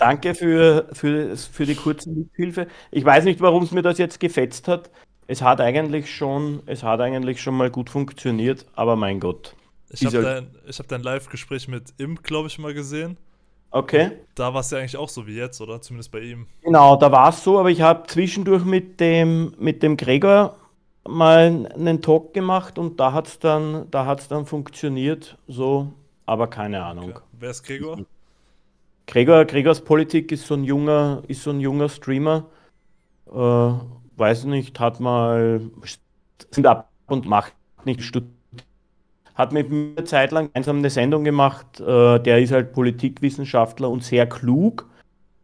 Danke für, für, für die kurze Hilfe. Ich weiß nicht, warum es mir das jetzt gefetzt hat. Es hat eigentlich schon, es hat eigentlich schon mal gut funktioniert, aber mein Gott. Ich habe dein, hab dein Live-Gespräch mit Imp, glaube ich, mal gesehen. Okay. Da war es ja eigentlich auch so wie jetzt, oder? Zumindest bei ihm. Genau, da war es so, aber ich habe zwischendurch mit dem, mit dem Gregor mal einen Talk gemacht und da hat es dann, da dann funktioniert, so, aber keine Ahnung. Okay. Wer ist Gregor? Gregor, Gregors Politik ist so ein junger, ist so ein junger Streamer. Äh, weiß nicht, hat mal sind ab und macht nicht studiert. Hat mit mir eine Zeit lang gemeinsam eine Sendung gemacht. Äh, der ist halt Politikwissenschaftler und sehr klug.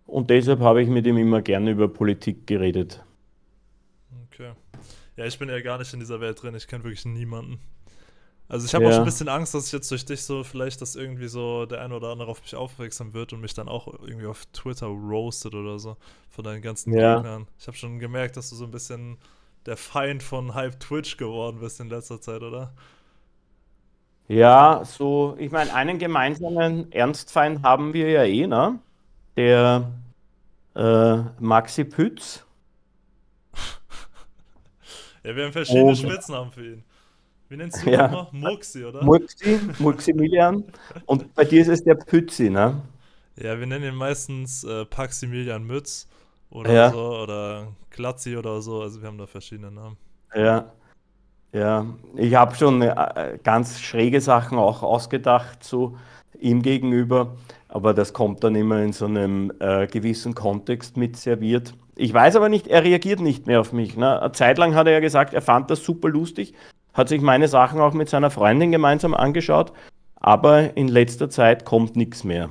Und deshalb habe ich mit ihm immer gerne über Politik geredet. Okay. Ja, ich bin ja gar nicht in dieser Welt drin. Ich kenne wirklich niemanden. Also ich habe ja. auch schon ein bisschen Angst, dass ich jetzt durch dich so vielleicht, dass irgendwie so der ein oder andere auf mich aufmerksam wird und mich dann auch irgendwie auf Twitter roastet oder so von deinen ganzen ja. Gegnern. Ich habe schon gemerkt, dass du so ein bisschen der Feind von Hype Twitch geworden bist in letzter Zeit, oder? Ja, so, ich meine, einen gemeinsamen Ernstfeind haben wir ja eh, ne? Der äh, Maxi Pütz. ja, wir haben verschiedene oh. Spitznamen für ihn. Wie nennst du ihn ja. immer? Murksi, oder? Murksi, Murximilian. und bei dir ist es der Pützi, ne? Ja, wir nennen ihn meistens äh, Paximilian Mütz oder ja. so, oder Glatzi oder so. Also wir haben da verschiedene Namen. Ja. Ja, ich habe schon äh, ganz schräge Sachen auch ausgedacht, so ihm gegenüber, aber das kommt dann immer in so einem äh, gewissen Kontext mit serviert. Ich weiß aber nicht, er reagiert nicht mehr auf mich. Ne? Eine Zeit lang hat er ja gesagt, er fand das super lustig hat sich meine Sachen auch mit seiner Freundin gemeinsam angeschaut, aber in letzter Zeit kommt nichts mehr.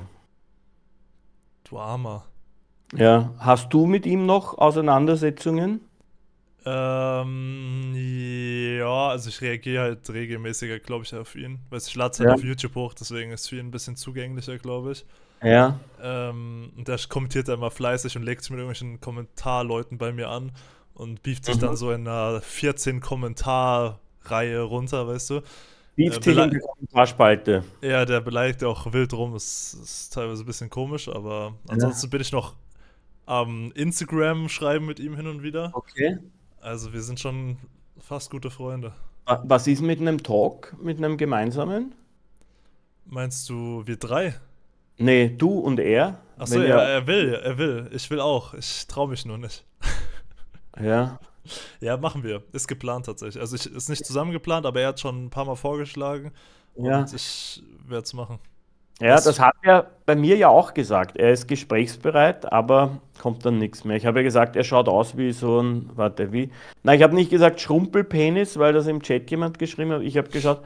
Du Armer. Ja, hast du mit ihm noch Auseinandersetzungen? Ähm, ja, also ich reagiere halt regelmäßiger, glaube ich, auf ihn, weil es schlatzt halt ja. auf YouTube hoch, deswegen ist es für ihn ein bisschen zugänglicher, glaube ich. Ja. Ähm, und der kommentiert dann fleißig und legt sich mit irgendwelchen Kommentarleuten bei mir an und bieft sich mhm. dann so in einer 14 Kommentar Reihe runter, weißt du. Bieft äh, in die Ja, der beleidigt auch wild rum, ist, ist teilweise ein bisschen komisch, aber ansonsten ja. bin ich noch am Instagram schreiben mit ihm hin und wieder. Okay. Also wir sind schon fast gute Freunde. Was ist mit einem Talk, mit einem gemeinsamen? Meinst du wir drei? Nee, du und er. Achso, er, er will, er will. Ich will auch. Ich traue mich nur nicht. Ja, ja, machen wir. Ist geplant tatsächlich. Also ich, ist nicht zusammengeplant, aber er hat schon ein paar Mal vorgeschlagen. Ja. Und ich werde es machen. Ja, das, das hat er bei mir ja auch gesagt. Er ist gesprächsbereit, aber kommt dann nichts mehr. Ich habe ja gesagt, er schaut aus wie so ein, warte, wie? Nein, ich habe nicht gesagt Schrumpelpenis, weil das im Chat jemand geschrieben hat. Ich habe geschaut,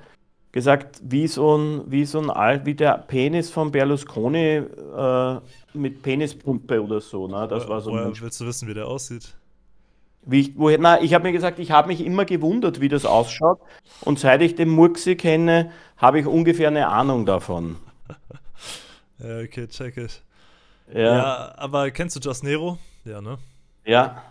gesagt, wie so ein, wie so ein Alt, wie der Penis von Berlusconi äh, mit Penispumpe oder so. Ne? Das war so. Woher willst du wissen, wie der aussieht? Wie ich, woher, na, ich habe mir gesagt, ich habe mich immer gewundert, wie das ausschaut. Und seit ich den Murksi kenne, habe ich ungefähr eine Ahnung davon. ja, okay, check it. Ja. ja. aber kennst du Just Nero? Ja, ne? Ja.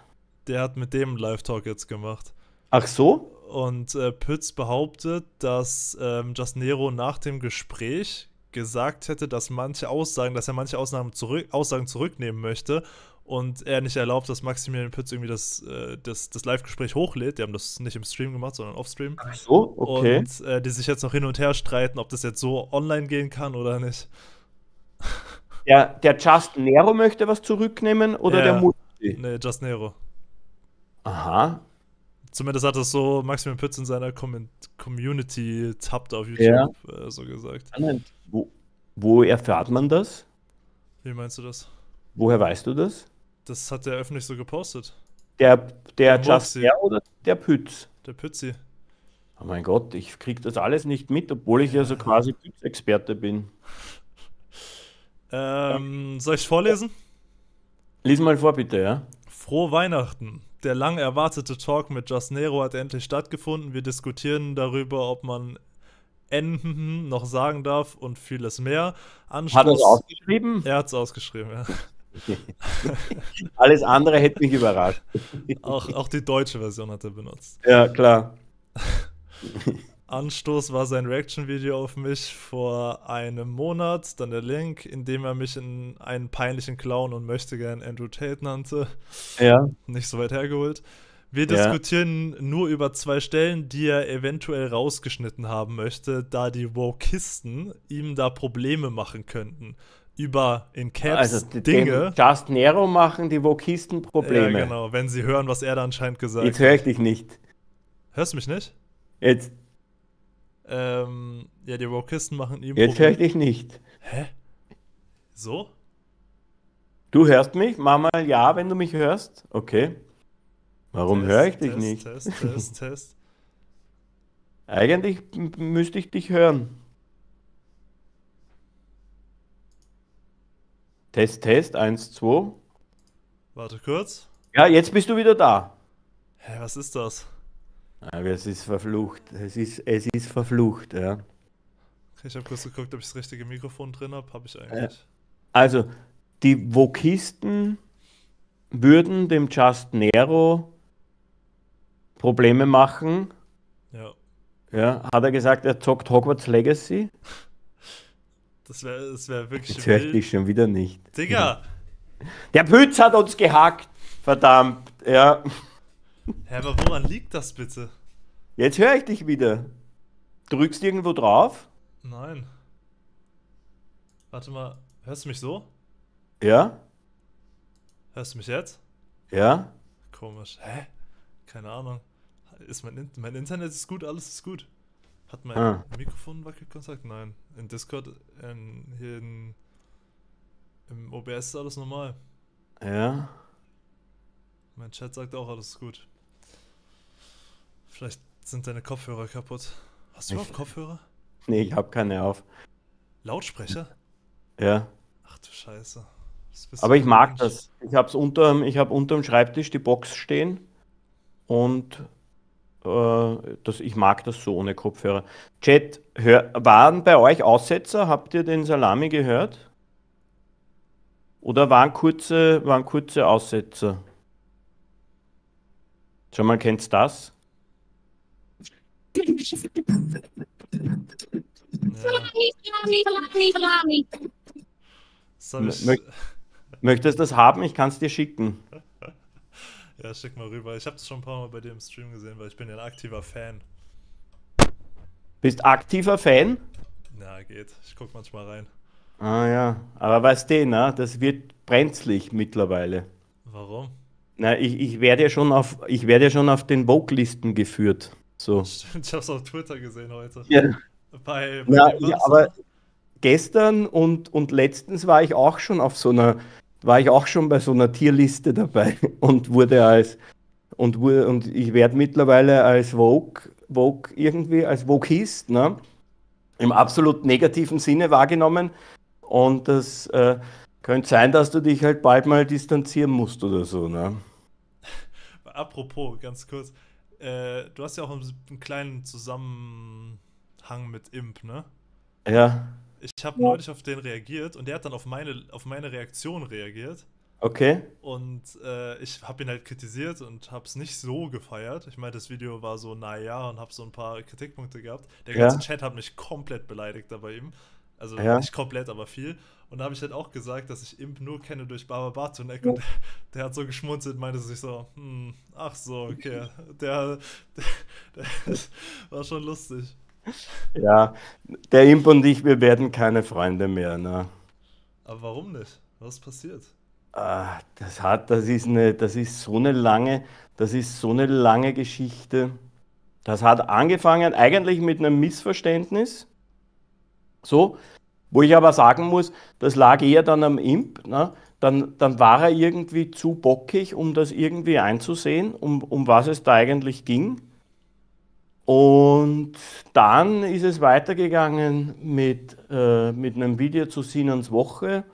Der hat mit dem Live-Talk jetzt gemacht. Ach so? Und äh, Pütz behauptet, dass ähm, Just Nero nach dem Gespräch gesagt hätte, dass manche Aussagen, dass er manche Aussagen, zurück, Aussagen zurücknehmen möchte und er nicht erlaubt, dass Maximilian Pütz irgendwie das, äh, das, das Live-Gespräch hochlädt. Die haben das nicht im Stream gemacht, sondern off-stream. Ach so, okay. Und äh, die sich jetzt noch hin und her streiten, ob das jetzt so online gehen kann oder nicht. Der, der Just Nero möchte was zurücknehmen oder ja, der Multi? Nee, Just Nero. Aha. Zumindest hat das so Maximilian Pütz in seiner Com Community tappt auf YouTube ja. äh, so gesagt. Wo, wo erfährt man das? Wie meinst du das? Woher weißt du das? Das hat der öffentlich so gepostet. Der, der, der Just der oder der Pütz? Der Pützi. Oh mein Gott, ich krieg das alles nicht mit, obwohl ich ja so quasi Pütz-Experte bin. Ähm, soll ich vorlesen? Lies mal vor, bitte, ja. Frohe Weihnachten. Der lang erwartete Talk mit Just Nero hat endlich stattgefunden. Wir diskutieren darüber, ob man enden noch sagen darf und vieles mehr. Anstoß, hat er es ausgeschrieben? Er hat es ausgeschrieben, ja. Alles andere hätte mich überrascht. Auch, auch die deutsche Version hat er benutzt. Ja, klar. Anstoß war sein Reaction-Video auf mich vor einem Monat, dann der Link, in dem er mich in einen peinlichen Clown und möchte gern Andrew Tate nannte. Ja. Nicht so weit hergeholt. Wir ja. diskutieren nur über zwei Stellen, die er eventuell rausgeschnitten haben möchte, da die Wokisten ihm da Probleme machen könnten über in Caps also, Dinge. Just Nero machen die Vokisten Probleme. Ja, genau, wenn sie hören, was er da anscheinend gesagt hat. Jetzt höre ich dich nicht. Hörst du mich nicht? Jetzt. Ähm, ja, die Vokisten machen ihm Jetzt höre ich dich nicht. Hä? So? Du hörst mich? Mach mal ja, wenn du mich hörst. Okay. Warum höre ich dich Test, nicht? Test, Test, Test. Eigentlich müsste ich dich hören. Test, Test, 1, 2. Warte kurz. Ja, jetzt bist du wieder da. Hä, was ist das? Aber ah, es ist verflucht. Es ist, es ist verflucht, ja. ich habe kurz geguckt, ob ich das richtige Mikrofon drin habe. Habe ich äh, eigentlich. Also, die Vokisten würden dem Just Nero Probleme machen. Ja. Ja, hat er gesagt, er zockt Hogwarts Legacy? Das wäre das wär wirklich Jetzt höre ich dich schon wieder nicht. Digga! Der Pütz hat uns gehackt! Verdammt, ja. Hä, aber woran liegt das bitte? Jetzt höre ich dich wieder. Drückst du irgendwo drauf? Nein. Warte mal, hörst du mich so? Ja. Hörst du mich jetzt? Ja. Komisch. Hä? Keine Ahnung. Ist mein, mein Internet ist gut, alles ist gut. Hat mein ah. Mikrofon wackelt und sagt Nein. In Discord, in, ähm, hier in, im OBS ist alles normal. Ja. Mein Chat sagt auch, alles gut. Vielleicht sind deine Kopfhörer kaputt. Hast du überhaupt Kopfhörer? Nee, ich hab keine auf. Lautsprecher? Ja. Ach du Scheiße. Aber ich mag Mensch. das. Ich hab's unterm, ich hab unterm Schreibtisch die Box stehen und äh, das, ich mag das so ohne Kopfhörer. Chat, hör, waren bei euch Aussetzer? Habt ihr den Salami gehört? Oder waren kurze, waren kurze Aussetzer? Schon mal kennst das? Salami, Salami, Salami, Salami. Möchtest du das haben? Ich kann es dir schicken. Ja, schick mal rüber. Ich habe das schon ein paar Mal bei dir im Stream gesehen, weil ich bin ja ein aktiver Fan. Bist aktiver Fan? Na, geht. Ich guck manchmal rein. Ah ja, aber weißt du, ne? das wird brenzlig mittlerweile. Warum? Na, ich, ich werde ja schon auf ich werde ja schon auf den Vogue-Listen geführt. So. Stimmt, ich hab's auf Twitter gesehen heute. Ja. Bei, bei ja, ja aber gestern und, und letztens war ich auch schon auf so einer war ich auch schon bei so einer Tierliste dabei und wurde als und, und ich werde mittlerweile als Vogue, Vogue irgendwie, als Vogueist, ne? im absolut negativen Sinne wahrgenommen. Und das äh, könnte sein, dass du dich halt bald mal distanzieren musst oder so. Ne? Apropos, ganz kurz. Äh, du hast ja auch einen kleinen Zusammenhang mit Imp, ne? Ja. Ich habe ja. neulich auf den reagiert und der hat dann auf meine, auf meine Reaktion reagiert. Okay. Und äh, ich habe ihn halt kritisiert und habe es nicht so gefeiert. Ich meine, das Video war so, naja, und habe so ein paar Kritikpunkte gehabt. Der ganze ja. Chat hat mich komplett beleidigt da bei ihm. Also ja. nicht komplett, aber viel. Und da habe ich halt auch gesagt, dass ich Imp nur kenne durch Baba Bartonek. Ja. Und der, der, hat so geschmunzelt, meinte sich so, hm, ach so, okay. Der, der, der war schon lustig ja, der Imp und ich, wir werden keine Freunde mehr. Ne? Aber warum nicht? Was passiert? Ah, das hat, das ist eine, das ist so eine lange, das ist so eine lange Geschichte. Das hat angefangen eigentlich mit einem Missverständnis. So, wo ich aber sagen muss, das lag eher dann am Imp. Ne? Dann, dann war er irgendwie zu bockig, um das irgendwie einzusehen, um, um was es da eigentlich ging. Und dann ist es weitergegangen mit, äh, mit einem Video zu Sinans Woche.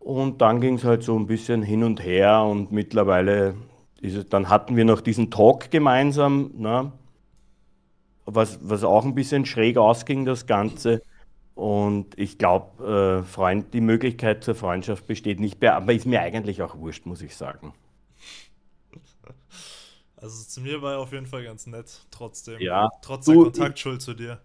Und dann ging es halt so ein bisschen hin und her. Und mittlerweile ist es, dann hatten wir noch diesen Talk gemeinsam, ne? was, was auch ein bisschen schräg ausging, das Ganze. Und ich glaube, äh, die Möglichkeit zur Freundschaft besteht nicht mehr, aber ist mir eigentlich auch wurscht, muss ich sagen. Also zu mir war er auf jeden Fall ganz nett, trotzdem. Ja. Trotz der du, Kontaktschuld zu dir.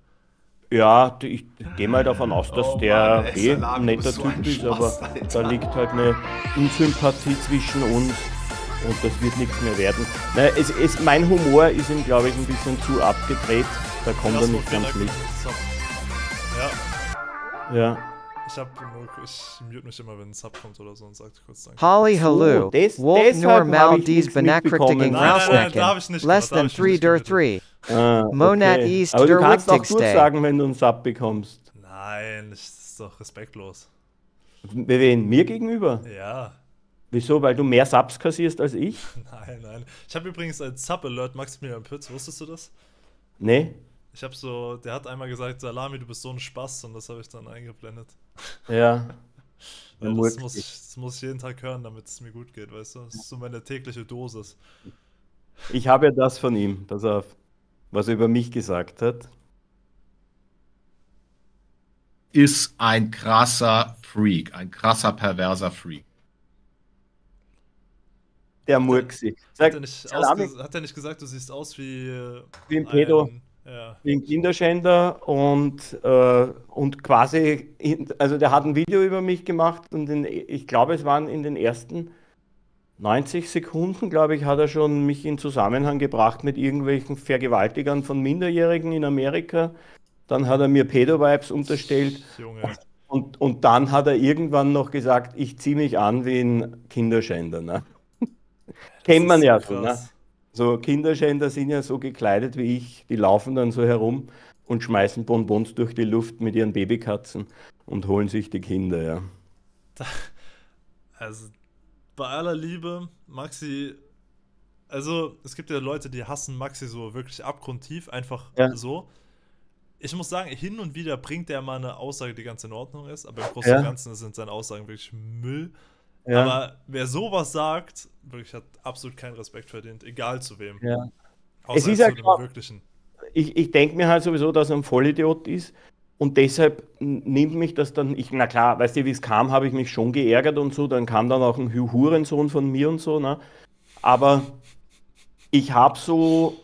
Ja, ich gehe mal davon aus, dass oh der Mann, eh ein netter Typ ist, Spaß, aber Alter. da liegt halt eine Unsympathie zwischen uns und das wird nichts mehr werden. Naja, es, es, mein Humor ist ihm, glaube ich, ein bisschen zu abgedreht. Da kommt das er nicht ganz mit. Ja. Ja. Ich hab nur, ich mute mich immer, wenn ein Sub kommt oder so und sagt kurz Danke. Holly Haloo, Wolf Normal Dies Benackrictigen Rausnecken, Less than 3 dir 3. Monat East Aber du kannst auch gut sagen, wenn du einen Sub bekommst. Nein, das ist doch respektlos. Wen? Mir gegenüber? Ja. Wieso? Weil du mehr Subs kassierst als ich? Nein, nein. Ich habe übrigens einen Sub-Alert Maximilian Pütz, wusstest du das? Nee. Ich habe so, der hat einmal gesagt, Salami, du bist so ein Spaß und das habe ich dann eingeblendet. Ja. ja das, muss ich, das muss ich jeden Tag hören, damit es mir gut geht, weißt du? Das ist so meine tägliche Dosis. Ich habe ja das von ihm, pass auf, was er über mich gesagt hat. Ist ein krasser Freak, ein krasser perverser Freak. Der Murksi. Hat, er, hat, er nicht, hat er nicht gesagt, du siehst aus wie. Äh, wie ein Pedo ja. den Kinderschänder und, äh, und quasi, also der hat ein Video über mich gemacht und in, ich glaube, es waren in den ersten 90 Sekunden, glaube ich, hat er schon mich in Zusammenhang gebracht mit irgendwelchen Vergewaltigern von Minderjährigen in Amerika. Dann hat er mir Pedo-Vibes unterstellt. Junge. Und, und dann hat er irgendwann noch gesagt, ich ziehe mich an wie ein Kinderschänder. Ne? Kennt man ja so. Ne? So Kinderschänder sind ja so gekleidet wie ich, die laufen dann so herum und schmeißen Bonbons durch die Luft mit ihren Babykatzen und holen sich die Kinder, ja. Also bei aller Liebe, Maxi, also es gibt ja Leute, die hassen Maxi so wirklich abgrundtief, einfach ja. so. Ich muss sagen, hin und wieder bringt er mal eine Aussage, die ganz in Ordnung ist, aber im Großen und ja. Ganzen sind seine Aussagen wirklich Müll. Ja. Aber wer sowas sagt, wirklich hat absolut keinen Respekt verdient, egal zu wem. Ja. Außer es ist ja klar, wirklichen. Ich, ich denke mir halt sowieso, dass er ein Vollidiot ist. Und deshalb nimmt mich das dann, ich, na klar, weißt du, wie es kam, habe ich mich schon geärgert und so, dann kam dann auch ein Hurensohn von mir und so, ne? Aber ich habe so,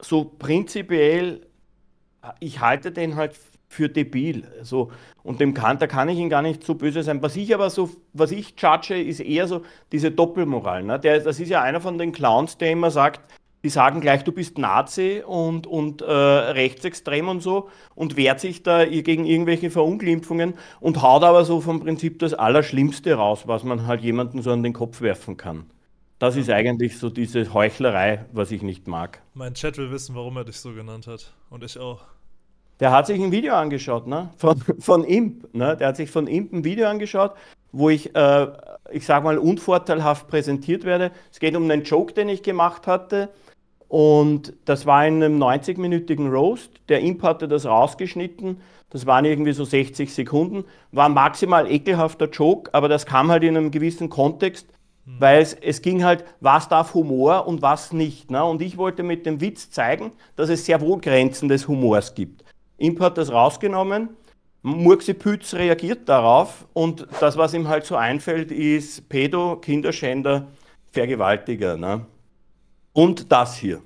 so prinzipiell, ich halte den halt für debil. So. Und dem kann, da kann ich ihn gar nicht so böse sein. Was ich aber so, was ich judge, ist eher so diese Doppelmoral. Ne? Der, das ist ja einer von den Clowns, der immer sagt, die sagen gleich, du bist Nazi und, und äh, rechtsextrem und so und wehrt sich da gegen irgendwelche Verunglimpfungen und haut aber so vom Prinzip das Allerschlimmste raus, was man halt jemanden so an den Kopf werfen kann. Das ist eigentlich so diese Heuchlerei, was ich nicht mag. Mein Chat will wissen, warum er dich so genannt hat. Und ich auch. Der hat sich ein Video angeschaut, ne? Von, von Imp. Ne? Der hat sich von Imp ein Video angeschaut, wo ich, äh, ich sag mal, unvorteilhaft präsentiert werde. Es geht um einen Joke, den ich gemacht hatte. Und das war in einem 90-minütigen Roast. Der Imp hatte das rausgeschnitten. Das waren irgendwie so 60 Sekunden. War maximal ekelhafter Joke, aber das kam halt in einem gewissen Kontext, hm. weil es, es ging halt, was darf Humor und was nicht. Ne? Und ich wollte mit dem Witz zeigen, dass es sehr wohl Grenzen des Humors gibt. Imp hat das rausgenommen. Murksipütz reagiert darauf und das, was ihm halt so einfällt, ist Pedo, Kinderschänder, Vergewaltiger. Ne? Und das hier.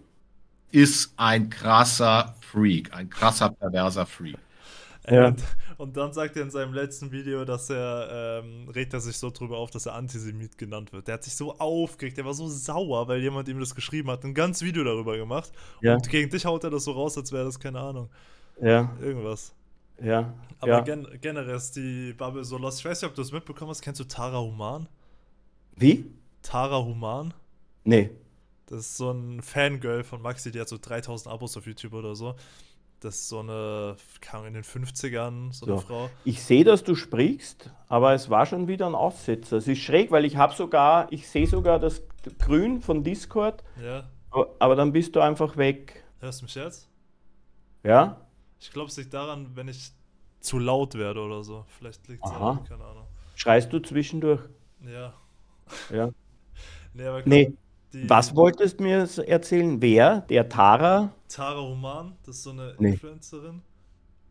Ist ein krasser Freak, ein krasser perverser Freak. Ja. Und, und, dann sagt er in seinem letzten Video, dass er, ähm, regt er sich so drüber auf, dass er Antisemit genannt wird. Der hat sich so aufgeregt, der war so sauer, weil jemand ihm das geschrieben hat, ein ganzes Video darüber gemacht. Ja. Und gegen dich haut er das so raus, als wäre das keine Ahnung. Ja. Irgendwas. Ja. Aber ja. Gen generell ist die Bubble so los. Ich weiß nicht, ob du es mitbekommen hast. Kennst du Tara Human? Wie? Tara Human? Nee. Das ist so ein Fangirl von Maxi, die hat so 3000 Abos auf YouTube oder so. Das ist so eine, kam in den 50ern, so, so. eine Frau. Ich sehe, dass du sprichst, aber es war schon wieder ein Aussetzer. Es ist schräg, weil ich habe sogar, ich sehe sogar das Grün von Discord. Ja. aber dann bist du einfach weg. Hörst du mich jetzt? Ja? Ich glaube, es liegt daran, wenn ich zu laut werde oder so. Vielleicht liegt es daran, keine Ahnung. Schreist du zwischendurch? Ja. Ja. nee, aber nee. die, Was wolltest du mir erzählen? Wer? Der Tara? Tara Roman, das ist so eine nee. Influencerin.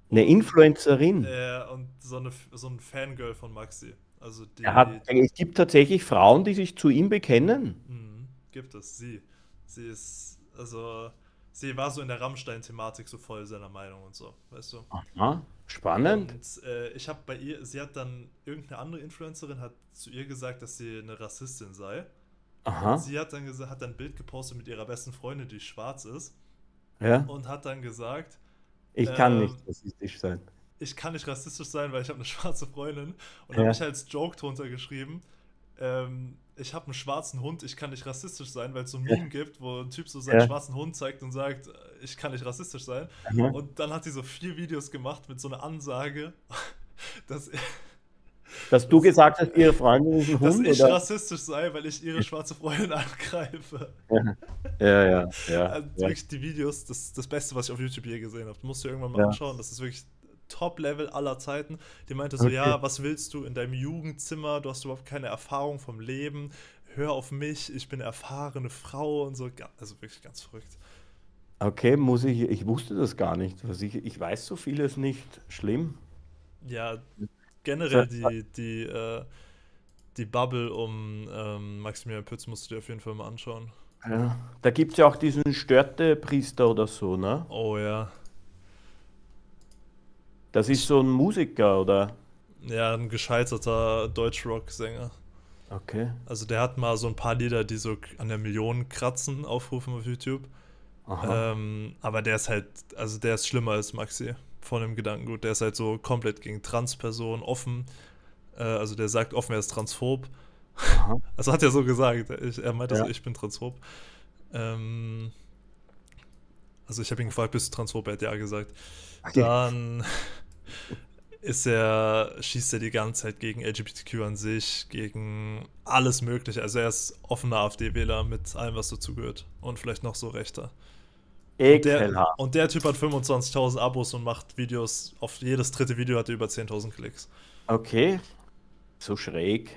Eine Influencerin? Ja, und so, eine, so ein Fangirl von Maxi. Also die, hat, es gibt tatsächlich Frauen, die sich zu ihm bekennen. Mhm, gibt es, sie. Sie ist, also sie war so in der Rammstein-Thematik so voll seiner Meinung und so, weißt du. Aha, spannend. Und äh, ich habe bei ihr, sie hat dann, irgendeine andere Influencerin hat zu ihr gesagt, dass sie eine Rassistin sei. Aha. Und sie hat dann, gesagt, hat dann ein Bild gepostet mit ihrer besten Freundin, die schwarz ist. Ja. Und hat dann gesagt: Ich kann ähm, nicht rassistisch sein. Ich kann nicht rassistisch sein, weil ich habe eine schwarze Freundin. Und ja. habe ich als Joke drunter geschrieben: ähm, ich habe einen schwarzen Hund, ich kann nicht rassistisch sein, weil es so ein Meme ja. gibt, wo ein Typ so seinen ja. schwarzen Hund zeigt und sagt, äh, ich kann nicht rassistisch sein. Mhm. Und dann hat sie so vier Videos gemacht mit so einer Ansage, dass dass du das, gesagt hast, ihre Freundin ist ein Hund. Dass ich oder? rassistisch sei, weil ich ihre schwarze Freundin angreife. Ja, ja, ja. ja also wirklich die Videos, das, das Beste, was ich auf YouTube je gesehen habe. Du musst dir irgendwann mal ja. anschauen. Das ist wirklich Top-Level aller Zeiten. Die meinte so, okay. ja, was willst du in deinem Jugendzimmer? Du hast überhaupt keine Erfahrung vom Leben. Hör auf mich, ich bin erfahrene Frau und so. Also wirklich ganz verrückt. Okay, muss ich, ich wusste das gar nicht. Was ich, ich weiß so vieles nicht. Schlimm. Ja, generell die, die, äh, die Bubble um ähm, Maximilian Pütz musst du dir auf jeden Fall mal anschauen. Ja. Da gibt es ja auch diesen Störte-Priester oder so, ne? Oh ja. Das ist so ein Musiker, oder? Ja, ein gescheiterter Deutschrock-Sänger. Okay. Also der hat mal so ein paar Lieder, die so an der Million kratzen, aufrufen auf YouTube. Ähm, aber der ist halt, also der ist schlimmer als Maxi von dem Gedankengut. Der ist halt so komplett gegen Transpersonen offen. Äh, also der sagt offen, er ist transphob. Aha. Das hat er so gesagt. Ich, er meinte also, ja. so, ich bin transphob. Ähm, also ich habe ihn gefragt, bist du transphob? Er hat ja gesagt. Okay. Dann ist er, schießt er die ganze Zeit gegen LGBTQ an sich, gegen alles Mögliche. Also er ist offener AfD-Wähler mit allem, was dazugehört. Und vielleicht noch so rechter. Ekelhaft. Und, und der, Typ hat 25.000 Abos und macht Videos. Auf jedes dritte Video hat er über 10.000 Klicks. Okay. So schräg.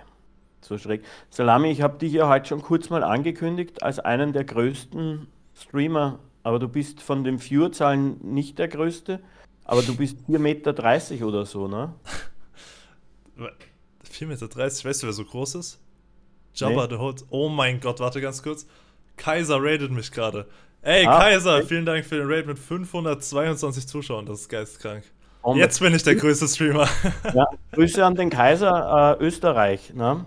So schräg. Salami, ich habe dich ja heute schon kurz mal angekündigt als einen der größten Streamer. Aber du bist von den Viewerzahlen nicht der größte. Aber du bist 4,30 Meter oder so, ne? 4,30 Meter, weißt du, wer so groß ist? Jabba nee. the Hutt. Oh mein Gott, warte ganz kurz. Kaiser raidet mich gerade. Ey, ah, Kaiser, okay. vielen Dank für den Raid mit 522 Zuschauern, das ist geistkrank. Und Jetzt bin ich der größte Streamer. Ja, Grüße an den Kaiser äh, Österreich, ne?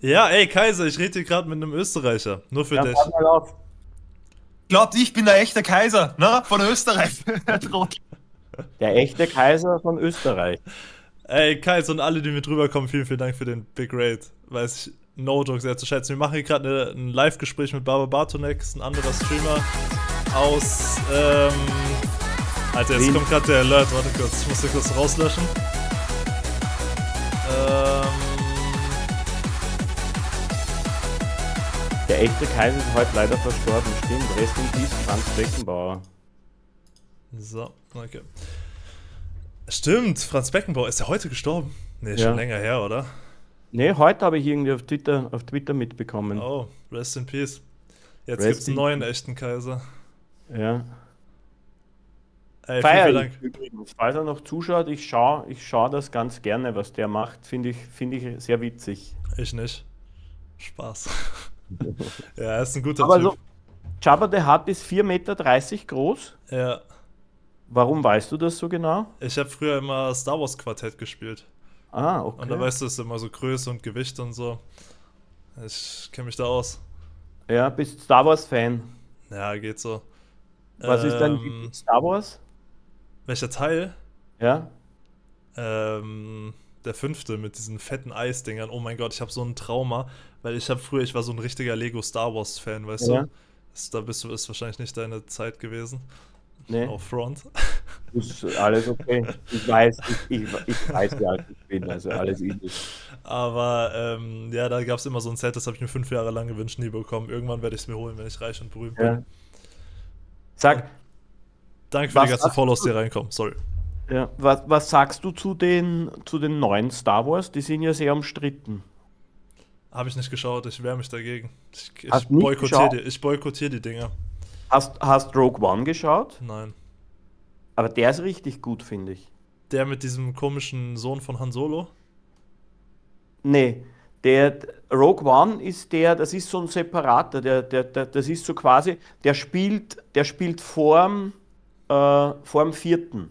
Ja, ey, Kaiser, ich rede hier gerade mit einem Österreicher. Nur für ja, dich. Mal auf. Glaubt, ich bin der echte Kaiser, ne? Von Österreich. Der echte Kaiser von Österreich. Ey, Kaiser und alle, die mit rüberkommen, vielen, vielen Dank für den Big Raid. Weiß ich, no joke, sehr zu schätzen. Wir machen hier gerade ein Live-Gespräch mit Baba Bartonek, ist ein anderer Streamer aus, ähm, Alter, jetzt Wien. kommt gerade der Alert, warte kurz, ich muss den kurz rauslöschen. Ähm... Der echte Kaiser ist heute leider verstorben. Stimmt, Rest in Peace, Franz Beckenbauer. So. Okay. Stimmt, Franz Beckenbauer, ist ja heute gestorben? Nee, schon ja. länger her, oder? Nee, heute habe ich irgendwie auf Twitter, auf Twitter mitbekommen. Oh, rest in peace. Jetzt gibt es einen neuen echten Kaiser. Ja. Ey, Feier übrigens. Falls er noch zuschaut, ich schaue ich schau das ganz gerne, was der macht. Finde ich, find ich sehr witzig. Ich nicht. Spaß. ja, er ist ein guter Aber Typ. So, Jabba der Hutt ist 4,30 Meter groß. Ja. Warum weißt du das so genau? Ich habe früher immer Star Wars Quartett gespielt. Ah, okay. Und da weißt du es immer so Größe und Gewicht und so. Ich kenne mich da aus. Ja, bist Star Wars Fan? Ja, geht so. Was ähm, ist dein ähm, Star Wars? Welcher Teil? Ja. Ähm, der fünfte mit diesen fetten Eisdingern. Oh mein Gott, ich habe so ein Trauma, weil ich habe früher, ich war so ein richtiger Lego Star Wars Fan, weißt ja. du? Das, da bist du ist wahrscheinlich nicht deine Zeit gewesen. Nee. No front. Ist alles okay. Ich weiß, ich, ich, ich weiß, wie alt ich bin, also alles easy. Aber ähm, ja, da gab es immer so ein Set, das habe ich mir fünf Jahre lang gewünscht, nie bekommen. Irgendwann werde ich es mir holen, wenn ich reich und berühmt ja. bin. Sag. Danke für die ganzen Follows, die reinkommen. Sorry. Ja. Was, was sagst du zu den, zu den neuen Star Wars? Die sind ja sehr umstritten. Habe ich nicht geschaut, ich wehre mich dagegen. Ich, ich boykottiere die, boykottier die Dinger. Hast, hast Rogue One geschaut? Nein. Aber der ist richtig gut, finde ich. Der mit diesem komischen Sohn von Han Solo? Nee. Der Rogue One ist der, das ist so ein separater, der, der, der das ist so quasi, der spielt, der spielt vorm, äh, vorm vierten.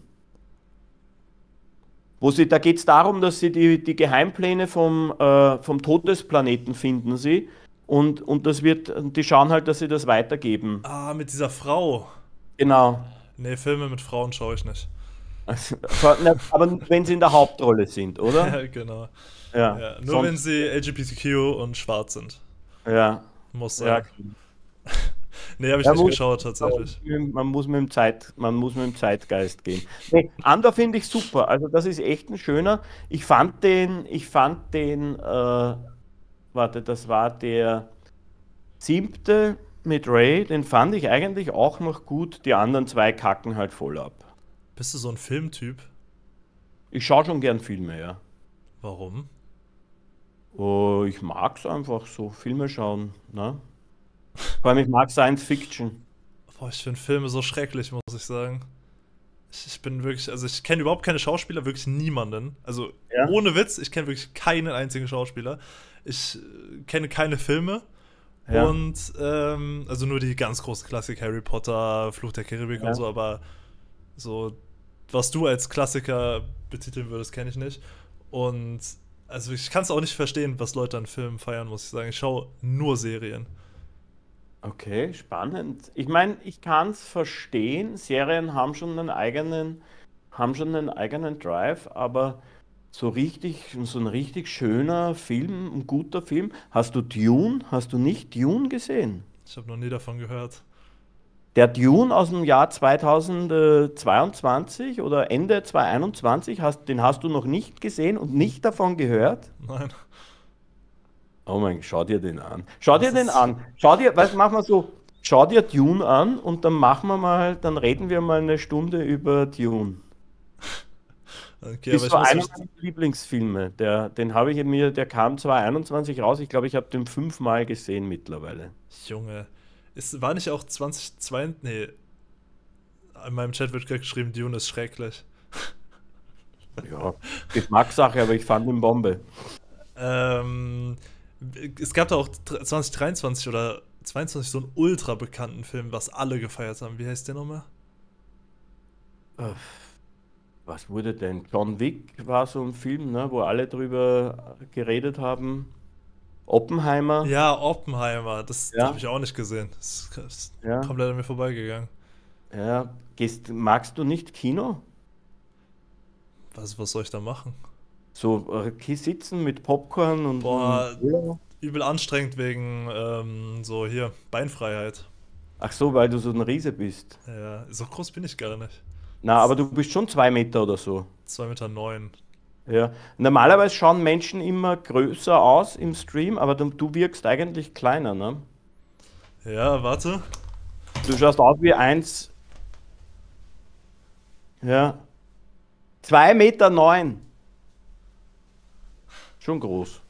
Wo sie, da geht es darum, dass sie die, die Geheimpläne vom, äh, vom Todesplaneten finden sie und, und das wird, die schauen halt, dass sie das weitergeben. Ah, mit dieser Frau. Genau. Nee, Filme mit Frauen schaue ich nicht. Also, aber wenn sie in der Hauptrolle sind, oder? Ja, genau. Ja. ja. Nur Sonst wenn sie LGBTQ und schwarz sind. Ja. Muss sein. Ja. nee, habe ich ja, nicht geschaut tatsächlich. Man muss mit dem, Zeit, man muss mit dem Zeitgeist gehen. Nee, Ander finde ich super. Also das ist echt ein schöner. Ich fand den, ich fand den äh, warte, das war der siebte mit Ray, den fand ich eigentlich auch noch gut. Die anderen zwei kacken halt voll ab. Bist du so ein Filmtyp? Ich schaue schon gern Filme, ja. Warum? Oh, ich mag es einfach so, Filme schauen, ne? Vor allem, ich mag Science Fiction. Boah, ich finde Filme so schrecklich, muss ich sagen. Ich bin wirklich, also ich kenne überhaupt keine Schauspieler, wirklich niemanden. Also ja. ohne Witz, ich kenne wirklich keinen einzigen Schauspieler. Ich äh, kenne keine Filme. Ja. Und ähm, also nur die ganz große Klassik, Harry Potter, Fluch der Karibik ja. und so, aber so, was du als Klassiker betiteln würdest, kenne ich nicht. Und also ich kann es auch nicht verstehen, was Leute an Filmen feiern, muss ich sagen. Ich schaue nur Serien. Okay, spannend. Ich meine, ich kann es verstehen. Serien haben schon einen eigenen, haben schon einen eigenen Drive, aber so richtig, so ein richtig schöner Film, ein guter Film. Hast du Dune? Hast du nicht Dune gesehen? Ich habe noch nie davon gehört. Der Dune aus dem Jahr 2022 oder Ende 2021, hast, den hast du noch nicht gesehen und nicht davon gehört? Nein. Oh mein Gott, schau dir den an. Schau dir den an. Schau dir, was machen wir so, schau dir Dune an und dann machen wir mal, dann reden wir mal eine Stunde über Dune. Okay, ist so einer meiner Lieblingsfilme. Der, den habe ich mir, der kam 2021 raus. Ich glaube, ich habe den fünfmal gesehen mittlerweile. Junge, ist, war nicht auch 2022? Nee. In meinem Chat wird gerade geschrieben, Dune ist schrecklich. Ja, ich mag Sache, aber ich fand ihn Bombe. Ähm, es gab da auch 2023 oder 22 so einen ultra bekannten Film, was alle gefeiert haben. Wie heißt der nochmal? Was wurde denn? John Wick war so ein Film, ne, wo alle drüber geredet haben. Oppenheimer. Ja, Oppenheimer. Das, ja. habe ich auch nicht gesehen. Das ist ja. komplett an mir vorbeigegangen. Ja, Gehst, magst du nicht Kino? Was, was soll ich da machen? So äh, sitzen mit Popcorn und. Boah, ja. übel anstrengend wegen ähm, so hier, Beinfreiheit. Ach so, weil du so ein Riese bist. Ja, so groß bin ich gar nicht. Na, aber du bist schon zwei Meter oder so. Zwei Meter neun. Ja, normalerweise schauen Menschen immer größer aus im Stream, aber du, du wirkst eigentlich kleiner, ne? Ja, warte. Du schaust aus wie eins. Ja. Zwei Meter neun. Schon groß.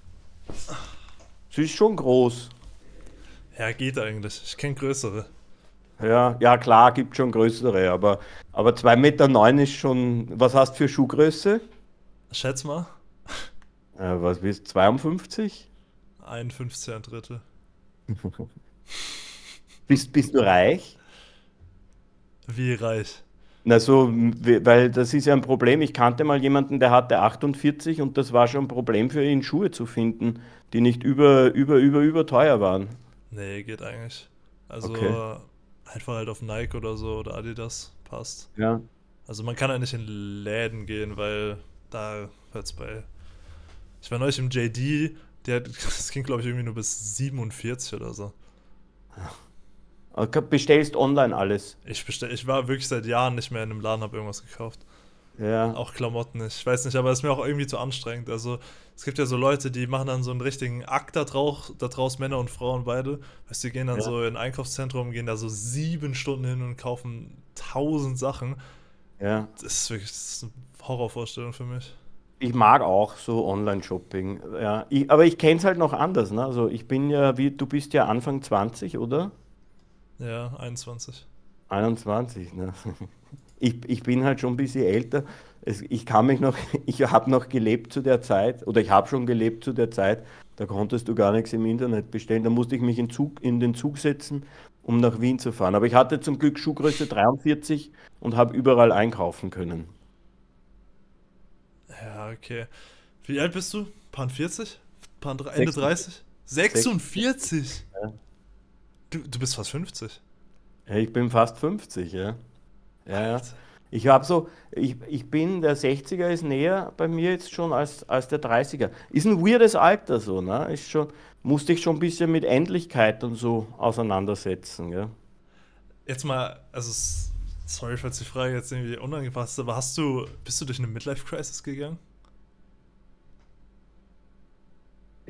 Sie ist schon groß. Ja, geht eigentlich. Ich kenne größere. Ja, ja klar, gibt schon größere, aber, aber 2,9 Meter neun ist schon. Was hast du für Schuhgröße? Schätz mal. Äh, was bist du? 52? 51 ein Drittel. bist, bist du reich? Wie reich? Na so, weil das ist ja ein Problem. Ich kannte mal jemanden, der hatte 48 und das war schon ein Problem für ihn, Schuhe zu finden, die nicht über, über, über, über teuer waren. Nee, geht eigentlich. Also okay. einfach halt auf Nike oder so oder Adidas passt. Ja. Also man kann ja nicht in Läden gehen, weil da hört es bei. Ich war neulich im JD, der das ging glaube ich irgendwie nur bis 47 oder so. Ach. Äh, bestellst online alles. Ich, bestell, ich war wirklich seit Jahren nicht mehr in einem Laden, habe irgendwas gekauft. Ja. Auch Klamotten nicht. Ich weiß nicht, aber es ist mir auch irgendwie zu anstrengend. Also es gibt ja so Leute, die machen dann so einen richtigen Akt da daraus Männer und Frauen beide. Weißt du, die gehen dann ja. so in ein Einkaufszentrum, gehen da so sieben Stunden hin und kaufen tausend Sachen. Ja. Das ist wirklich das ist eine Horrorvorstellung für mich. Ich mag auch so Online-Shopping. Ja. Ich, aber ich kenne es halt noch anders. Ne? Also ich bin ja, wie, du bist ja Anfang 20, oder? Ja, 21. 21, ne? Ich, ich bin halt schon ein bisschen älter. Es, ich kann mich noch, ich habe noch gelebt zu der Zeit, oder ich habe schon gelebt zu der Zeit, da konntest du gar nichts im Internet bestellen. Da musste ich mich in, Zug, in den Zug setzen, um nach Wien zu fahren. Aber ich hatte zum Glück Schuhgröße 43 und habe überall einkaufen können. Ja, okay. Wie alt bist du? Pan 40? Pan Ende 30? 46? 46? Ja. Du, du bist fast 50. Ich bin fast 50, ja. Ja, Alter. Ich habe so, ich, ich bin, der 60er ist näher bei mir jetzt schon als, als der 30er. Ist ein weirdes Alter so, ne? Ist schon, musste ich schon ein bisschen mit Endlichkeit und so auseinandersetzen, gell? Jetzt mal, also sorry, falls die Frage jetzt irgendwie unangepasst ist, aber hast du, bist du durch eine Midlife-Crisis gegangen?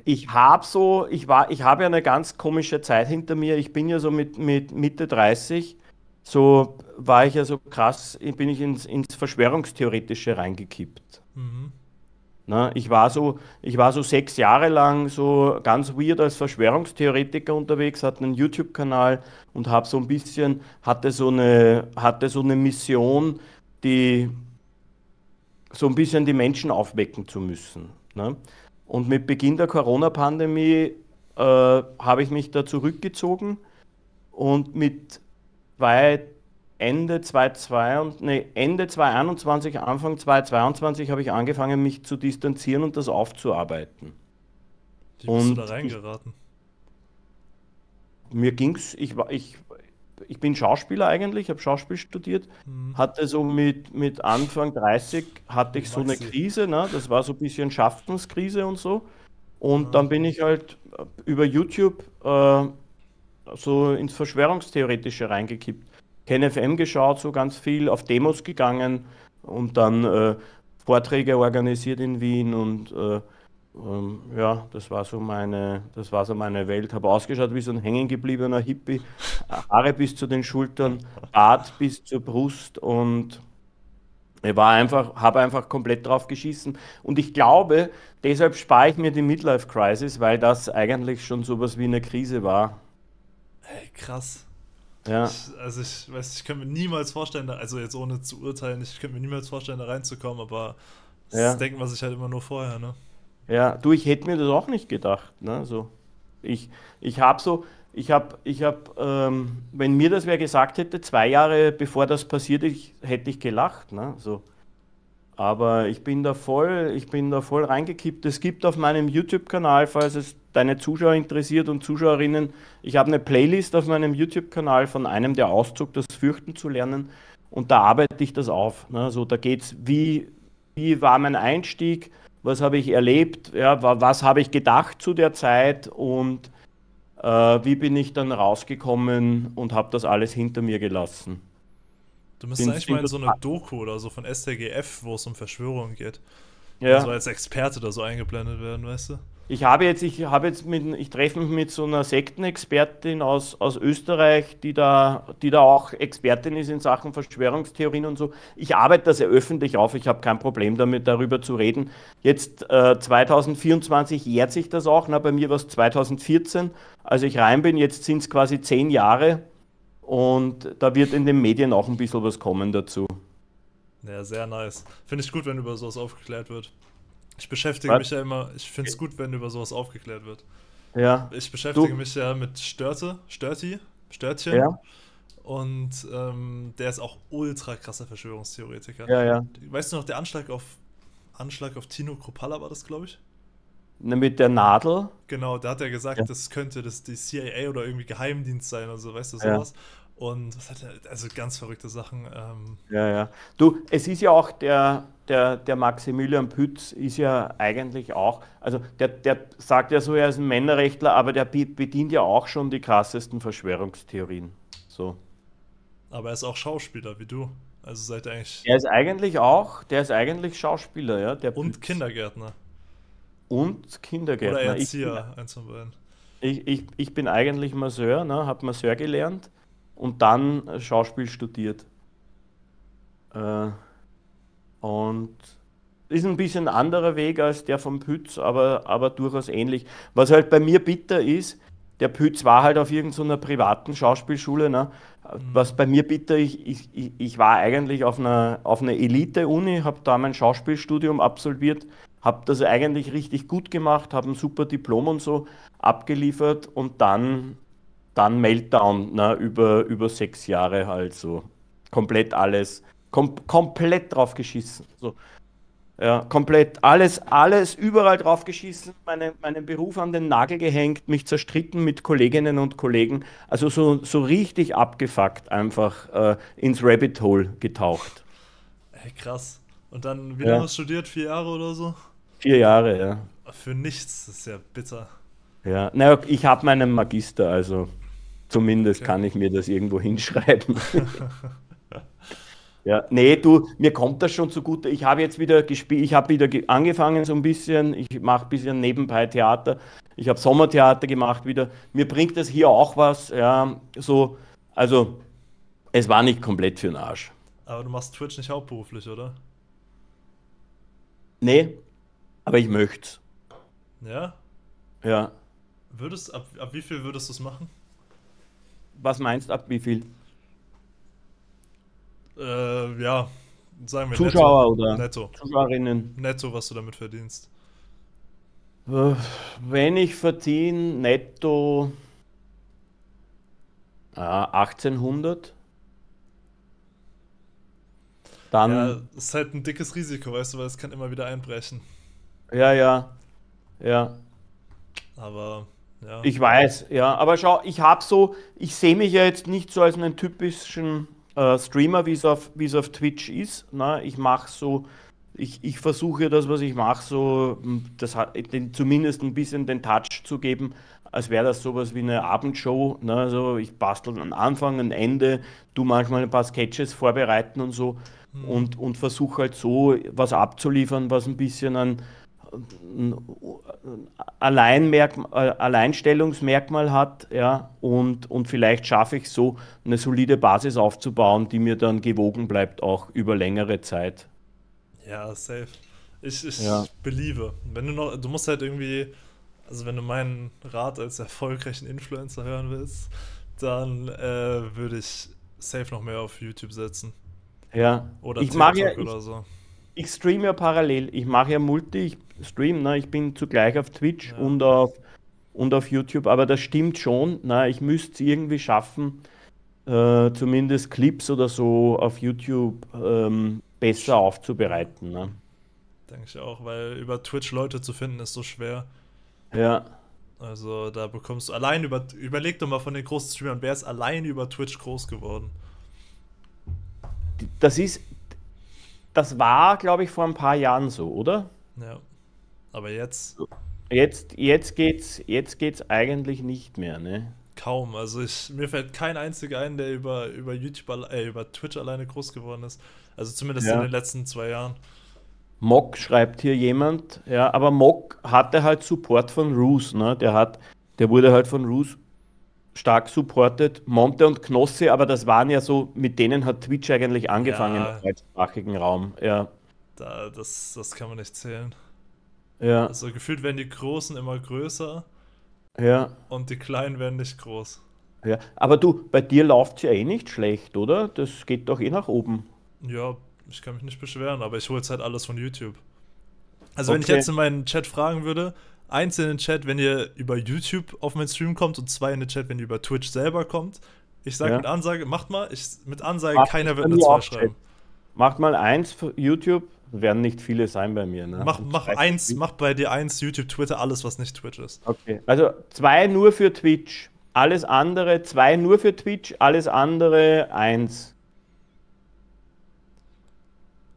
ich habe so, ich war, ich habe ja eine ganz komische Zeit hinter mir. Ich bin ja so mit, mit Mitte 30, so war ich ja so krass, bin ich ins, ins Verschwörungstheoretische reingekippt. Mhm. Na, ich, war so, ich war so sechs Jahre lang so ganz weird als Verschwörungstheoretiker unterwegs, hatte einen YouTube-Kanal und habe so ein bisschen, hatte so, eine, hatte so eine Mission, die so ein bisschen die Menschen aufwecken zu müssen. Ne? Und mit Beginn der Corona-Pandemie äh, habe ich mich da zurückgezogen und mit zwei, Ende, 2022, nee, Ende 2021, Anfang 2022 habe ich angefangen, mich zu distanzieren und das aufzuarbeiten. Wie bist und du da reingeraten? mir ging's, ich ich ich bin Schauspieler eigentlich, habe Schauspiel studiert, mhm. hatte so mit, mit Anfang 30 hatte ich so eine Krise, ne? das war so ein bisschen Schaffenskrise und so. Und mhm. dann bin ich halt äh, über YouTube äh, so ins Verschwörungstheoretische reingekippt. KenFM geschaut, so ganz viel, auf Demos gegangen und dann äh, Vorträge organisiert in Wien und äh, ähm, ja, das war so meine, das war so meine Welt. Habe ausgeschaut wie so ein hängengebliebener Hippie, Haare bis zu den Schultern, Bart bis zur Brust und ich war einfach, habe einfach komplett drauf geschissen. Und ich glaube, deshalb spare ich mir die Midlife Crisis, weil das eigentlich schon sowas wie eine Krise war. Hey, krass. Ja. Ich, also ich weiß, ich könnte mir niemals vorstellen, also jetzt ohne zu urteilen, ich könnte mir niemals vorstellen, da reinzukommen, aber das ja. Denken, was ich halt immer nur vorher, ne? Ja, du, ich hätte mir das auch nicht gedacht. Ne? So, ich ich habe so, ich habe, ich hab, ähm, wenn mir das wer gesagt hätte, zwei Jahre bevor das passiert ist, hätte ich gelacht. Ne? So. Aber ich bin da voll, ich bin da voll reingekippt. Es gibt auf meinem YouTube-Kanal, falls es deine Zuschauer interessiert und Zuschauerinnen, ich habe eine Playlist auf meinem YouTube-Kanal von einem der Auszug, das Fürchten zu lernen. Und da arbeite ich das auf. Ne? So, da geht es, wie, wie war mein Einstieg? was habe ich erlebt, ja, was habe ich gedacht zu der Zeit und äh, wie bin ich dann rausgekommen und habe das alles hinter mir gelassen. Du müsstest eigentlich mal in so eine Doku oder so von STGF, wo es um Verschwörungen geht. Ja. Also als Experte da so eingeblendet werden, weißt du? Ich habe jetzt, ich habe jetzt mit, ich treffe mich mit so einer Sektenexpertin aus, aus Österreich, die da, die da auch Expertin ist in Sachen Verschwörungstheorien und so. Ich arbeite das ja öffentlich auf, ich habe kein Problem damit, darüber zu reden. Jetzt äh, 2024 jährt sich das auch, na, bei mir war es 2014, als ich rein bin, jetzt sind es quasi zehn Jahre und da wird in den Medien auch ein bisschen was kommen dazu. Ja, sehr nice. Finde ich gut, wenn über sowas aufgeklärt wird. Ich beschäftige Was? mich ja immer, ich finde es gut, wenn über sowas aufgeklärt wird. Ja. Ich beschäftige du? mich ja mit Störte, Störti, Störtchen. Ja. Und ähm, der ist auch ultra krasser Verschwörungstheoretiker. Ja, ja. Weißt du noch, der Anschlag auf Anschlag auf Tino Kropala war das, glaube ich? Ne, mit der Nadel? Genau, da hat er gesagt, ja. das könnte das, die CIA oder irgendwie Geheimdienst sein oder so, weißt du, sowas. Ja. Und was hat er, also ganz verrückte Sachen. Ähm. Ja, ja. Du, es ist ja auch der der, der Maximilian Pütz ist ja eigentlich auch, also der, der sagt ja so, er ist ein Männerrechtler, aber der bedient ja auch schon die krassesten Verschwörungstheorien. So. Aber er ist auch Schauspieler, wie du. Also seid ihr eigentlich. Der ist eigentlich auch, der ist eigentlich Schauspieler, ja. Der und Pütz. Kindergärtner. Und Kindergärtner. Oder Erzieher, ich bin, eins von beiden. Ich, ich, ich bin eigentlich Masseur, ne, habe Masseur gelernt und dann Schauspiel studiert. Äh und ist ein bisschen anderer Weg als der vom Pütz, aber, aber durchaus ähnlich. Was halt bei mir bitter ist, der Pütz war halt auf irgendeiner so privaten Schauspielschule. Ne? Mhm. Was bei mir bitter, ich, ich, ich war eigentlich auf einer, auf einer Elite-Uni, habe da mein Schauspielstudium absolviert, habe das eigentlich richtig gut gemacht, habe ein super Diplom und so abgeliefert und dann, dann Meltdown ne? über, über sechs Jahre halt so. Komplett alles Kom komplett drauf geschissen. Also, ja, komplett. Alles, alles überall drauf geschissen, meine, meinen Beruf an den Nagel gehängt, mich zerstritten mit Kolleginnen und Kollegen. Also so, so richtig abgefuckt einfach äh, ins Rabbit Hole getaucht. Hey, krass. Und dann, wieder ja. studiert? Vier Jahre oder so? Vier Jahre, ja. Für nichts, das ist ja bitter. Ja, naja, ich habe meinen Magister, also zumindest okay. kann ich mir das irgendwo hinschreiben. Ja, nee, du, mir kommt das schon zugute. Ich habe jetzt wieder gespielt, ich habe wieder ge angefangen so ein bisschen. Ich mache ein bisschen nebenbei Theater. Ich habe Sommertheater gemacht wieder. Mir bringt das hier auch was. Ja, so, also, es war nicht komplett für den Arsch. Aber du machst Twitch nicht hauptberuflich, oder? Nee, aber ich möchte Ja? Ja. Würdest, ab, ab wie viel würdest du es machen? Was meinst du, ab wie viel? Äh, ja, sagen wir Zuschauer netto. oder netto. Zuschauerinnen. Netto, was du damit verdienst. Äh, wenn ich verdiene, netto äh, 1800. Dann. Ja, ist halt ein dickes Risiko, weißt du, weil es kann immer wieder einbrechen. Ja, ja. Ja. Aber ja. Ich weiß, ja. Aber schau, ich habe so, ich sehe mich ja jetzt nicht so als einen typischen äh, Streamer, wie es auf, wie's auf Twitch ist. Na, ne? ich mache so, ich, ich versuche das, was ich mache, so das, den, zumindest ein bisschen den Touch zu geben, als wäre das sowas wie eine Abendshow. Ne? Also ich bastel einen Anfang, ein Ende, du manchmal ein paar Sketches vorbereiten und so mhm. und, und versuche halt so was abzuliefern, was ein bisschen an ein Alleinmerkmal, äh, Alleinstellungsmerkmal hat, ja, und, und vielleicht schaffe ich so eine solide Basis aufzubauen, die mir dann gewogen bleibt, auch über längere Zeit. Ja, safe. Ich, ich ja. beliebe. Wenn du noch, du musst halt irgendwie, also wenn du meinen Rat als erfolgreichen Influencer hören willst, dann äh, würde ich safe noch mehr auf YouTube setzen. Ja. Oder ich TikTok mag ja, ich, so ich streame ja parallel. Ich mache ja Multi, ich stream, ne? ich bin zugleich auf Twitch ja. und, auf, und auf YouTube, aber das stimmt schon. Ne? Ich müsste es irgendwie schaffen, äh, zumindest Clips oder so auf YouTube ähm, besser aufzubereiten. Ne? Denke ich auch, weil über Twitch Leute zu finden ist so schwer. Ja. Also da bekommst du allein über. Überleg doch mal von den großen Streamern, wer ist allein über Twitch groß geworden? Das ist das war, glaube ich, vor ein paar Jahren so, oder? Ja. Aber jetzt. Jetzt, jetzt geht's, jetzt geht's eigentlich nicht mehr, ne? Kaum. Also ich, mir fällt kein einziger ein, der über, über YouTube, äh, über Twitch alleine groß geworden ist. Also zumindest ja. in den letzten zwei Jahren. Mock schreibt hier jemand, ja, aber Mock hatte halt Support von Roos, ne? Der hat, der wurde halt von Roos stark supportet. Monte und Knosse, aber das waren ja so, mit denen hat Twitch eigentlich angefangen ja. im deutschsprachigen Raum. Ja. Da, das, das kann man nicht zählen. Ja. Also gefühlt werden die Großen immer größer. Ja. Und die Kleinen werden nicht groß. Ja, aber du, bei dir läuft es ja eh nicht schlecht, oder? Das geht doch eh nach oben. Ja, ich kann mich nicht beschweren, aber ich hole jetzt halt alles von YouTube. Also okay. wenn ich jetzt in meinen Chat fragen würde, Eins in den Chat, wenn ihr über YouTube auf meinen Stream kommt und zwei in den Chat, wenn ihr über Twitch selber kommt. Ich sage ja. mit Ansage, macht mal, ich, mit Ansage, macht keiner wird eine 2 schreiben. Macht mal eins für YouTube, werden nicht viele sein bei mir. Ne? Mach, mach eins, Twitch. mach bei dir eins, YouTube, Twitter, alles, was nicht Twitch ist. Okay, also zwei nur für Twitch, alles andere, zwei nur für Twitch, alles andere, eins.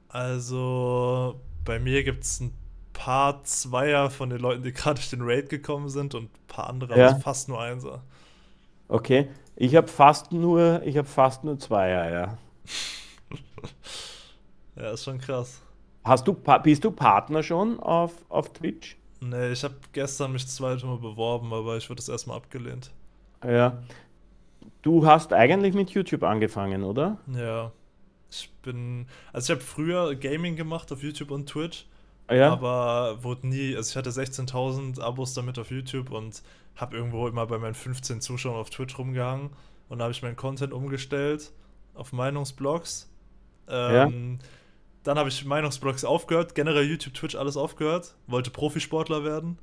Also bei mir gibt es ein paar Zweier von den Leuten, die gerade durch den Raid gekommen sind und ein paar andere, ja. also fast nur Einser. Okay, ich habe fast nur, ich habe fast nur Zweier, ja. ja, ist schon krass. Hast du, bist du Partner schon auf, auf Twitch? Nee, ich habe gestern mich zweimal beworben, aber ich wurde es erstmal abgelehnt. Ja. Du hast eigentlich mit YouTube angefangen, oder? Ja. Ich bin, also ich habe früher Gaming gemacht auf YouTube und Twitch Ah, ja? Aber wurde nie, also ich hatte 16.000 Abos damit auf YouTube und habe irgendwo immer bei meinen 15 Zuschauern auf Twitch rumgehangen und habe ich meinen Content umgestellt auf Meinungsblogs. Ähm, ja? Dann habe ich Meinungsblogs aufgehört, generell YouTube, Twitch, alles aufgehört, wollte Profisportler werden.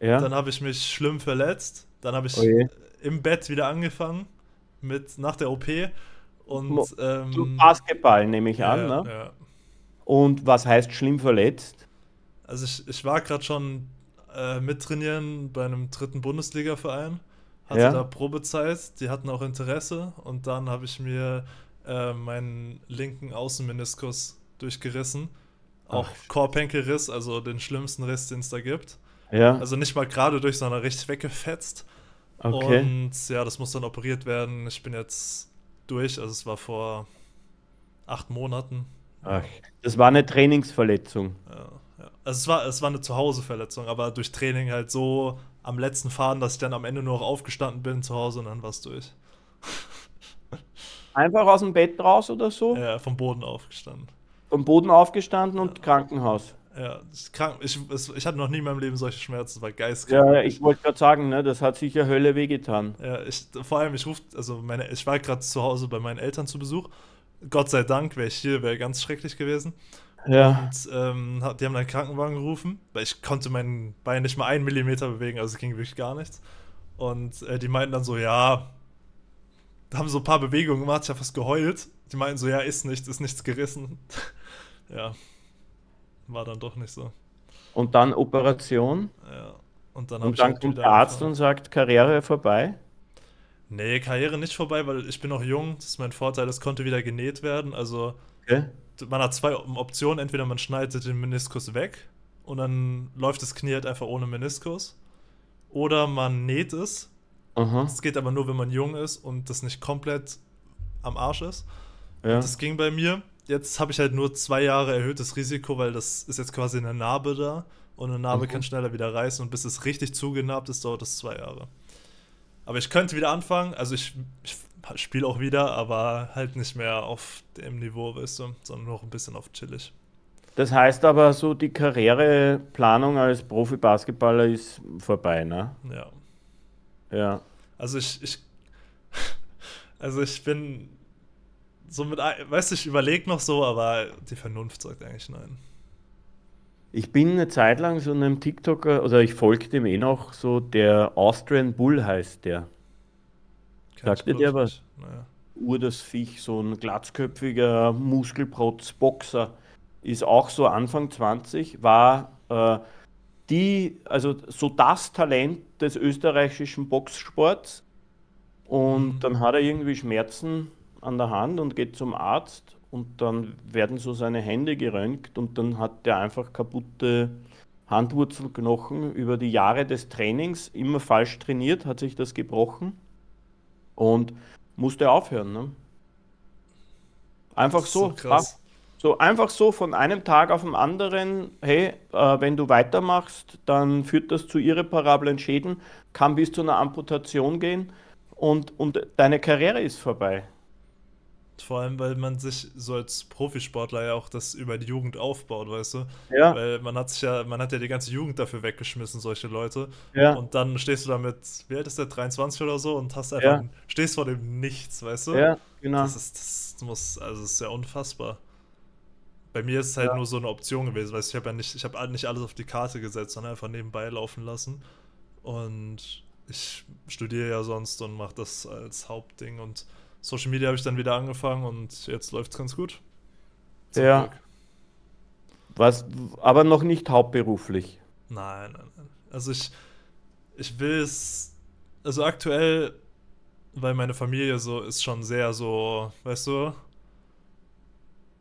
Ja? Dann habe ich mich schlimm verletzt. Dann habe ich okay. Oh im Bett wieder angefangen mit nach der OP. Und, ähm, Basketball nehme ich ja, an, ne? Ja. Und was heißt schlimm verletzt? Also ich, ich war gerade schon äh, mittrainieren bei einem dritten Bundesliga-Verein, hatte ja. da Probezeit, die hatten auch Interesse und dann habe ich mir äh, meinen linken Außenmeniskus durchgerissen. Auch Korpenkelriss, also den schlimmsten Riss, den es da gibt. Ja. Also nicht mal gerade durch, sondern richtig weggefetzt. Okay. Und ja, das muss dann operiert werden. Ich bin jetzt durch, also es war vor acht Monaten. Ach, das war eine Trainingsverletzung. Ja. Also es war, es war eine Zuhause-Verletzung, aber durch Training halt so am letzten Faden, dass ich dann am Ende nur noch aufgestanden bin zu Hause und dann war es durch. Einfach aus dem Bett raus oder so? Ja, vom Boden aufgestanden. Vom Boden aufgestanden und ja. Krankenhaus. Ja, ich, krank, ich, ich, hatte noch nie in meinem Leben solche Schmerzen, war geistkrank. Ja, ich wollte gerade sagen, ne, das hat sicher Hölle wehgetan. Ja, ich, vor allem, ich ruft, also meine, ich war gerade zu Hause bei meinen Eltern zu Besuch. Gott sei Dank wäre ich hier, wäre ganz schrecklich gewesen. Ja. Und ähm, die haben dann Krankenwagen gerufen, weil ich konnte mein Bein nicht mal einen Millimeter bewegen, also es ging wirklich gar nichts. Und äh, die meinten dann so, ja, da haben so ein paar Bewegungen gemacht, ich habe fast geheult. Die meinten so, ja, ist nichts, ist nichts gerissen. ja, war dann doch nicht so. Und dann Operation. Ja. Und dann, und dann halt kommt der Arzt angefangen. und sagt, Karriere vorbei. Nee, Karriere nicht vorbei, weil ich bin noch jung, das ist mein Vorteil, das konnte wieder genäht werden. Also okay man hat zwei Optionen. Entweder man schneidet den Meniskus weg und dann läuft das Knie halt einfach ohne Meniskus. Oder man näht es. Es geht aber nur, wenn man jung ist und das nicht komplett am Arsch ist. Ja. Und das ging bei mir. Jetzt habe ich halt nur zwei Jahre erhöhtes Risiko, weil das ist jetzt quasi eine Narbe da. Und eine Narbe mhm. kann schneller wieder reißen. Und bis es richtig zugenabt ist, dauert es zwei Jahre. Aber ich könnte wieder anfangen. Also ich, ich Spiel auch wieder, aber halt nicht mehr auf dem Niveau, weißt du, sondern noch ein bisschen auf chillig. Das heißt aber so, die Karriereplanung als Profi-Basketballer ist vorbei, ne? Ja. Ja. Also ich, ich also ich bin so mit, weißt du, ich überlege noch so, aber die Vernunft sagt eigentlich nein. Ich bin eine Zeit lang so einem TikToker, oder ich folge dem eh noch so, der Austrian Bull heißt der. Sagt ihr was? Naja. Ur so ein glatzköpfiger Muskelprotz-Boxer, ist auch so Anfang 20, war äh, die, also so das Talent des österreichischen Boxsports. Und mhm. dann hat er irgendwie Schmerzen an der Hand und geht zum Arzt und dann werden so seine Hände geröntgt und dann hat der einfach kaputte Handwurzelknochen über die Jahre des Trainings immer falsch trainiert, hat sich das gebrochen und musste aufhören. Ne? Einfach so. so, ab, so einfach so von einem Tag auf den anderen, hey, äh, wenn du weitermachst, dann führt das zu irreparablen Schäden, kann bis zu einer Amputation gehen und, und deine Karriere ist vorbei. Vor allem, weil man sich so als Profisportler ja auch das über die Jugend aufbaut, weißt du? Ja. Weil man hat sich ja, man hat ja die ganze Jugend dafür weggeschmissen, solche Leute. Ja. Und dann stehst du da mit, wie alt ist der, 23 oder so und hast einfach, ja. stehst vor dem Nichts, weißt du? Ja, genau. Das ist, das muss, also das ist ja unfassbar. Bei mir ist es halt ja. nur so eine Option gewesen, weißt du, ich habe ja nicht, ich habe nicht alles auf die Karte gesetzt, sondern einfach nebenbei laufen lassen. Und ich studiere ja sonst und mache das als Hauptding und Social Media habe ich dann wieder angefangen und jetzt läuft es ganz gut. Zum ja. Glück. Was, aber noch nicht hauptberuflich. Nein, nein, nein. Also ich, ich will es, also aktuell, weil meine Familie so ist schon sehr so, weißt du?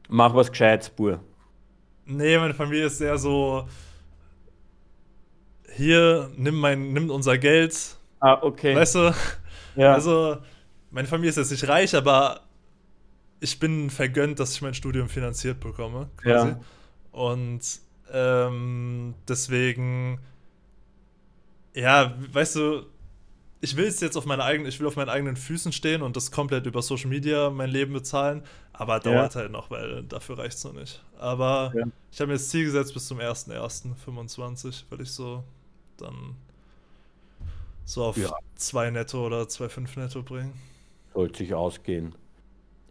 Mach was Gescheites, Bur. Nee, meine Familie ist sehr so, hier, nimm mein, nimm unser Geld. Ah, okay. Weißt du? Ja. Also, meine Familie ist jetzt nicht reich, aber ich bin vergönnt, dass ich mein Studium finanziert bekomme. Quasi. Ja. Und ähm, deswegen, ja, weißt du, ich will es jetzt auf meine eigenen, ich will auf meinen eigenen Füßen stehen und das komplett über Social Media mein Leben bezahlen, aber dauert ja. halt noch, weil dafür reicht es noch nicht. Aber ja. ich habe mir das Ziel gesetzt bis zum 1.1.25, weil ich so dann so auf 2 ja. netto oder 2,5 netto bringen. Sollte sich ausgehen.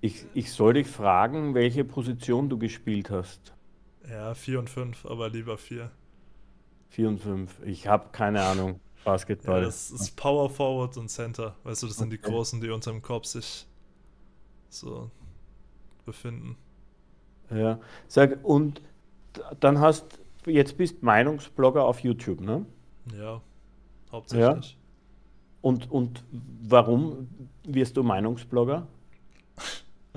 Ich, ich soll dich fragen, welche Position du gespielt hast. Ja, 4 und 5, aber lieber 4. 4 und 5. Ich habe keine Ahnung. Basketball. Ja, das ist Power Forward und Center. Weißt du, das sind die Großen, die unter dem Korb sich so befinden. Ja, sag, und dann hast, jetzt bist Meinungsblogger auf YouTube, ne? Ja, hauptsächlich. Ja. Und, und warum wirst du Meinungsblogger?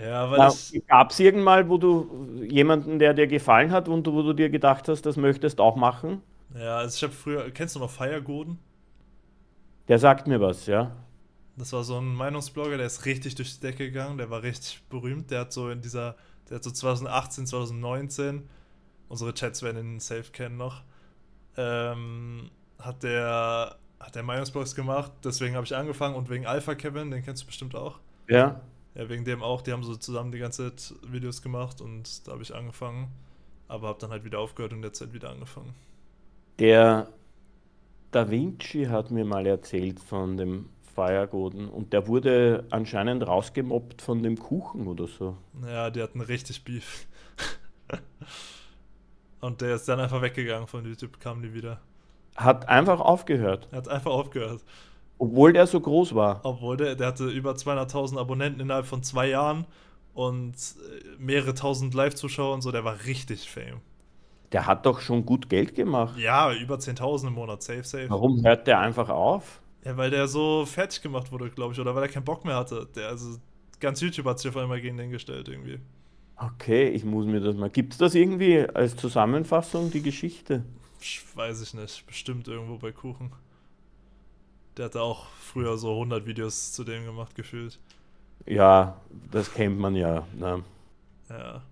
Ja, weil Gab es irgendwann mal, wo du jemanden, der dir gefallen hat und wo du dir gedacht hast, das möchtest auch machen? Ja, also ich habe früher, kennst du noch Firegoden? Der sagt mir was, ja. Das war so ein Meinungsblogger, der ist richtig durch die Decke gegangen, der war richtig berühmt, der hat so in dieser, der hat so 2018, 2019, unsere Chats werden ihn safe kennen noch, ähm, hat der hat der Meinungsbox gemacht, deswegen habe ich angefangen und wegen Alpha Kevin, den kennst du bestimmt auch. Ja. Ja, wegen dem auch, die haben so zusammen die ganze Zeit Videos gemacht und da habe ich angefangen, aber habe dann halt wieder aufgehört und in der Zeit wieder angefangen. Der Da Vinci hat mir mal erzählt von dem Feiergoden und der wurde anscheinend rausgemobbt von dem Kuchen oder so. Ja, die hatten richtig Beef. und der ist dann einfach weggegangen von YouTube, kam nie wieder hat einfach aufgehört. Er hat einfach aufgehört. Obwohl der so groß war. Obwohl der, der hatte über 200.000 Abonnenten innerhalb von zwei Jahren und äh, mehrere tausend Live-Zuschauer und so, der war richtig fame. Der hat doch schon gut Geld gemacht. Ja, über 10.000 im Monat, safe, safe. Warum hört der einfach auf? Ja, weil der so fertig gemacht wurde, glaube ich, oder weil er keinen Bock mehr hatte. Der, also, ganz YouTube hat sich auf einmal gegen den gestellt irgendwie. Okay, ich muss mir das mal. Gibt es das irgendwie als Zusammenfassung, die Geschichte? weiß ich nicht, bestimmt irgendwo bei Kuchen. Der hatte auch früher so 100 Videos zu dem gemacht, gefühlt. Ja, das kennt man ja. Ne? Ja,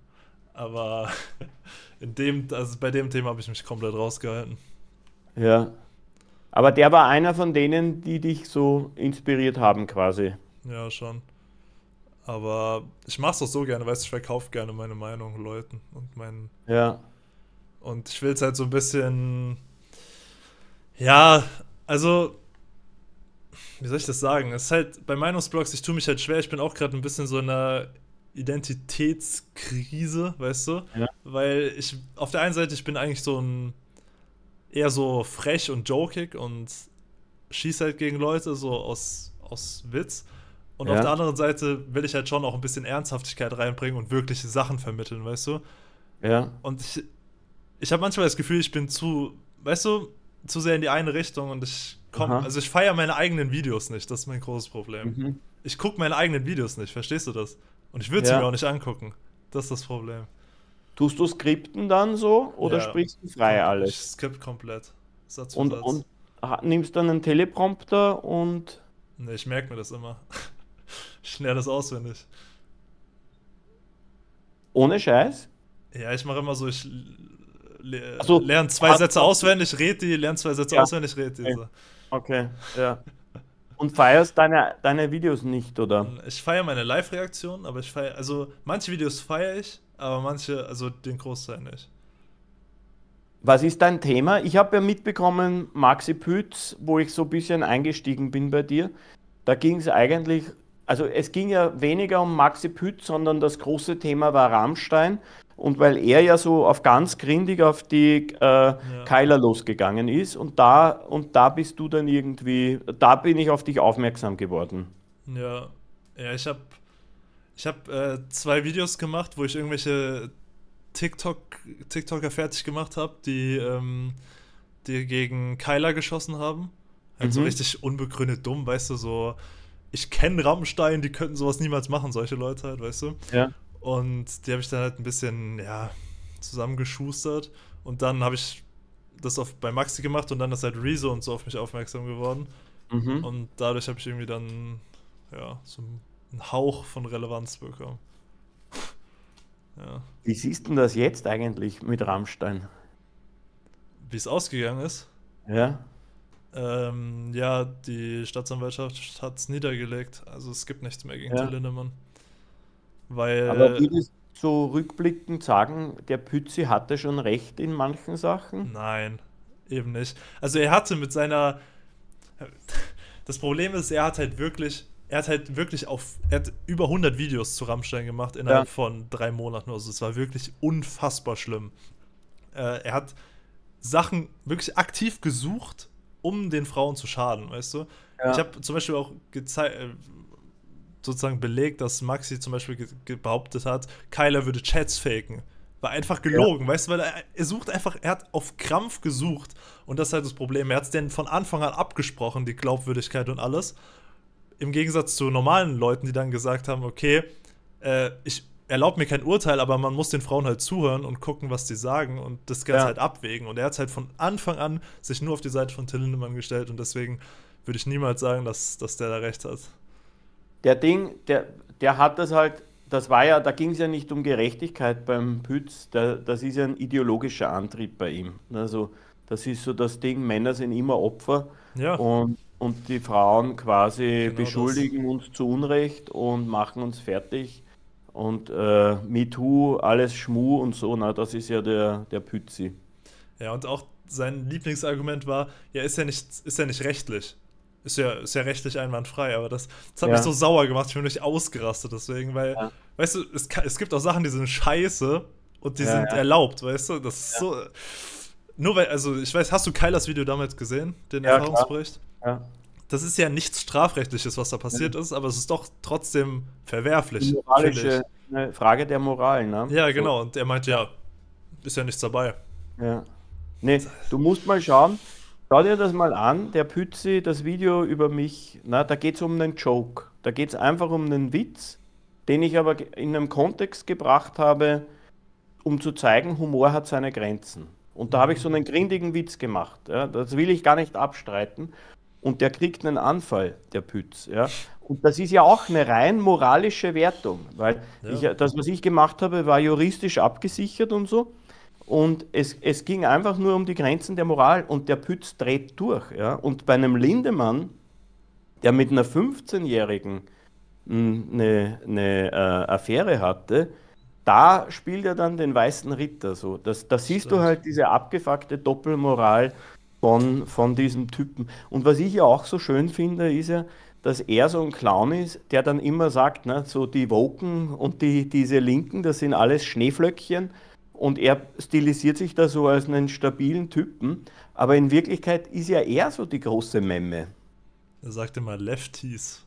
aber in dem, also bei dem Thema habe ich mich komplett rausgehalten. Ja, aber der war einer von denen, die dich so inspiriert haben quasi. Ja, schon. Aber ich mache es auch so gerne, weißt ich verkaufe gerne meine Meinung Leuten und meinen ja. Und ich will es halt so ein bisschen. Ja, also. Wie soll ich das sagen? Es ist halt bei Meinungsblogs, ich tue mich halt schwer. Ich bin auch gerade ein bisschen so in einer Identitätskrise, weißt du? Ja. Weil ich auf der einen Seite, ich bin eigentlich so ein. eher so frech und jokig und schieße halt gegen Leute so aus, aus Witz. Und ja. auf der anderen Seite will ich halt schon auch ein bisschen Ernsthaftigkeit reinbringen und wirkliche Sachen vermitteln, weißt du? Ja. Und ich, ich habe manchmal das Gefühl, ich bin zu, weißt du, zu sehr in die eine Richtung und ich komme, also ich feiere meine eigenen Videos nicht, das ist mein großes Problem. Mhm. Ich gucke meine eigenen Videos nicht, verstehst du das? Und ich will sie ja. mir auch nicht angucken. Das ist das Problem. Tust du Skripten dann so oder ja. sprichst du frei alles? Ich skript komplett. Satz und, Satz. Und nimmst dann einen Teleprompter und. Ne, ich merke mir das immer. ich lerne das auswendig. Ohne Scheiß? Ja, ich mache immer so, ich le so, lern zwei hat, ah, Sätze auswendig, red die, lern zwei Sätze ja. auswendig, red die. Okay. So. okay, ja. Und feierst deine, deine Videos nicht, oder? Ich feiere meine Live-Reaktion, aber ich feiere, also manche Videos feiere ich, aber manche, also den Großteil nicht. Was ist dein Thema? Ich habe ja mitbekommen, Maxi Pütz, wo ich so ein bisschen eingestiegen bin bei dir, da ging es eigentlich, also es ging ja weniger um Maxi Pütz, sondern das große Thema war Rammstein. Und weil er ja so auf ganz grindig auf die äh, ja. Keiler losgegangen ist und da, und da bist du dann irgendwie, da bin ich auf dich aufmerksam geworden. Ja, ja, ich habe ich habe äh, zwei Videos gemacht, wo ich irgendwelche TikTok, TikToker fertig gemacht habe, die, ähm, die gegen Keiler geschossen haben. Halt mhm. so richtig unbegründet dumm, weißt du, so ich kenne Rammstein, die könnten sowas niemals machen, solche Leute halt, weißt du? Ja. Und die habe ich dann halt ein bisschen, ja, zusammengeschustert. Und dann habe ich das auf, bei Maxi gemacht und dann ist halt Rezo und so auf mich aufmerksam geworden. Mhm. Und dadurch habe ich irgendwie dann, ja, so einen Hauch von Relevanz bekommen. Ja. Wie siehst du das jetzt eigentlich mit Rammstein? Wie es ausgegangen ist? Ja. Ähm, ja, die Staatsanwaltschaft hat es niedergelegt. Also es gibt nichts mehr gegen ja. Till Lindemann. Weil, Aber würdest du so rückblickend sagen, der Pützi hatte schon recht in manchen Sachen? Nein, eben nicht. Also er hatte mit seiner. Das Problem ist, er hat halt wirklich er hat halt wirklich auf, er hat über 100 Videos zu Rammstein gemacht innerhalb ja. von drei Monaten. Also es war wirklich unfassbar schlimm. Äh, er hat Sachen wirklich aktiv gesucht, um den Frauen zu schaden, weißt du? Ja. Ich habe zum Beispiel auch gezeigt, äh, sozusagen belegt, dass Maxi zum Beispiel behauptet hat, Kyler würde Chats faken. War einfach gelogen, ja. weißt du, weil er, er, sucht einfach, er hat auf Krampf gesucht und das ist halt das Problem. Er hat es denn von Anfang an abgesprochen, die Glaubwürdigkeit und alles. Im Gegensatz zu normalen Leuten, die dann gesagt haben, okay, äh, ich erlaube mir kein Urteil, aber man muss den Frauen halt zuhören und gucken, was die sagen und das Ganze ja. halt abwägen. Und er hat halt von Anfang an sich nur auf die Seite von Till Lindemann gestellt und deswegen würde ich niemals sagen, dass, dass der da recht hat der Ding, der, der hat das halt, das war ja, da ging es ja nicht um Gerechtigkeit beim Pütz, da, das ist ja ein ideologischer Antrieb bei ihm. Also das ist so das Ding, Männer sind immer Opfer ja. und, und die Frauen quasi genau beschuldigen das. uns zu Unrecht und machen uns fertig. Und äh, MeToo, alles Schmu und so, na, das ist ja der, der Pützi. Ja, und auch sein Lieblingsargument war, ja, ist ja nicht, ist ja nicht rechtlich. Ist ja, ist ja rechtlich einwandfrei, aber das, das hat ja. mich so sauer gemacht, ich bin nicht ausgerastet deswegen, weil, ja. weißt du, es, es, gibt auch Sachen, die sind scheiße und die ja, sind erlaubt, weißt du? Das ist so. Nur weil, also ich weiß, hast du Keilers Video damals gesehen, den Erfahrungsbericht? Klar. Ja das ist ja nichts Strafrechtliches, was da passiert ja. ist, aber es ist doch trotzdem verwerflich. Moralische eine Frage der Moral, ne? Ja, genau. Und er meint, ja, ist ja nichts dabei. Ja. Nee, du musst mal schauen, Schau dir das mal an, der Pützi, das Video über mich. Na, da geht es um einen Joke. Da geht es einfach um einen Witz, den ich aber in einem Kontext gebracht habe, um zu zeigen, Humor hat seine Grenzen. Und da habe ich so einen grindigen Witz gemacht. Ja? Das will ich gar nicht abstreiten. Und der kriegt einen Anfall, der Pütz. Ja? Und das ist ja auch eine rein moralische Wertung, weil ja. ich, das, was ich gemacht habe, war juristisch abgesichert und so. Und es, es ging einfach nur um die Grenzen der Moral und der Pütz dreht durch. Ja? Und bei einem Lindemann, der mit einer 15-Jährigen eine, hm, eine äh, Affäre hatte, da spielt er dann den weißen Ritter so. Das, das siehst Stimmt. du halt diese abgefuckte Doppelmoral von, von diesem Typen. Und was ich ja auch so schön finde, ist ja, dass er so ein Clown ist, der dann immer sagt, ne, so die Woken und die, diese Linken, das sind alles Schneeflöckchen und er stilisiert sich da so als einen stabilen Typen, aber in Wirklichkeit ist ja er so die große Memme. Er sagt immer Lefties.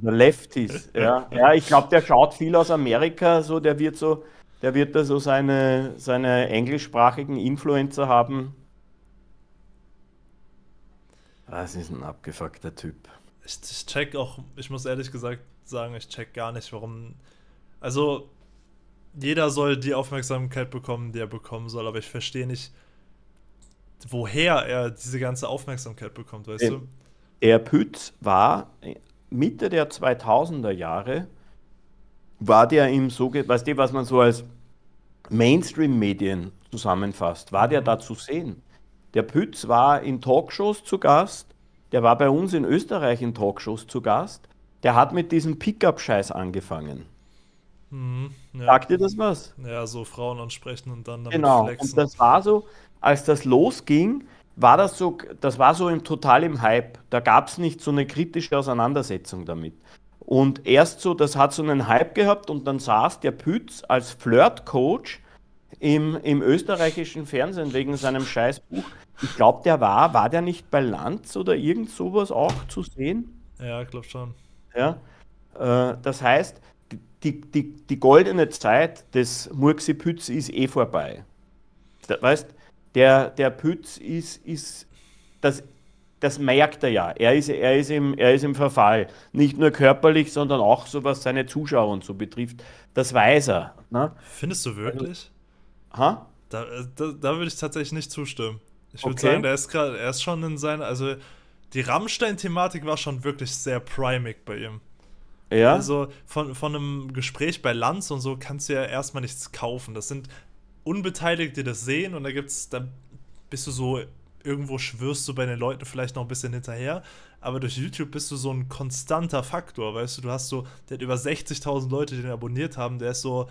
Lefties, ja. Ja, ich glaube, der schaut viel aus Amerika, so der wird so, der wird da so seine, seine englischsprachigen Influencer haben. Das ah, ist ein abgefuckter Typ. Ich, ich check auch, ich muss ehrlich gesagt sagen, ich check gar nicht, warum. Also, jeder soll die Aufmerksamkeit bekommen, die er bekommen soll, aber ich verstehe nicht, woher er diese ganze Aufmerksamkeit bekommt, weißt du? Er Pütz war äh, Mitte der 2000er Jahre, war der im so, weißt du, was man so als Mainstream-Medien zusammenfasst, war der mhm. da zu sehen. Der Pütz war in Talkshows zu Gast, der war bei uns in Österreich in Talkshows zu Gast, der hat mit diesem Pickup-Scheiß angefangen. Mhm, ja. Sagt dir das was? Ja, so Frauen ansprechen und dann damit Genau, flexen. und das war so, als das losging, war das so, das war so im, total im Hype. Da gab es nicht so eine kritische Auseinandersetzung damit. Und erst so, das hat so einen Hype gehabt und dann saß der Pütz als Flirt-Coach im, im österreichischen Fernsehen wegen seinem Scheißbuch. Ich glaube, der war, war der nicht bei Lanz oder irgend sowas auch zu sehen? Ja, ich glaube schon. Ja. Äh, das heißt, die, die, die goldene Zeit des Murksi-Pütz ist eh vorbei. Da, weißt der, der Pütz ist, ist das, das merkt er ja. Er ist, er, ist im, er ist im Verfall. Nicht nur körperlich, sondern auch so, was seine Zuschauer und so betrifft. Das weiß er. Ne? Findest du wirklich? Also, ha? Da, da, da, würde ich tatsächlich nicht zustimmen. Ich würde okay. sagen, der ist grad, er ist schon in seiner. Also, die Rammstein-Thematik war schon wirklich sehr primig bei ihm. Ja? Also von, von einem Gespräch bei Lanz und so kannst du ja erstmal nichts kaufen. Das sind Unbeteiligte, die das sehen und da gibt's, da bist du so, irgendwo schwörst du bei den Leuten vielleicht noch ein bisschen hinterher, aber durch YouTube bist du so ein konstanter Faktor, weißt du, du hast so, der hat über 60.000 Leute, die den abonniert haben, der ist so,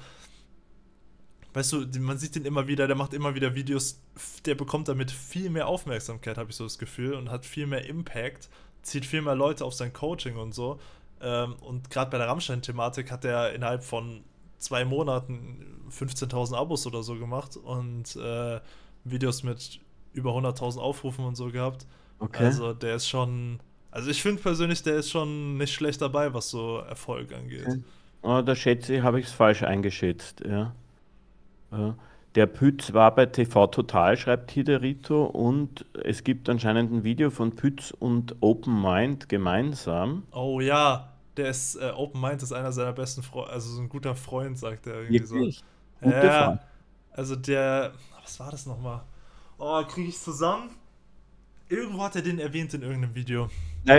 weißt du, man sieht den immer wieder, der macht immer wieder Videos, der bekommt damit viel mehr Aufmerksamkeit, habe ich so das Gefühl, und hat viel mehr Impact, zieht viel mehr Leute auf sein Coaching und so. Ähm, und gerade bei der Rammstein-Thematik hat er innerhalb von zwei Monaten 15.000 Abos oder so gemacht und äh, Videos mit über 100.000 Aufrufen und so gehabt. Okay. Also der ist schon, also ich finde persönlich, der ist schon nicht schlecht dabei, was so Erfolg angeht. Okay. Oh, da schätze ich, habe ich es falsch eingeschätzt, ja. ja. Der Pütz war bei TV Total, schreibt Hiderito, und es gibt anscheinend ein Video von Pütz und Open Mind gemeinsam. Oh ja, der ist äh, Open Mind, ist einer seiner besten Freunde, also so ein guter Freund, sagt er irgendwie Wirklich? so. Gut ja, also der, was war das nochmal? Oh, kriege ich zusammen? Irgendwo hat er den erwähnt in irgendeinem Video.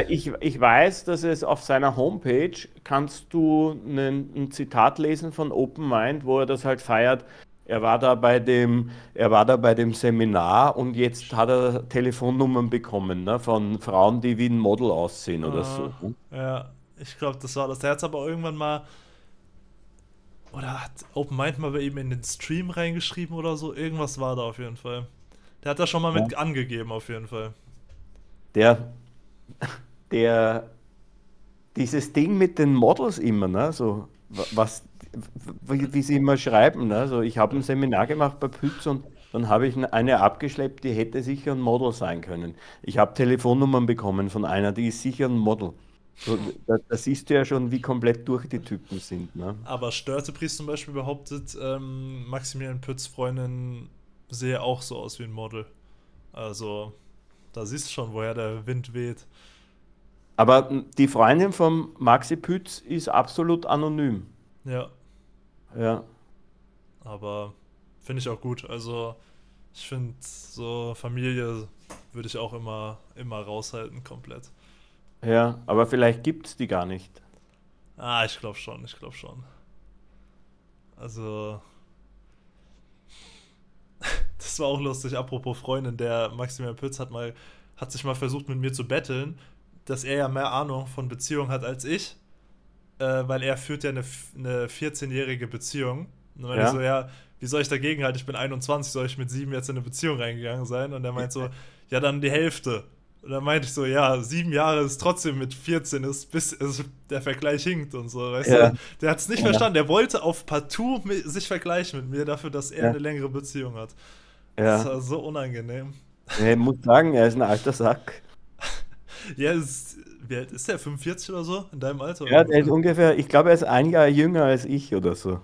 Ich, ich weiß, dass es auf seiner Homepage kannst du einen, ein Zitat lesen von Open Mind, wo er das halt feiert. Er war da bei dem, er war da bei dem Seminar und jetzt hat er Telefonnummern bekommen ne, von Frauen, die wie ein Model aussehen oder ah, so. Ne? Ja. Ich glaube, das war das. Der hat es aber irgendwann mal. Oder hat Open Mind mal bei ihm in den Stream reingeschrieben oder so? Irgendwas war da auf jeden Fall. Der hat da schon mal ja. mit angegeben, auf jeden Fall. Der. Der. Dieses Ding mit den Models immer, ne? So, was. Wie, wie sie immer schreiben, ne? So, ich habe ein Seminar gemacht bei Pütz und dann habe ich eine abgeschleppt, die hätte sicher ein Model sein können. Ich habe Telefonnummern bekommen von einer, die ist sicher ein Model da, da, siehst du ja schon, wie komplett durch die Typen sind. Ne? Aber Störtepries zum Beispiel behauptet, ähm, Maximilian Pütz Freundin sehe auch so aus wie ein Model. Also, da siehst du schon, woher der Wind weht. Aber die Freundin von Maxi Pütz ist absolut anonym. Ja. Ja. Aber finde ich auch gut. Also, ich finde, so Familie würde ich auch immer, immer raushalten, komplett. Ja, aber vielleicht gibt es die gar nicht. Ah, ich glaube schon, ich glaube schon. Also. das war auch lustig, apropos Freundin, der Maximilian Pütz hat mal, hat sich mal versucht, mit mir zu betteln, dass er ja mehr Ahnung von Beziehungen hat als ich. Äh, weil er führt ja eine, eine 14-jährige Beziehung. Und dann ja. so, ja, wie soll ich dagegen halten? Ich bin 21, soll ich mit sieben jetzt in eine Beziehung reingegangen sein? Und er meint so, ja, dann die Hälfte. Und dann meinte ich so, ja, sieben Jahre ist trotzdem mit 14 ist, bis ist, der Vergleich hinkt und so, weißt ja. du? Der hat es nicht ja. verstanden. Der wollte auf partout mit, sich vergleichen mit mir dafür, dass er ja. eine längere Beziehung hat. Ja. Das war so unangenehm. Ich muss sagen, er ist ein alter Sack. ja, ist, wie alt ist der? 45 oder so? In deinem Alter? Ja, der ist ungefähr, ich glaube, er ist ein Jahr jünger als ich oder so.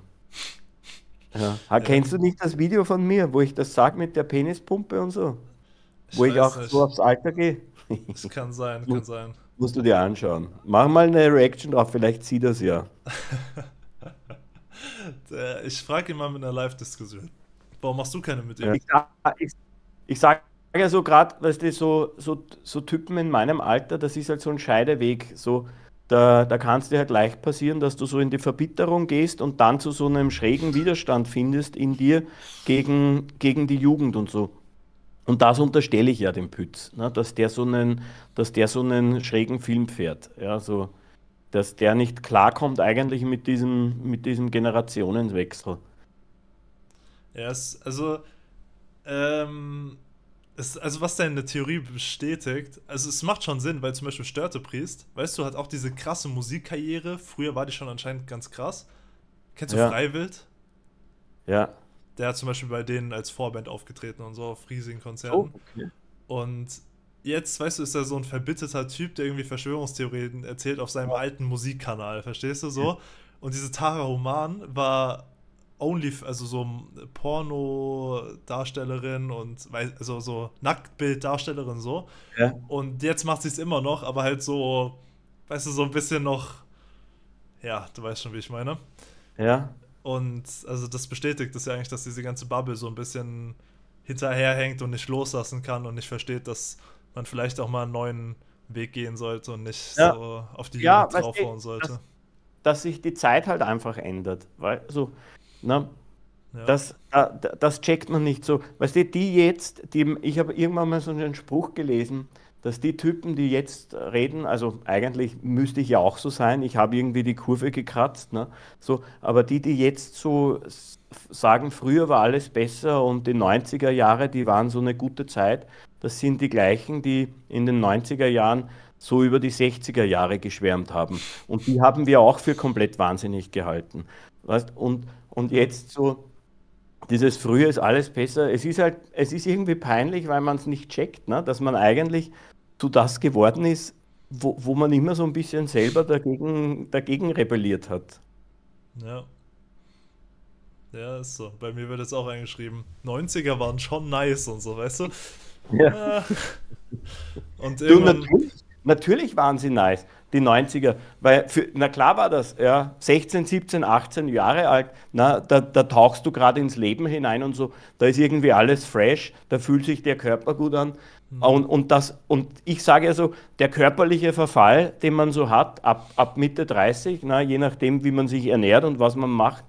Ja. Kennst du nicht das Video von mir, wo ich das sag mit der Penispumpe und so? Ich wo ich auch nicht. so aufs Alter gehe? Das kann sein, kann sein. Musst du dir anschauen. Mach mal eine Reaction drauf, vielleicht sieht das ja. ich frage ihn mal mit einer Live-Diskussion. Warum machst du keine mit ihm? Ich, ich, ich sage ja so gerade, weißt du, so, so, so Typen in meinem Alter, das ist halt so ein Scheideweg. So, da, da kann es dir halt leicht passieren, dass du so in die Verbitterung gehst und dann zu so einem schrägen Widerstand findest in dir gegen, gegen die Jugend und so. Und das unterstelle ich ja dem Pütz, ne? dass, der so einen, dass der so einen schrägen Film fährt. Ja? So, dass der nicht klarkommt eigentlich mit diesem, mit diesem Generationenwechsel. Ja, es, also, ähm, es, also was deine Theorie bestätigt, also es macht schon Sinn, weil zum Beispiel Störtepriest, weißt du, hat auch diese krasse Musikkarriere, früher war die schon anscheinend ganz krass. Kennst du ja. Freiwild? Ja. Der hat zum Beispiel bei denen als Vorband aufgetreten und so auf riesigen Konzerten. Oh, okay. Und jetzt, weißt du, ist er so ein verbitterter Typ, der irgendwie Verschwörungstheorien erzählt auf seinem oh. alten Musikkanal, verstehst du so? Und diese Tara Roman war Only, also so Porno-Darstellerin und also so Nacktbild-Darstellerin so. Ja. Und jetzt macht sie es immer noch, aber halt so, weißt du, so ein bisschen noch, ja, du weißt schon, wie ich meine. Ja. Und also das bestätigt es ja eigentlich, dass diese ganze Bubble so ein bisschen hinterherhängt und nicht loslassen kann und nicht versteht, dass man vielleicht auch mal einen neuen Weg gehen sollte und nicht ja. so auf die ja, Jugend draufhauen ich, sollte. Dass, dass, sich die Zeit halt einfach ändert. Weil, so, ne? Ja. Das, das checkt man nicht so. Weißt du, die jetzt, die, ich habe irgendwann mal so einen Spruch gelesen, dass die Typen, die jetzt reden, also eigentlich müsste ich ja auch so sein, ich habe irgendwie die Kurve gekratzt, ne? so, aber die, die jetzt so sagen, früher war alles besser und die 90er Jahre, die waren so eine gute Zeit, das sind die gleichen, die in den 90er Jahren so über die 60er Jahre geschwärmt haben. Und die haben wir auch für komplett wahnsinnig gehalten. Weißt? Und, und jetzt so, dieses Frühe ist alles besser. Es ist halt, es ist irgendwie peinlich, weil man es nicht checkt, ne? dass man eigentlich zu das geworden ist, wo, wo man immer so ein bisschen selber dagegen, dagegen rebelliert hat. Ja. Ja, ist so. Bei mir wird jetzt auch eingeschrieben, 90er waren schon nice und so, weißt du? Ja. Ah. und du, natürlich, natürlich waren sie nice, die 90er. Weil für, na klar war das, ja, 16, 17, 18 Jahre alt, na, da, da tauchst du gerade ins Leben hinein und so, da ist irgendwie alles fresh, da fühlt sich der Körper gut an. Mhm. Und, und, das, und ich sage also, der körperliche Verfall, den man so hat, ab, ab Mitte 30, na, je nachdem, wie man sich ernährt und was man macht,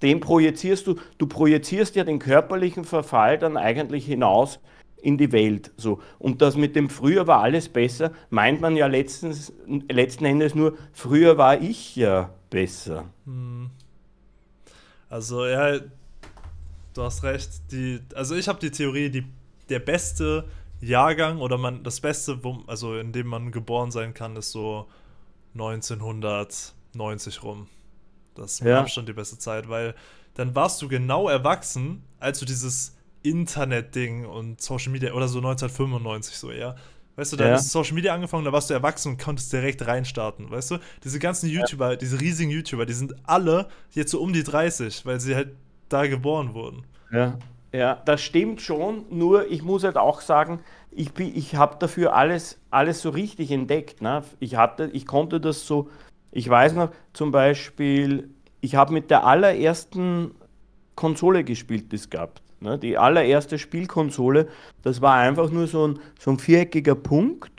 den projizierst du, du projizierst ja den körperlichen Verfall dann eigentlich hinaus in die Welt. So. Und das mit dem früher war alles besser, meint man ja letztens, letzten Endes nur, früher war ich ja besser. Mhm. Also ja, du hast recht. Die, also ich habe die Theorie, die, der beste Jahrgang oder man das Beste, wo, also in dem man geboren sein kann, ist so 1990 rum. Das war ja. schon die beste Zeit, weil dann warst du genau erwachsen, als du dieses Internet-Ding und Social Media oder so 1995 so eher. Weißt du, da ja. hast Social Media angefangen, da warst du erwachsen und konntest direkt reinstarten, weißt du? Diese ganzen YouTuber, ja. diese riesigen YouTuber, die sind alle jetzt so um die 30, weil sie halt da geboren wurden. Ja, ja, das stimmt schon, nur ich muss halt auch sagen, ich, ich habe dafür alles, alles so richtig entdeckt. Ne? Ich, hatte, ich konnte das so, ich weiß noch, zum Beispiel, ich habe mit der allerersten Konsole gespielt, die es gab. Ne? Die allererste Spielkonsole, das war einfach nur so ein, so ein viereckiger Punkt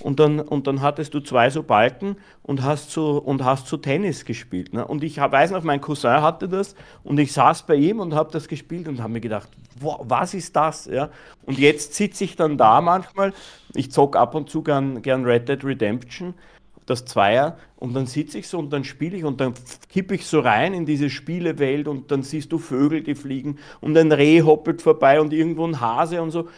und dann, und dann hattest du zwei so Balken und hast so, und hast so Tennis gespielt. Ne? Und ich hab, weiß noch, mein Cousin hatte das und ich saß bei ihm und habe das gespielt und habe mir gedacht, wo, was ist das? Ja? Und jetzt sitze ich dann da manchmal, ich zock ab und zu gern, gern Red Dead Redemption, das Zweier, und dann sitze ich so und dann spiele ich und dann kippe ich so rein in diese Spielewelt und dann siehst du Vögel, die fliegen und ein Reh hoppelt vorbei und irgendwo ein Hase und so.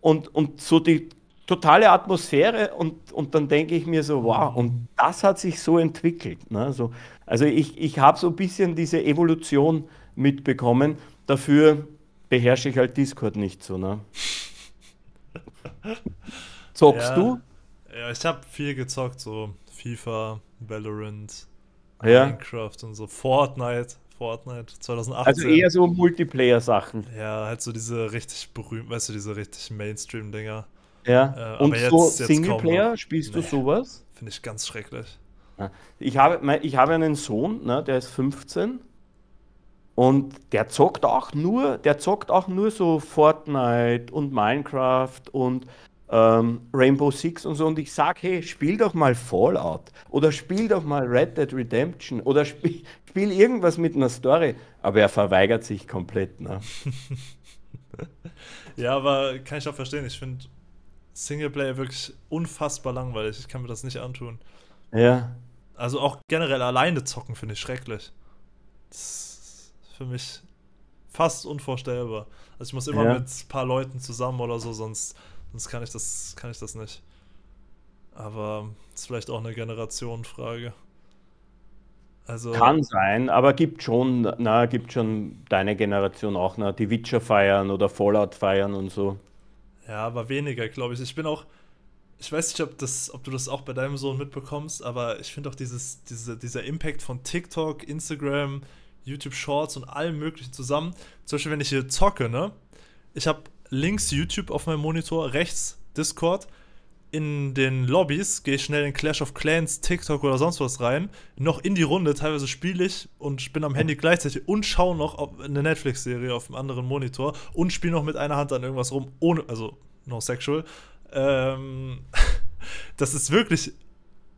Und, und so die totale Atmosphäre und, und dann denke ich mir so, wow, und das hat sich so entwickelt. Ne? So, also ich, ich habe so ein bisschen diese Evolution mitbekommen. Dafür beherrsche ich halt Discord nicht so. Ne? Zockst ja. du? Ja, ich habe viel gezockt, so FIFA, Valorant, ja. Minecraft und so, Fortnite. Fortnite 2018. Also eher so Multiplayer-Sachen. Ja, halt so diese richtig berühmt, weißt du, diese richtig Mainstream-Dinger. Ja. Äh, Und jetzt, so Singleplayer, spielst nee. du sowas? Finde ich ganz schrecklich. Ich habe, ich habe einen Sohn, ne, der ist 15 und der zockt auch nur, der zockt auch nur so Fortnite und Minecraft und ähm, Rainbow Six und so. Und ich sage, hey, spiel doch mal Fallout oder spiel doch mal Red Dead Redemption oder spiel, spiel irgendwas mit einer Story. Aber er verweigert sich komplett. Ne? ja, aber kann ich auch verstehen. Ich finde Singleplayer wirklich unfassbar langweilig. Ich kann mir das nicht antun. Ja. Also auch generell alleine zocken finde ich schrecklich. Das ist für mich fast unvorstellbar. Also ich muss immer ja. mit ein paar Leuten zusammen oder so, sonst, sonst kann ich das, kann ich das nicht. Aber ist vielleicht auch eine Generationenfrage. Also, Kann sein, aber gibt schon, na, gibt schon deine Generation auch, na, die Witcher feiern oder Fallout feiern und so. Ja, aber weniger, glaube ich. Ich bin auch, ich weiß nicht, ob, das, ob du das auch bei deinem Sohn mitbekommst, aber ich finde auch dieses, diese, dieser Impact von TikTok, Instagram, YouTube Shorts und allem möglichen zusammen. Zum Beispiel, wenn ich hier zocke, ne? Ich habe links YouTube auf meinem Monitor, rechts Discord in den Lobbys, gehe ich schnell in Clash of Clans, TikTok oder sonst was rein, noch in die Runde, teilweise spiele ich und bin am Handy gleichzeitig und schaue noch eine Netflix-Serie auf einem anderen Monitor und spiele noch mit einer Hand an irgendwas rum, ohne, also no sexual. Ähm, das ist wirklich,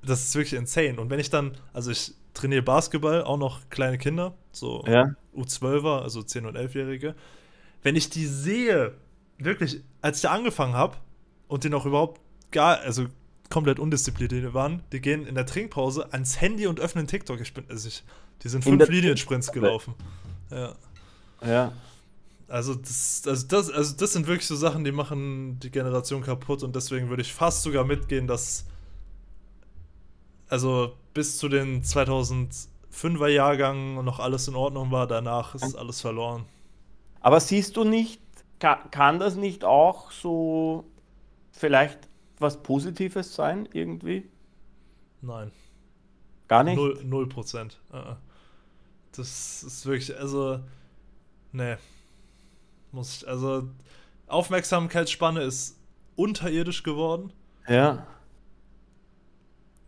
das ist wirklich insane. Und wenn ich dann, also ich trainiere Basketball, auch noch kleine Kinder, so ja. U12er, also 10- und 11-Jährige, wenn ich die sehe, wirklich, als ich da angefangen habe und die noch überhaupt gar, also komplett undiszipliniert waren. Die gehen in der Trinkpause ans Handy und öffnen TikTok. Ich bin, also ich, die sind fünf Linien-Sprints gelaufen. Ja. Ja. Also das, also das, also das sind wirklich so Sachen, die machen die Generation kaputt und deswegen würde ich fast sogar mitgehen, dass also bis zu den 2005er Jahrgang noch alles in Ordnung war, danach ist alles verloren. Aber siehst du nicht, kann, kann das nicht auch so vielleicht was Positives sein, irgendwie? Nein. Gar nicht? Null, null Prozent. Äh, äh. Das ist wirklich, also, nee. Muss ich, also, Aufmerksamkeitsspanne ist unterirdisch geworden. Ja.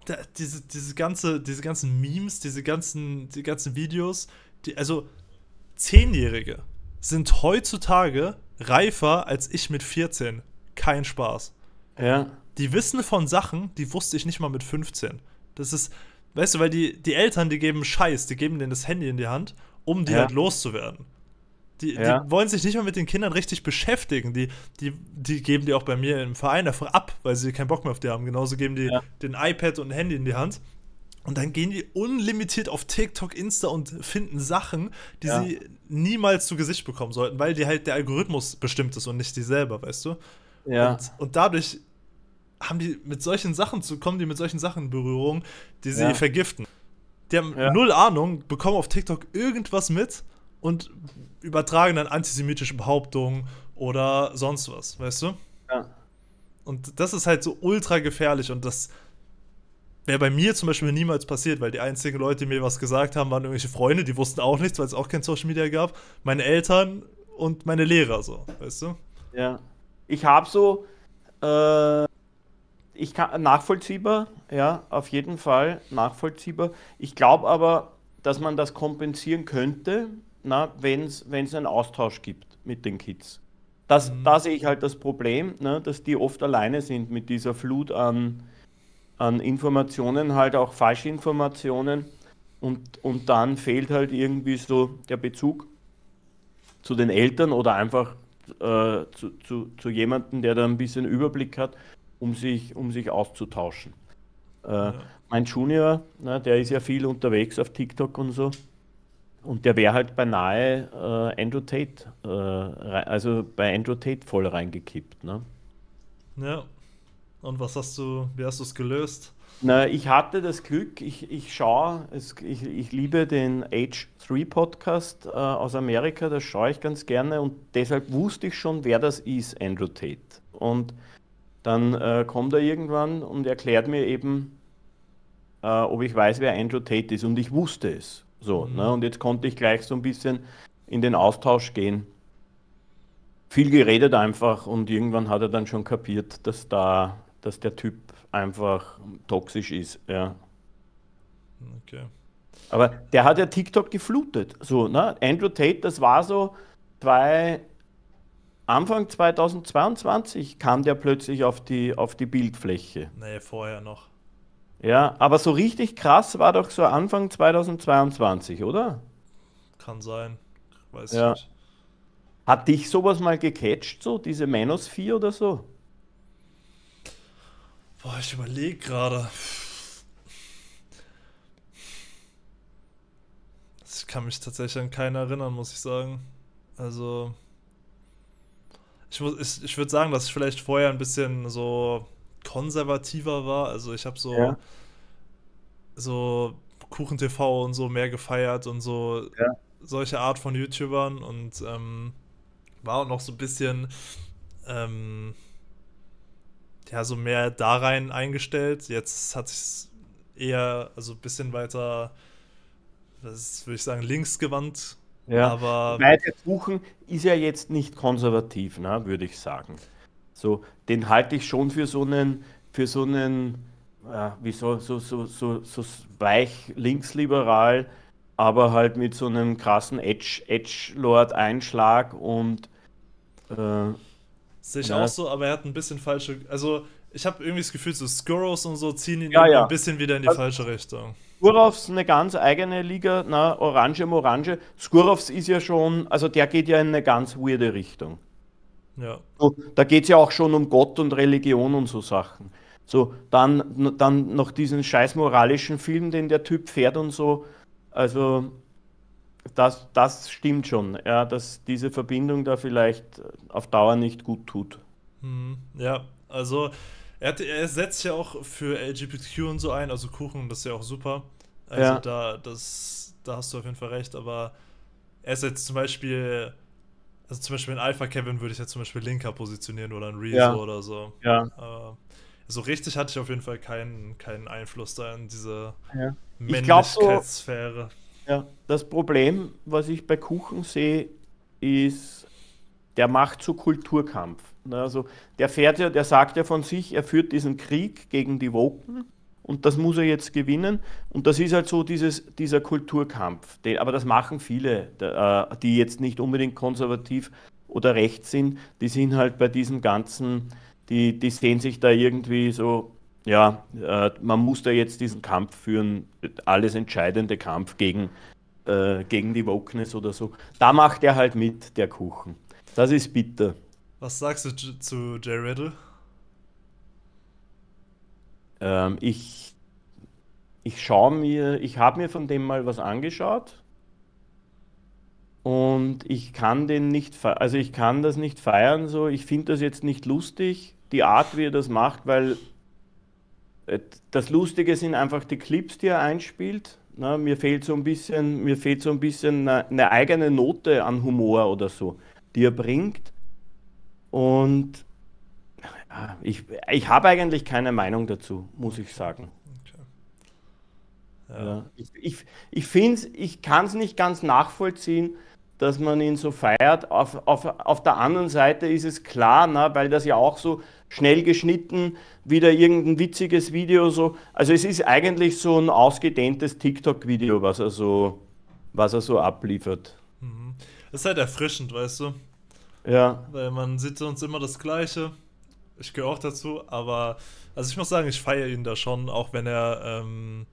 Da, diese, diese, ganze, diese ganzen Memes, diese ganzen, die ganzen Videos, die, also Zehnjährige sind heutzutage reifer als ich mit 14. Kein Spaß. Ja die wissen von Sachen, die wusste ich nicht mal mit 15. Das ist, weißt du, weil die, die Eltern, die geben Scheiß, die geben denen das Handy in die Hand, um die ja. halt loszuwerden. Die, ja. die, wollen sich nicht mal mit den Kindern richtig beschäftigen. Die, die, die geben die auch bei mir im Verein einfach ab, weil sie keinen Bock mehr auf die haben. Genauso geben die ja. den iPad und ein Handy in die Hand. Und dann gehen die unlimitiert auf TikTok, Insta und finden Sachen, die ja. sie niemals zu Gesicht bekommen sollten, weil die halt der Algorithmus bestimmt ist und nicht die selber, weißt du? Ja. Und, und dadurch haben die mit solchen Sachen zu, kommen die mit solchen Sachen in Berührung, die sie ja. vergiften. Die haben ja. null Ahnung, bekommen auf TikTok irgendwas mit und übertragen dann antisemitische Behauptungen oder sonst was, weißt du? Ja. Und das ist halt so ultra gefährlich und das wäre bei mir zum Beispiel niemals passiert, weil die einzigen Leute, die mir was gesagt haben, waren irgendwelche Freunde, die wussten auch nichts, weil es auch kein Social Media gab, meine Eltern und meine Lehrer so, weißt du? Ja. Ich habe so äh, ich kann nachvollziehbar, ja, auf jeden Fall nachvollziehbar. Ich glaube aber, dass man das kompensieren könnte, wenn es einen Austausch gibt mit den Kids. Das, mhm. Da sehe ich halt das Problem, ne, dass die oft alleine sind mit dieser Flut an, an Informationen, halt auch Falschinformationen. Und, und dann fehlt halt irgendwie so der Bezug zu den Eltern oder einfach äh, zu, zu, zu jemandem, der da ein bisschen Überblick hat um sich, um sich auszutauschen. Äh, ja. Mein Junior, na, ne, der ist ja viel unterwegs auf TikTok und so. Und der wäre halt beinahe äh, Andrew Tate, äh, also bei Andrew Tate voll reingekippt. Ne? Ja. Und was hast du, wie hast du es gelöst? Na, ich hatte das Glück, ich, ich schaue, es, ich, ich liebe den H3-Podcast äh, aus Amerika, das schaue ich ganz gerne und deshalb wusste ich schon, wer das ist, Andrew Tate. Und dann äh, kommt er irgendwann und erklärt mir eben, äh, ob ich weiß, wer Andrew Tate ist. Und ich wusste es. So, mhm. ne? Und jetzt konnte ich gleich so ein bisschen in den Austausch gehen. Viel geredet einfach und irgendwann hat er dann schon kapiert, dass da, dass der Typ einfach toxisch ist. Ja. Okay. Aber der hat ja TikTok geflutet. So, ne? Andrew Tate, das war so zwei Anfang 2022 kam der plötzlich auf die, auf die Bildfläche. Nee, vorher noch. Ja, aber so richtig krass war doch so Anfang 2022, oder? Kann sein. Weiß ja. nicht. Hat dich sowas mal gecatcht, so diese Minus 4 oder so? Boah, ich überlege gerade. Ich kann mich tatsächlich an keinen erinnern, muss ich sagen. Also, ich, ich, ich würde sagen, dass ich vielleicht vorher ein bisschen so konservativer war. Also ich habe so, ja. so Kuchen TV und so mehr gefeiert und so ja. solche Art von YouTubern und ähm, war auch noch so ein bisschen ähm, ja so mehr da rein eingestellt. Jetzt hat sich eher also ein bisschen weiter, das würde ich sagen, linksgewandt ja. Aber Weide suchen ist ja jetzt nicht konservativ, ne, würde ich sagen. So, den halte ich schon für so einen, für so einen, äh, wie so, so, so, so, so weich linksliberal, aber halt mit so einem krassen Edge, lord einschlag und äh, Sehe ich ja. Ne? auch so, aber er hat ein bisschen falsche. Also, ich habe irgendwie das Gefühl, so Skurros und so ziehen ihn ja, ja. ein bisschen wieder in die also, falsche Richtung. Skurovs eine ganz eigene Liga, na, Orange Morange. Skurovs ist ja schon, also der geht ja in eine ganz weirde Richtung. Ja. So, da geht es ja auch schon um Gott und Religion und so Sachen. So, dann, dann noch diesen scheiß moralischen Film, den der Typ fährt und so. Also, das, das stimmt schon, ja, dass diese Verbindung da vielleicht auf Dauer nicht gut tut. Hm, ja, also er, hat, er setzt ja auch für LGBTQ und so ein, also Kuchen, das ist ja auch super. Also ja. da, das, da hast du auf jeden Fall recht, aber er ist jetzt zum Beispiel, also zum Beispiel in Alpha Kevin würde ich ja zum Beispiel Linker positionieren oder ein Rezo ja. oder so. Ja. Aber so richtig hatte ich auf jeden Fall keinen, keinen Einfluss da in diese ja. Männlichkeitssphäre. So, ja, das Problem, was ich bei Kuchen sehe, ist, der macht so Kulturkampf. Also der fährt ja, der sagt ja von sich, er führt diesen Krieg gegen die Woken und das muss er jetzt gewinnen. Und das ist halt so dieses, dieser Kulturkampf. Den, aber das machen viele, äh, die jetzt nicht unbedingt konservativ oder rechts sind. Die sind halt bei diesem ganzen, die, die sehen sich da irgendwie so, ja, äh, man muss da jetzt diesen Kampf führen, alles entscheidende Kampf gegen, äh, gegen die Wokeness oder so. Da macht er halt mit, der Kuchen. Das ist bitter. Was sagst du zu Jay Riddle? Ähm, ich ich schaue mir, ich habe mir von dem mal was angeschaut und ich kann den nicht, also ich kann das nicht feiern so. Ich finde das jetzt nicht lustig, die Art, wie er das macht, weil äh, das Lustige sind einfach die Clips, die er einspielt. Na, ne? mir fehlt so ein bisschen, mir fehlt so ein bisschen eine, eine eigene Note an Humor oder so, die er bringt. Und ja, ah, ich, ich habe eigentlich keine Meinung dazu, muss ich sagen. Ja. ich ich, ich, find's, ich kann es nicht ganz nachvollziehen, dass man ihn so feiert. Auf, auf, auf der anderen Seite ist es klar, na, weil das ja auch so schnell geschnitten, wieder irgendein witziges Video so. Also es ist eigentlich so ein ausgedehntes TikTok-Video, was so, was er so abliefert. Mhm. Das ist halt erfrischend, weißt du? Ja. Weil man sieht sonst immer das Gleiche. Ich gehöre auch dazu, aber also ich muss sagen, ich feiere ihn da schon, auch wenn er, ähm,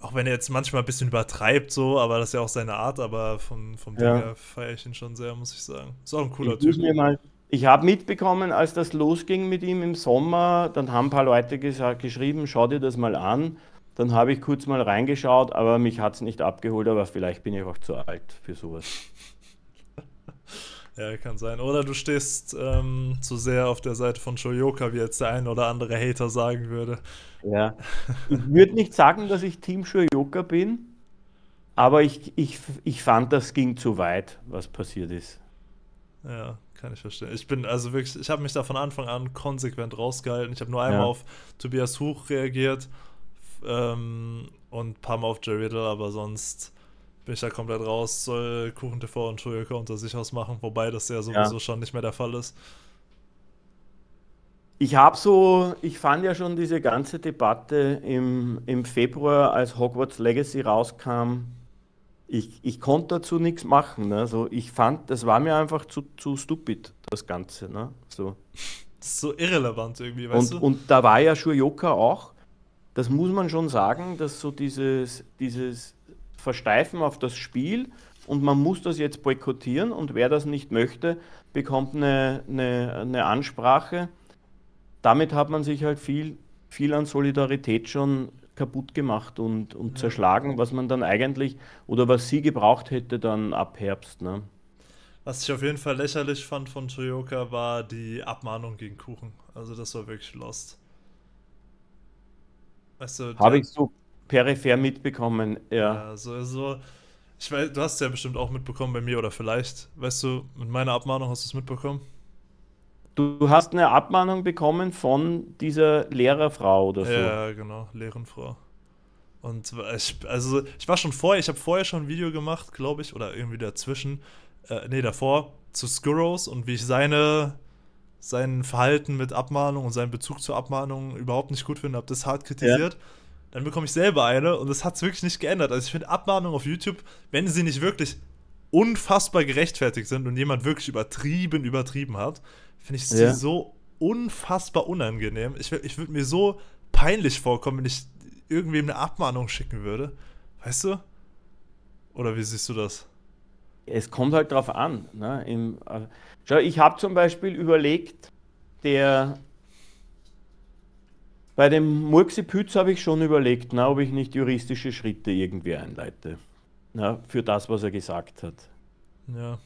auch wenn er jetzt manchmal ein bisschen übertreibt, so, aber das ist ja auch seine Art, aber vom, vom ja. Ding her feiere ich ihn schon sehr, muss ich sagen. Ist auch ein cooler ich Typ. Mal, ich habe mitbekommen, als das losging mit ihm im Sommer, dann haben ein paar Leute gesagt, geschrieben, schau dir das mal an. Dann habe ich kurz mal reingeschaut, aber mich hat es nicht abgeholt, aber vielleicht bin ich auch zu alt für sowas. Ja, kann sein. Oder du stehst ähm, zu sehr auf der Seite von Shoyoka, wie jetzt der ein oder andere Hater sagen würde. Ja. Ich würde nicht sagen, dass ich Team Shoyoka bin, aber ich, ich, ich fand, das ging zu weit, was passiert ist. Ja, kann ich verstehen. Ich bin also wirklich, ich habe mich da von Anfang an konsequent rausgehalten. Ich habe nur einmal ja. auf Tobias Huch reagiert ähm, und ein paar Mal auf Jerry Riddle, aber sonst bin ich da komplett raus. Soll Kuchen TV und Toyoko unter sich ausmachen, wobei das ja sowieso ja. schon nicht mehr der Fall ist. Ich habe so, ich fand ja schon diese ganze Debatte im, im Februar, als Hogwarts Legacy rauskam, ich, ich konnte dazu nichts machen. Ne? So, ich fand, das war mir einfach zu, zu stupid, das Ganze. Ne? So. Das ist so irrelevant irgendwie, weißt und, du? Und da war ja Shurioka auch. Das muss man schon sagen, dass so dieses, dieses versteifen auf das Spiel und man muss das jetzt boykottieren und wer das nicht möchte, bekommt eine, eine, eine Ansprache. Damit hat man sich halt viel, viel an Solidarität schon kaputt gemacht und, und ja. zerschlagen, was man dann eigentlich oder was sie gebraucht hätte dann ab Herbst. Ne? Was ich auf jeden Fall lächerlich fand von Toyoka war die Abmahnung gegen Kuchen. Also das war wirklich lost. Weißt du, Habe ich so peripher mitbekommen, ja. ja so, also, ich weiß, du hast es ja bestimmt auch mitbekommen bei mir oder vielleicht, weißt du, mit meiner Abmahnung hast du es mitbekommen? Du hast eine Abmahnung bekommen von dieser Lehrerfrau oder so. Ja, genau, Lehrenfrau. Und ich, also ich war schon vorher, ich habe vorher schon ein Video gemacht, glaube ich, oder irgendwie dazwischen, äh, nee, davor, zu Skurrows und wie ich seine, sein Verhalten mit Abmahnung und seinen Bezug zur Abmahnung überhaupt nicht gut finde, habe das hart kritisiert. Ja dann bekomme ich selber eine und das hat es wirklich nicht geändert. Also ich finde Abmahnungen auf YouTube, wenn sie nicht wirklich unfassbar gerechtfertigt sind und jemand wirklich übertrieben, übertrieben hat, finde ich sie ja. so unfassbar unangenehm. Ich, ich würde mir so peinlich vorkommen, wenn ich irgendwem eine Abmahnung schicken würde. Weißt du? Oder wie siehst du das? Es kommt halt drauf an. Ne? Im, also, schau, ich habe zum Beispiel überlegt, der bei dem Murksipütz habe ich schon überlegt, na, ob ich nicht juristische Schritte irgendwie einleite. Na, für das, was er gesagt hat. Ja.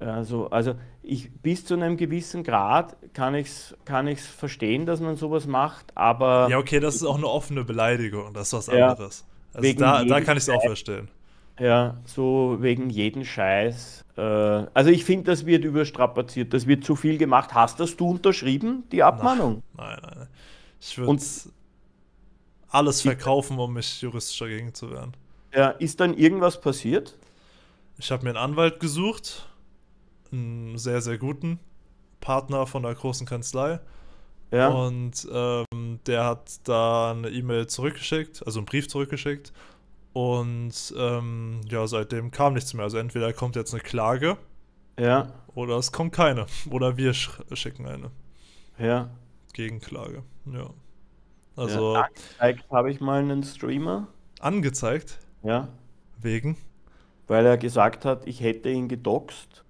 Also, also ich, bis zu einem gewissen Grad kann ich es kann ich's verstehen, dass man sowas macht, aber. Ja, okay, das ist auch eine offene Beleidigung, das ist was ja, anderes. Also da, da kann ich es auch verstehen. Ja, so wegen jeden Scheiß. Äh, also ich finde, das wird überstrapaziert, das wird zu viel gemacht. Hast das du unterschrieben, die Abmahnung? nein, nein. nein. Ich würde alles verkaufen, um mich juristisch dagegen zu wehren. Ja, ist dann irgendwas passiert? Ich habe mir einen Anwalt gesucht, einen sehr, sehr guten Partner von der großen Kanzlei. Ja. Und ähm, der hat da eine E-Mail zurückgeschickt, also einen Brief zurückgeschickt. Und ähm, ja, seitdem kam nichts mehr. Also entweder kommt jetzt eine Klage. Ja. Oder es kommt keine. Oder wir sch schicken eine. Ja. Gegenklage, ja. Also. Ja, angezeigt habe ich mal einen Streamer. Angezeigt? Ja. Wegen? Weil er gesagt hat, ich hätte ihn gedoxt.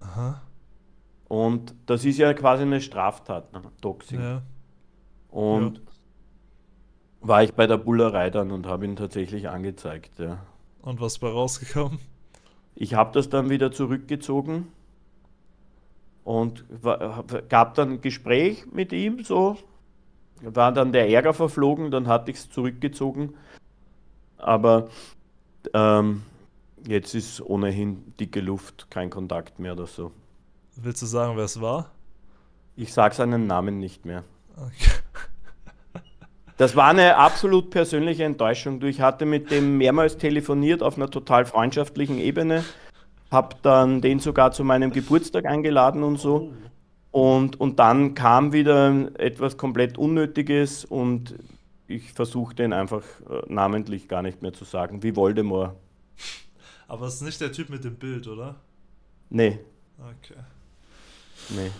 Aha. Und das ist ja quasi eine Straftat, ne? Doxing. Ja. Und ja. war ich bei der Bullerei dann und habe ihn tatsächlich angezeigt, ja. Und was war rausgekommen? Ich habe das dann wieder zurückgezogen. Und gab dann ein Gespräch mit ihm, so war dann der Ärger verflogen, dann hatte ich es zurückgezogen. Aber ähm, jetzt ist ohnehin dicke Luft, kein Kontakt mehr oder so. Willst du sagen, wer es war? Ich sage seinen Namen nicht mehr. Okay. Das war eine absolut persönliche Enttäuschung. Ich hatte mit dem mehrmals telefoniert auf einer total freundschaftlichen Ebene habe dann den sogar zu meinem Geburtstag eingeladen und so. Und, und dann kam wieder etwas komplett Unnötiges und ich versuche den einfach äh, namentlich gar nicht mehr zu sagen, wie Voldemort. Aber es ist nicht der Typ mit dem Bild, oder? Nee. Okay. Nee.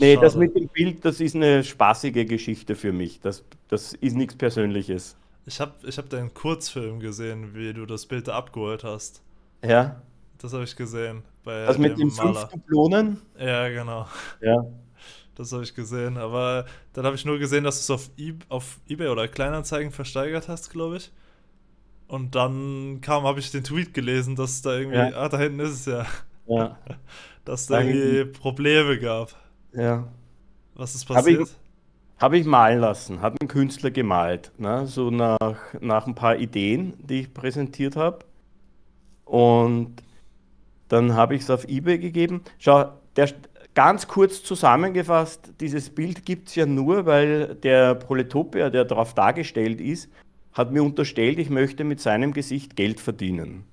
Nee, Schade. das mit dem Bild, das ist eine spaßige Geschichte für mich. Das, das ist nichts Persönliches. Ich habe ich hab deinen Kurzfilm gesehen, wie du das Bild da abgeholt hast. Ja das habe ich gesehen. Bei das mit dem fünf Dublonen? Ja, genau. Ja. Das habe ich gesehen, aber dann habe ich nur gesehen, dass du es auf, e auf Ebay oder Kleinanzeigen versteigert hast, glaube ich. Und dann kam, habe ich den Tweet gelesen, dass da irgendwie, ja. ah, da hinten ist es ja. Ja. Dass da irgendwie Probleme gab. Ja. Was ist passiert? Habe ich, hab ich malen lassen, hat ein Künstler gemalt, ne? so nach, nach ein paar Ideen, die ich präsentiert habe. Und dann habe ich es auf eBay gegeben. Schau, der, ganz kurz zusammengefasst, dieses Bild gibt es ja nur, weil der Proletopia, der darauf dargestellt ist, hat mir unterstellt, ich möchte mit seinem Gesicht Geld verdienen.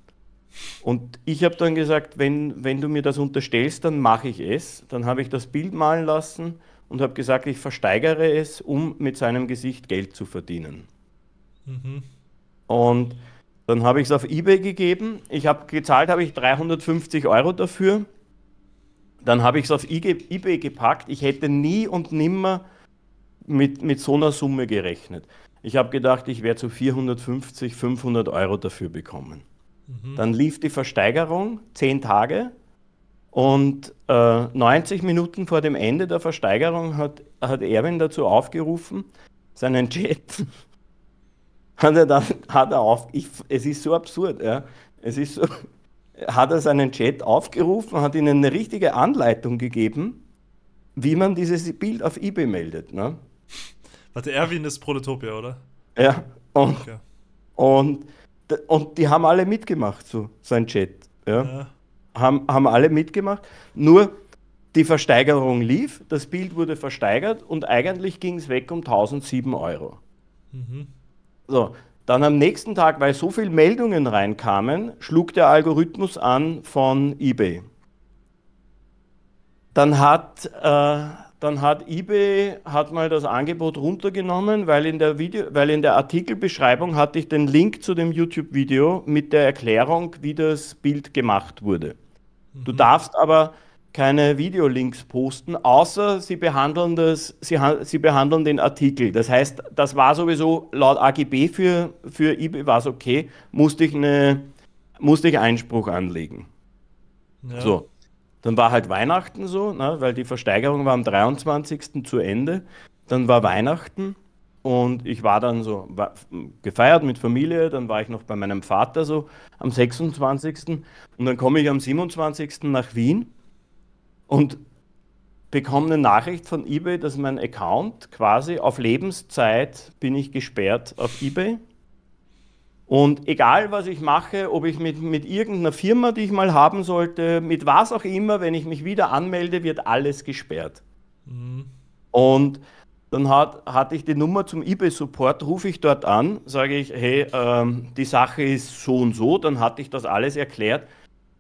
Und ich habe dann gesagt, wenn, wenn du mir das unterstellst, dann mache ich es. Dann habe ich das Bild malen lassen und habe gesagt, ich versteigere es, um mit seinem Gesicht Geld zu verdienen. Mhm. Und dann habe ich es auf Ebay gegeben. Ich habe gezahlt, habe ich 350 Euro dafür. Dann habe ich es auf Ebay gepackt. Ich hätte nie und nimmer mit, mit so einer Summe gerechnet. Ich habe gedacht, ich werde so 450, 500 Euro dafür bekommen. Mhm. Dann lief die Versteigerung zehn Tage und äh, 90 Minuten vor dem Ende der Versteigerung hat, hat Erwin dazu aufgerufen, seinen Chat hat er dann, hat er auf, ich, es ist so absurd, ja. Es ist so, hat er seinen Chat aufgerufen, hat ihnen eine richtige Anleitung gegeben, wie man dieses Bild auf eBay meldet. Ne? Warte, Erwin ist Proletopia, oder? Ja. Und, okay. und, und die haben alle mitgemacht, so sein Chat. Ja. ja. Haben, haben alle mitgemacht. Nur die Versteigerung lief, das Bild wurde versteigert und eigentlich ging es weg um 1007 Euro. Mhm. So, dann am nächsten Tag, weil so viele Meldungen reinkamen, schlug der Algorithmus an von eBay. Dann hat, äh, dann hat eBay hat mal das Angebot runtergenommen, weil in, der Video, weil in der Artikelbeschreibung hatte ich den Link zu dem YouTube-Video mit der Erklärung, wie das Bild gemacht wurde. Mhm. Du darfst aber keine Videolinks posten, außer sie behandeln, das, sie, sie behandeln den Artikel. Das heißt, das war sowieso laut AGB für, für eBay war es okay, musste ich, eine, musste ich Einspruch anlegen. Ja. So. Dann war halt Weihnachten so, ne, weil die Versteigerung war am 23. zu Ende. Dann war Weihnachten und ich war dann so war, gefeiert mit Familie, dann war ich noch bei meinem Vater so am 26. Und dann komme ich am 27. nach Wien und bekomme eine Nachricht von eBay, dass mein Account quasi auf Lebenszeit bin ich gesperrt auf eBay. Und egal, was ich mache, ob ich mit, mit irgendeiner Firma, die ich mal haben sollte, mit was auch immer, wenn ich mich wieder anmelde, wird alles gesperrt. Mhm. Und dann hat, hatte ich die Nummer zum eBay-Support, rufe ich dort an, sage ich, hey, ähm, die Sache ist so und so, dann hatte ich das alles erklärt.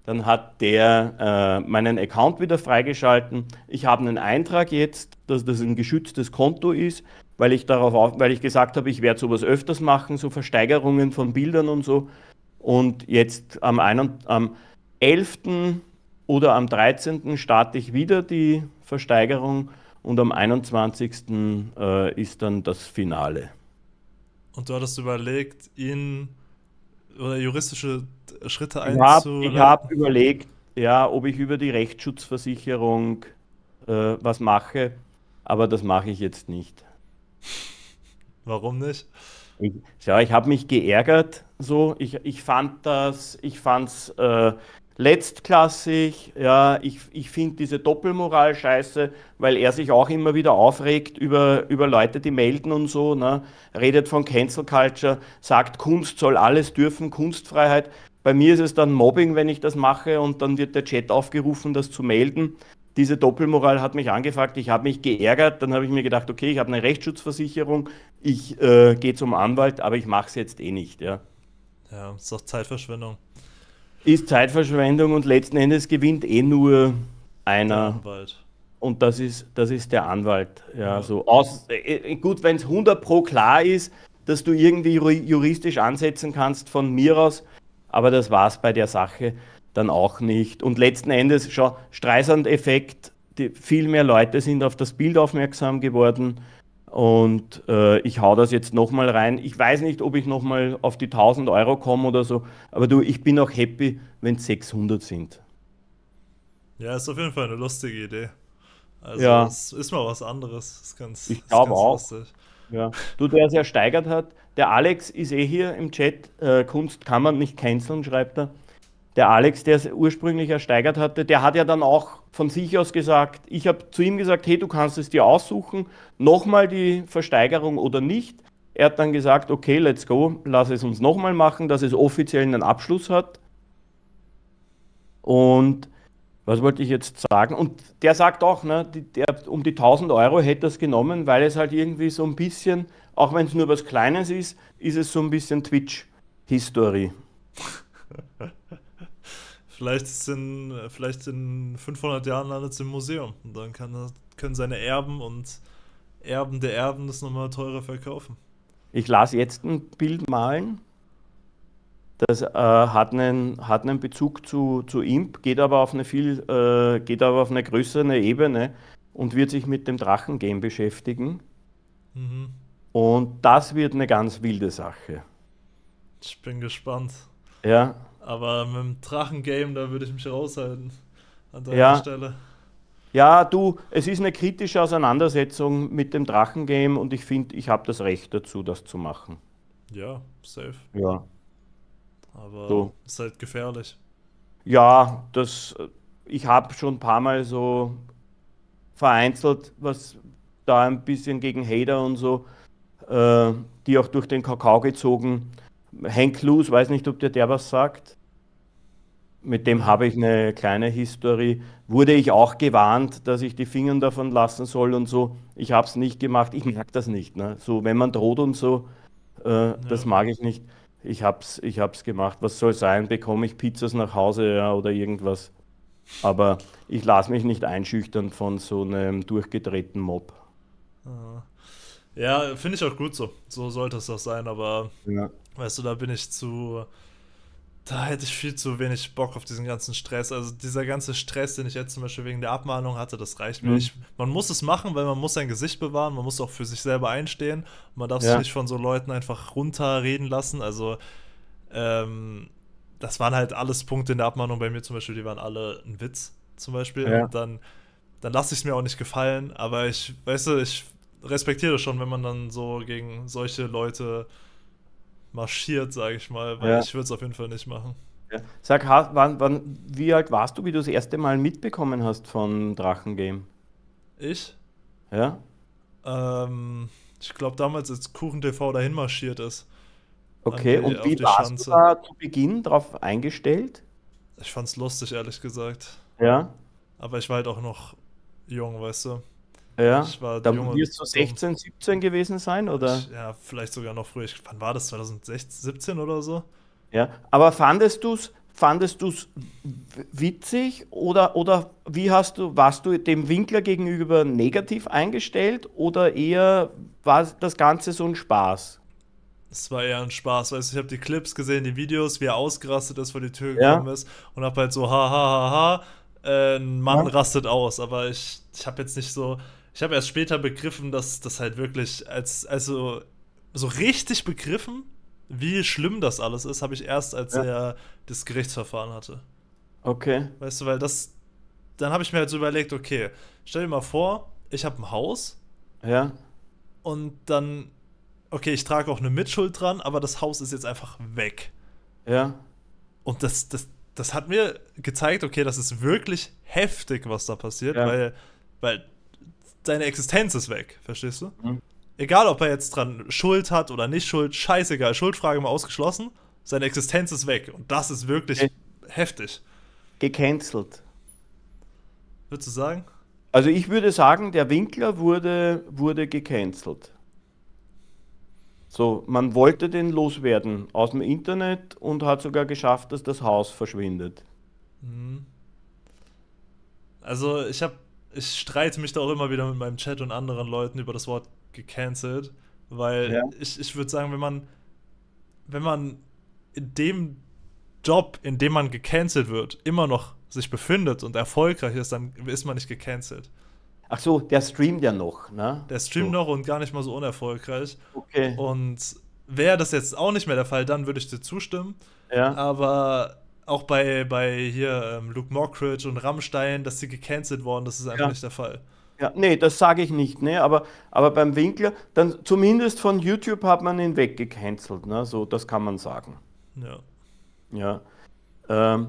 Dann hat der äh, meinen Account wieder freigeschalten. Ich habe einen Eintrag jetzt, dass das ein geschütztes Konto ist, weil ich darauf, auf, weil ich gesagt habe, ich werde sowas öfters machen, so Versteigerungen von Bildern und so. Und jetzt am, einen, am 11. oder am 13. starte ich wieder die Versteigerung und am 21. Äh, ist dann das Finale. Und du hattest überlegt, in oder juristische Schritte einzuleiten? Ich habe überlegt, ja, ob ich über die Rechtsschutzversicherung äh, was mache, aber das mache ich jetzt nicht. Warum nicht? Ich, ja, ich habe mich geärgert. So, ich, ich fand das, ich fand's äh, letztklassig. Ja, ich ich finde diese Doppelmoral scheiße, weil er sich auch immer wieder aufregt über, über Leute, die melden und so. Ne? Redet von Cancel Culture, sagt, Kunst soll alles dürfen, Kunstfreiheit. Bei mir ist es dann Mobbing, wenn ich das mache und dann wird der Chat aufgerufen, das zu melden. Diese Doppelmoral hat mich angefragt, ich habe mich geärgert, dann habe ich mir gedacht, okay, ich habe eine Rechtsschutzversicherung, ich äh, gehe zum Anwalt, aber ich mache es jetzt eh nicht. Ja, ja ist doch Zeitverschwendung ist Zeitverschwendung und letzten Endes gewinnt eh nur einer. Und das ist, das ist der Anwalt. Ja, ja. So. Aus, äh, äh, gut, wenn es 100 Pro klar ist, dass du irgendwie juristisch ansetzen kannst von mir aus, aber das war es bei der Sache dann auch nicht. Und letzten Endes, schau, Streisand-Effekt, viel mehr Leute sind auf das Bild aufmerksam geworden. Und äh, ich hau das jetzt nochmal rein. Ich weiß nicht, ob ich nochmal auf die 1000 Euro komme oder so, aber du, ich bin auch happy, wenn es 600 sind. Ja, ist auf jeden Fall eine lustige Idee. Also, ja. es ist mal was anderes. ist ganz, ich glaube auch. Lustig. Ja. Du, der es ersteigert hat, der Alex ist eh hier im Chat. Äh, Kunst kann man nicht canceln, schreibt er der Alex, der es ursprünglich ersteigert hatte, der hat ja dann auch von sich aus gesagt, ich habe zu ihm gesagt, hey, du kannst es dir aussuchen, nochmal die Versteigerung oder nicht. Er hat dann gesagt, okay, let's go, lass es uns nochmal machen, dass es offiziell einen Abschluss hat. Und was wollte ich jetzt sagen? Und der sagt auch, ne, der, um die 1000 Euro hätte er es genommen, weil es halt irgendwie so ein bisschen, auch wenn es nur was Kleines ist, ist es so ein bisschen Twitch-History. Vielleicht, ist in, äh, vielleicht in 500 Jahren landet es im Museum und dann kann, können seine Erben und Erben der Erben das nochmal teurer verkaufen. Ich lasse jetzt ein Bild malen. Das äh, hat, einen, hat einen Bezug zu, zu Imp, geht aber auf eine viel, äh, geht aber auf eine größere Ebene und wird sich mit dem Drachengame beschäftigen. Mhm. Und das wird eine ganz wilde Sache. Ich bin gespannt. Ja. Aber mit dem Drachen-Game, da würde ich mich raushalten an der ja. Stelle. Ja, du, es ist eine kritische Auseinandersetzung mit dem Drachen-Game und ich finde, ich habe das Recht dazu, das zu machen. Ja, safe. Ja. Aber so. ist halt gefährlich. Ja, das, ich habe schon ein paar Mal so vereinzelt, was da ein bisschen gegen Hater und so, äh, die auch durch den Kakao gezogen, Hank Luce, weiß nicht, ob dir der was sagt. Mit dem habe ich eine kleine Historie. Wurde ich auch gewarnt, dass ich die Finger davon lassen soll und so. Ich habe es nicht gemacht. Ich mag das nicht. Ne? So, wenn man droht und so, äh, ja. das mag ich nicht. Ich hab's, ich hab's gemacht. Was soll sein? Bekomme ich Pizzas nach Hause ja, oder irgendwas? Aber ich lasse mich nicht einschüchtern von so einem durchgedrehten Mob. Aha. Ja, finde ich auch gut so. So sollte es auch sein, aber ja. weißt du, da bin ich zu. Da hätte ich viel zu wenig Bock auf diesen ganzen Stress. Also dieser ganze Stress, den ich jetzt zum Beispiel wegen der Abmahnung hatte, das reicht mir mhm. nicht. Man muss es machen, weil man muss sein Gesicht bewahren, man muss auch für sich selber einstehen. Man darf ja. sich nicht von so Leuten einfach runterreden lassen. Also ähm, das waren halt alles Punkte in der Abmahnung bei mir zum Beispiel, die waren alle ein Witz zum Beispiel. Ja. Und dann, dann lasse ich es mir auch nicht gefallen. Aber ich, weißt du, ich respektiere das schon, wenn man dann so gegen solche Leute marschiert, sage ich mal, weil ja. ich würde es auf jeden Fall nicht machen. Ja. Sag, wann, wann, wie alt warst du, wie du das erste Mal mitbekommen hast von Drachen Game? Ich? Ja. Ähm, ich glaube damals, als Kuchen TV dahin marschiert ist. Okay, die, und wie warst Schanze. du da zu Beginn drauf eingestellt? Ich fand's lustig, ehrlich gesagt. Ja. Aber ich war halt auch noch jung, weißt du. Ja, ich war da musst du 16, 17 gewesen sein, oder? Ich, ja, vielleicht sogar noch früher. Ich, wann war das? 2017 oder so? Ja, aber fandest du es fandest du's witzig oder, oder wie hast du, warst du dem Winkler gegenüber negativ eingestellt oder eher war das Ganze so ein Spaß? Es war eher ein Spaß, weißt du, ich habe die Clips gesehen, die Videos, wie er ausgerastet ist, vor die Tür gekommen ja. ist und habe halt so, ha, ha, ha, ha, äh, ein Mann ja. rastet aus, aber ich, ich habe jetzt nicht so, ich habe erst später begriffen, dass das halt wirklich als also so richtig begriffen, wie schlimm das alles ist, habe ich erst, als ja. er das Gerichtsverfahren hatte. Okay. Weißt du, weil das dann habe ich mir halt so überlegt, okay, stell dir mal vor, ich habe ein Haus. Ja. Und dann okay, ich trage auch eine Mitschuld dran, aber das Haus ist jetzt einfach weg. Ja. Und das das das hat mir gezeigt, okay, das ist wirklich heftig, was da passiert, ja. weil weil seine Existenz ist weg, verstehst du? Mhm. Egal, ob er jetzt dran Schuld hat oder nicht Schuld, scheißegal, Schuldfrage mal ausgeschlossen, seine Existenz ist weg und das ist wirklich Echt? heftig. Gecancelt. Würdest du sagen? Also ich würde sagen, der Winkler wurde, wurde gecancelt. So, man wollte den loswerden aus dem Internet und hat sogar geschafft, dass das Haus verschwindet. Mhm. Also ich habe ich streite mich da auch immer wieder mit meinem Chat und anderen Leuten über das Wort gecancelt, weil ja. ich, ich würde sagen, wenn man, wenn man in dem Job, in dem man gecancelt wird, immer noch sich befindet und erfolgreich ist, dann ist man nicht gecancelt. Ach so, der streamt ja noch, ne? Der streamt so. noch und gar nicht mal so unerfolgreich. Okay. Und wäre das jetzt auch nicht mehr der Fall, dann würde ich dir zustimmen. Ja. Aber auch bei, bei hier ähm, Luke Mockridge und Rammstein, dass sie gecancelt worden, das ist einfach ja. nicht der Fall. Ja, nee, das sage ich nicht, ne? aber, aber beim Winkler, dann zumindest von YouTube hat man ihn weggecancelt, ne? so, das kann man sagen. Ja. Ja. Ähm,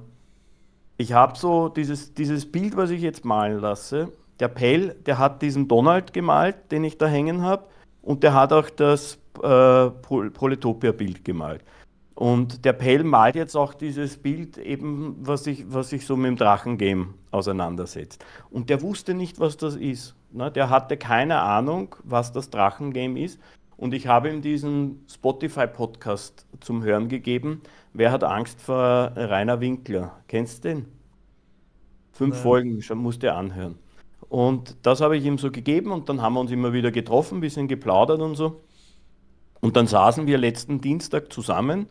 ich habe so dieses, dieses Bild, was ich jetzt malen lasse. Der Pell, der hat diesen Donald gemalt, den ich da hängen habe, und der hat auch das äh, Proletopia-Bild gemalt. Und der Pell malt jetzt auch dieses Bild eben, was sich was ich so mit dem Drachengame auseinandersetzt. Und der wusste nicht, was das ist. Ne? Der hatte keine Ahnung, was das Drachengame ist. Und ich habe ihm diesen Spotify-Podcast zum Hören gegeben. Wer hat Angst vor Rainer Winkler? Kennst du den? Fünf Nein. Folgen, schon musst du anhören. Und das habe ich ihm so gegeben und dann haben wir uns immer wieder getroffen, ein bisschen geplaudert und so. Und dann saßen wir letzten Dienstag zusammen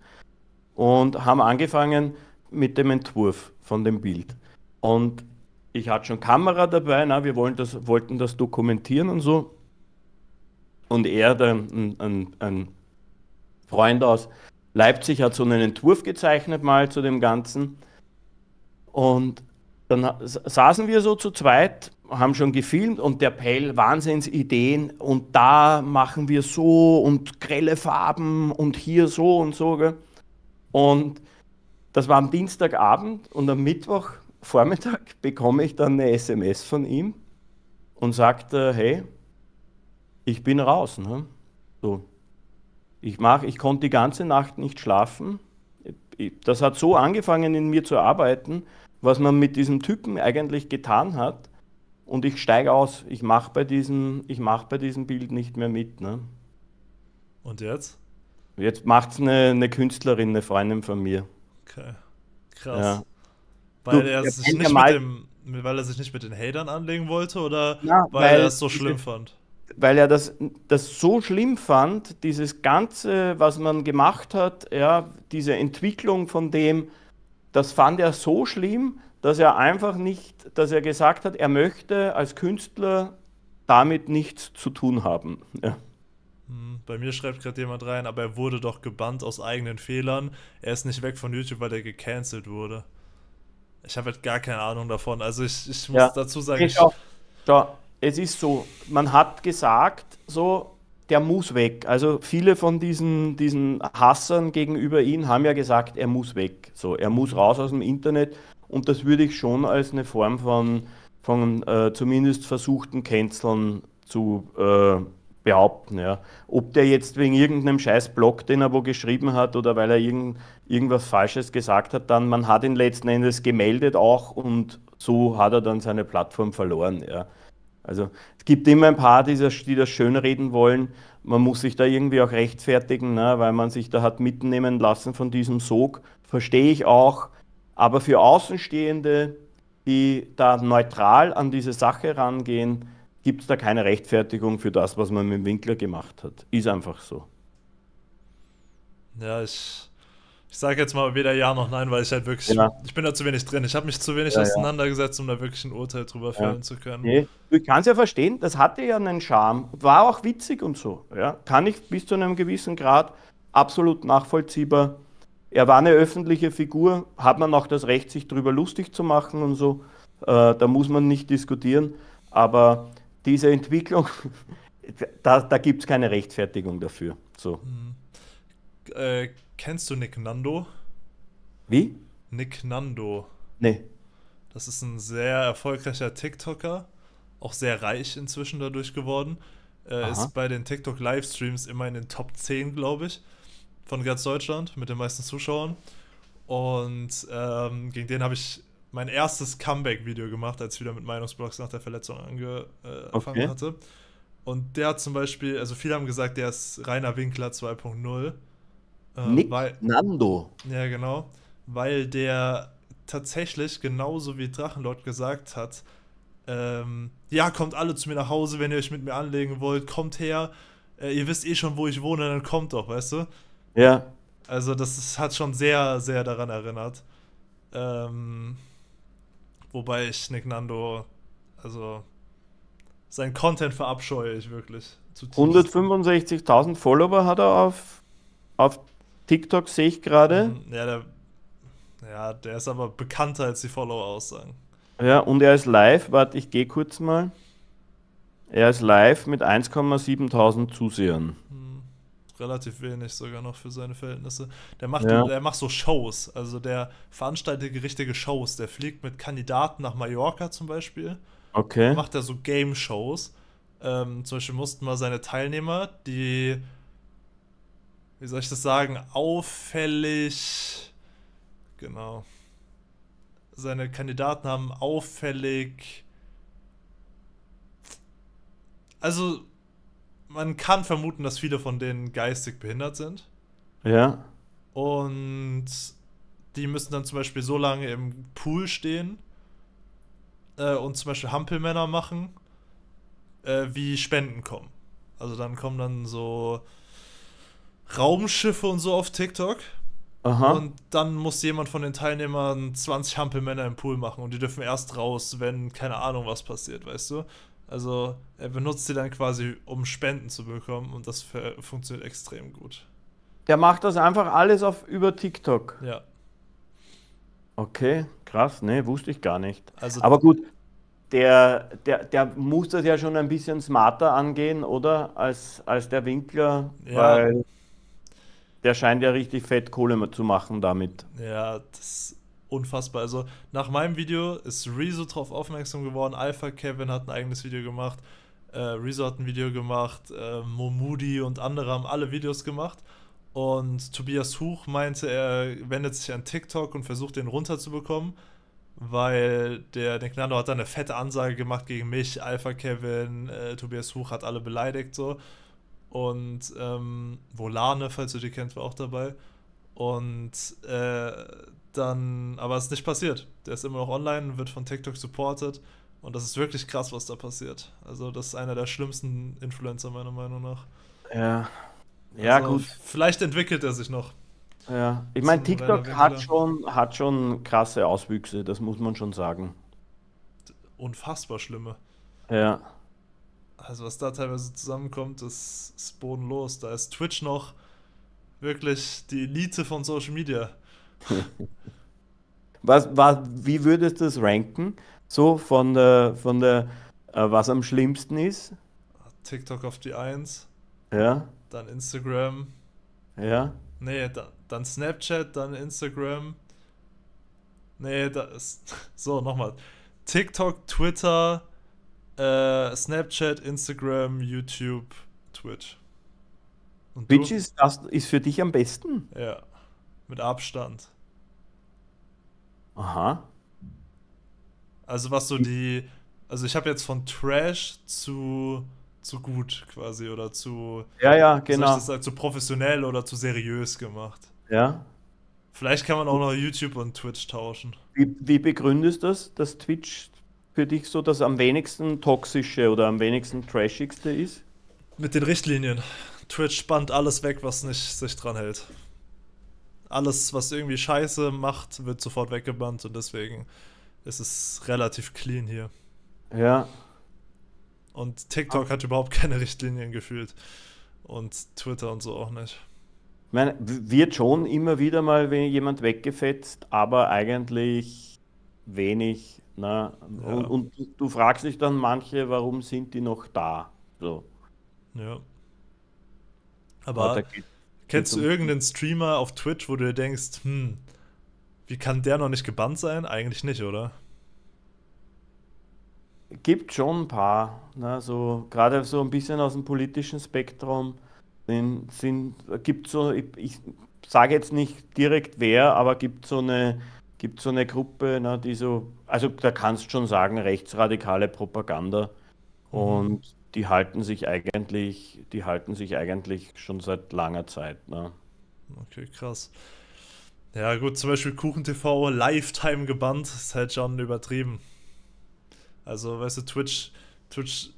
und haben angefangen mit dem Entwurf von dem Bild. Und ich hatte schon Kamera dabei, na, wir das, wollten das dokumentieren und so. Und er, der, ein, ein, ein Freund aus Leipzig, hat so einen Entwurf gezeichnet mal zu dem Ganzen. Und dann saßen wir so zu zweit, haben schon gefilmt und der Pell, Wahnsinnsideen und da machen wir so und grelle Farben und hier so und so. Gell? Und das war am Dienstagabend und am Mittwochvormittag bekomme ich dann eine SMS von ihm und sagt, äh, hey, ich bin raus. Ne? So. Ich, mach, ich konnte die ganze Nacht nicht schlafen. Das hat so angefangen in mir zu arbeiten, was man mit diesem Typen eigentlich getan hat. Und ich steige aus, ich mache bei, diesem, mach bei diesem Bild nicht mehr mit. Ne? Und jetzt? Jetzt macht es eine, eine, Künstlerin, eine Freundin von mir. Okay, krass. Weil, er sich nicht mit weil er sich nicht mit den Hatern anlegen wollte oder ja, weil, weil er es so schlimm ich, fand? weil er das, das so schlimm fand, dieses Ganze, was man gemacht hat, ja, diese Entwicklung von dem, das fand er so schlimm, dass er einfach nicht, dass er gesagt hat, er möchte als Künstler damit nichts zu tun haben. Ja. Hm, bei mir schreibt gerade jemand rein, aber er wurde doch gebannt aus eigenen Fehlern. Er ist nicht weg von YouTube, weil er gecancelt wurde. Ich habe halt gar keine Ahnung davon. Also ich, ich muss ja. dazu sagen, ich, auch. Ja, es ist so, man hat gesagt, so, der muss weg. Also viele von diesen, diesen Hassern gegenüber ihm haben ja gesagt, er muss weg. So, er muss raus aus dem Internet und das würde ich schon als eine Form von, von äh, zumindest versuchten Canceln zu äh, behaupten. Ja. Ob der jetzt wegen irgendeinem scheiß Blog, den er wo geschrieben hat oder weil er irgend, irgendwas Falsches gesagt hat, dann man hat ihn letzten Endes gemeldet auch und so hat er dann seine Plattform verloren. Ja. Also es gibt immer ein paar, die das, die das schönreden wollen. Man muss sich da irgendwie auch rechtfertigen, ne, weil man sich da hat mitnehmen lassen von diesem Sog verstehe ich auch. Aber für Außenstehende, die da neutral an diese Sache rangehen, gibt es da keine Rechtfertigung für das, was man mit dem Winkler gemacht hat. Ist einfach so. Ja, ich, ich sage jetzt mal weder ja noch nein, weil ich halt wirklich, ja. ich bin da zu wenig drin. Ich habe mich zu wenig ja, auseinandergesetzt, um da wirklich ein Urteil drüber fällen ja. zu können. Nee, ich kann es ja verstehen, das hatte ja einen Charme, war auch witzig und so. Ja, kann ich bis zu einem gewissen Grad absolut nachvollziehbar er war eine öffentliche Figur, hat man auch das Recht, sich darüber lustig zu machen und so. Äh, da muss man nicht diskutieren. Aber diese Entwicklung, da, da gibt es keine Rechtfertigung dafür. So. Mhm. Äh, kennst du Nick Nando? Wie? Nick Nando. Nee. Das ist ein sehr erfolgreicher TikToker, auch sehr reich inzwischen dadurch geworden. Äh, ist bei den TikTok-Livestreams immer in den Top 10, glaube ich von ganz Deutschland mit den meisten Zuschauern. Und ähm, gegen den habe ich mein erstes Comeback-Video gemacht, als ich wieder mit Meinungsblogs nach der Verletzung angefangen äh, okay. hatte. Und der zum Beispiel, also viele haben gesagt, der ist Rainer Winkler 2.0. Äh, Nick weil, Nando. Ja, genau. Weil der tatsächlich, genauso wie Drachenlord gesagt hat, ähm, ja, kommt alle zu mir nach Hause, wenn ihr euch mit mir anlegen wollt, kommt her. Äh, ihr wisst eh schon, wo ich wohne, dann kommt doch, weißt du? Ja. Also das hat schon sehr, sehr daran erinnert. Ähm, wobei ich Nick Nando, also sein Content verabscheue ich wirklich. 165.000 Follower hat er auf, auf TikTok, sehe ich gerade. Mhm, ja der, ja, der ist aber bekannter als die Follower-Aussagen. Ja, und er ist live, warte, ich gehe kurz mal. Er ist live mit 1,7000 Zusehern. Hm relativ wenig sogar noch für seine Verhältnisse. Der macht, ja. der macht so Shows, also der veranstaltet richtige Shows. Der fliegt mit Kandidaten nach Mallorca zum Beispiel. Okay. Dann macht er so Game-Shows. Ähm, zum Beispiel mussten mal seine Teilnehmer, die, wie soll ich das sagen, auffällig, genau, seine Kandidaten haben auffällig, also man kann vermuten, dass viele von denen geistig behindert sind. Ja. Und die müssen dann zum Beispiel so lange im Pool stehen äh, und zum Beispiel Hampelmänner machen, äh, wie Spenden kommen. Also dann kommen dann so Raumschiffe und so auf TikTok. Aha. Und dann muss jemand von den Teilnehmern 20 Hampelmänner im Pool machen und die dürfen erst raus, wenn keine Ahnung was passiert, weißt du? Also er benutzt sie dann quasi, um Spenden zu bekommen und das funktioniert extrem gut. Der macht das einfach alles auf über TikTok. Ja. Okay, krass, ne, wusste ich gar nicht. Also Aber gut, der, der, der muss das ja schon ein bisschen smarter angehen, oder? Als, als der Winkler, ja. weil der scheint ja richtig Fettkohle zu machen damit. Ja, das unfassbar. Also nach meinem Video ist Rezo drauf aufmerksam geworden. Alpha Kevin hat ein eigenes Video gemacht. Äh, Rezo hat ein Video gemacht. Äh, Momudi und andere haben alle Videos gemacht. Und Tobias Huch meinte, er wendet sich an TikTok und versucht, den runterzubekommen, weil der Nando hat da eine fette Ansage gemacht gegen mich, Alpha Kevin, äh, Tobias Huch hat alle beleidigt so. Und ähm, Volane, falls du die kennt, war auch dabei. Und äh, dann, aber es ist nicht passiert. Der ist immer noch online, wird von TikTok supported. Und das ist wirklich krass, was da passiert. Also, das ist einer der schlimmsten Influencer, meiner Meinung nach. Ja. Ja, also, gut. Vielleicht entwickelt er sich noch. Ja, ich meine, TikTok hat schon, hat schon krasse Auswüchse, das muss man schon sagen. Unfassbar schlimme. Ja. Also, was da teilweise zusammenkommt, ist, ist bodenlos. Da ist Twitch noch wirklich die Elite von Social Media. was, was, wie würdest du das ranken? So von der, von der äh, was am schlimmsten ist? TikTok auf die 1. Ja. Dann Instagram. Ja. Nee, da, dann Snapchat, dann Instagram. Nee, da ist. So, nochmal. TikTok, Twitter, äh, Snapchat, Instagram, YouTube, Twitch. Und Bitches, das ist für dich am besten? Ja, mit Abstand. Aha. Also was so die, also ich habe jetzt von Trash zu zu gut quasi oder zu ja ja genau das halt, zu professionell oder zu seriös gemacht. Ja. Vielleicht kann man auch noch YouTube und Twitch tauschen. Wie, wie begründest du das, dass Twitch für dich so das am wenigsten toxische oder am wenigsten trashigste ist? Mit den Richtlinien. Twitch spannt alles weg, was nicht sich dran hält. Alles, was irgendwie Scheiße macht, wird sofort weggebannt und deswegen ist es relativ clean hier. Ja. Und TikTok hat überhaupt keine Richtlinien gefühlt. Und Twitter und so auch nicht. Ich meine, wird schon immer wieder mal jemand weggefetzt, aber eigentlich wenig. Ne? Ja. Und, und, du fragst dich dann manche, warum sind die noch da? So. Ja. Aber geht, kennst geht du irgendeinen Streamer auf Twitch, wo du dir denkst, hm, wie kann der noch nicht gebannt sein? Eigentlich nicht, oder? Gibt schon ein paar. Ne? So, Gerade so ein bisschen aus dem politischen Spektrum sind, sind gibt so, ich, ich sage jetzt nicht direkt wer, aber gibt so eine gibt so eine Gruppe, ne, die so, also da kannst du schon sagen, rechtsradikale Propaganda. Mhm. Und die halten sich eigentlich, die halten sich eigentlich schon seit langer Zeit. Ne? Okay, krass. Ja, gut, zum Beispiel Kuchen TV Lifetime gebannt, ist halt schon übertrieben. Also, weißt du, Twitch, Twitch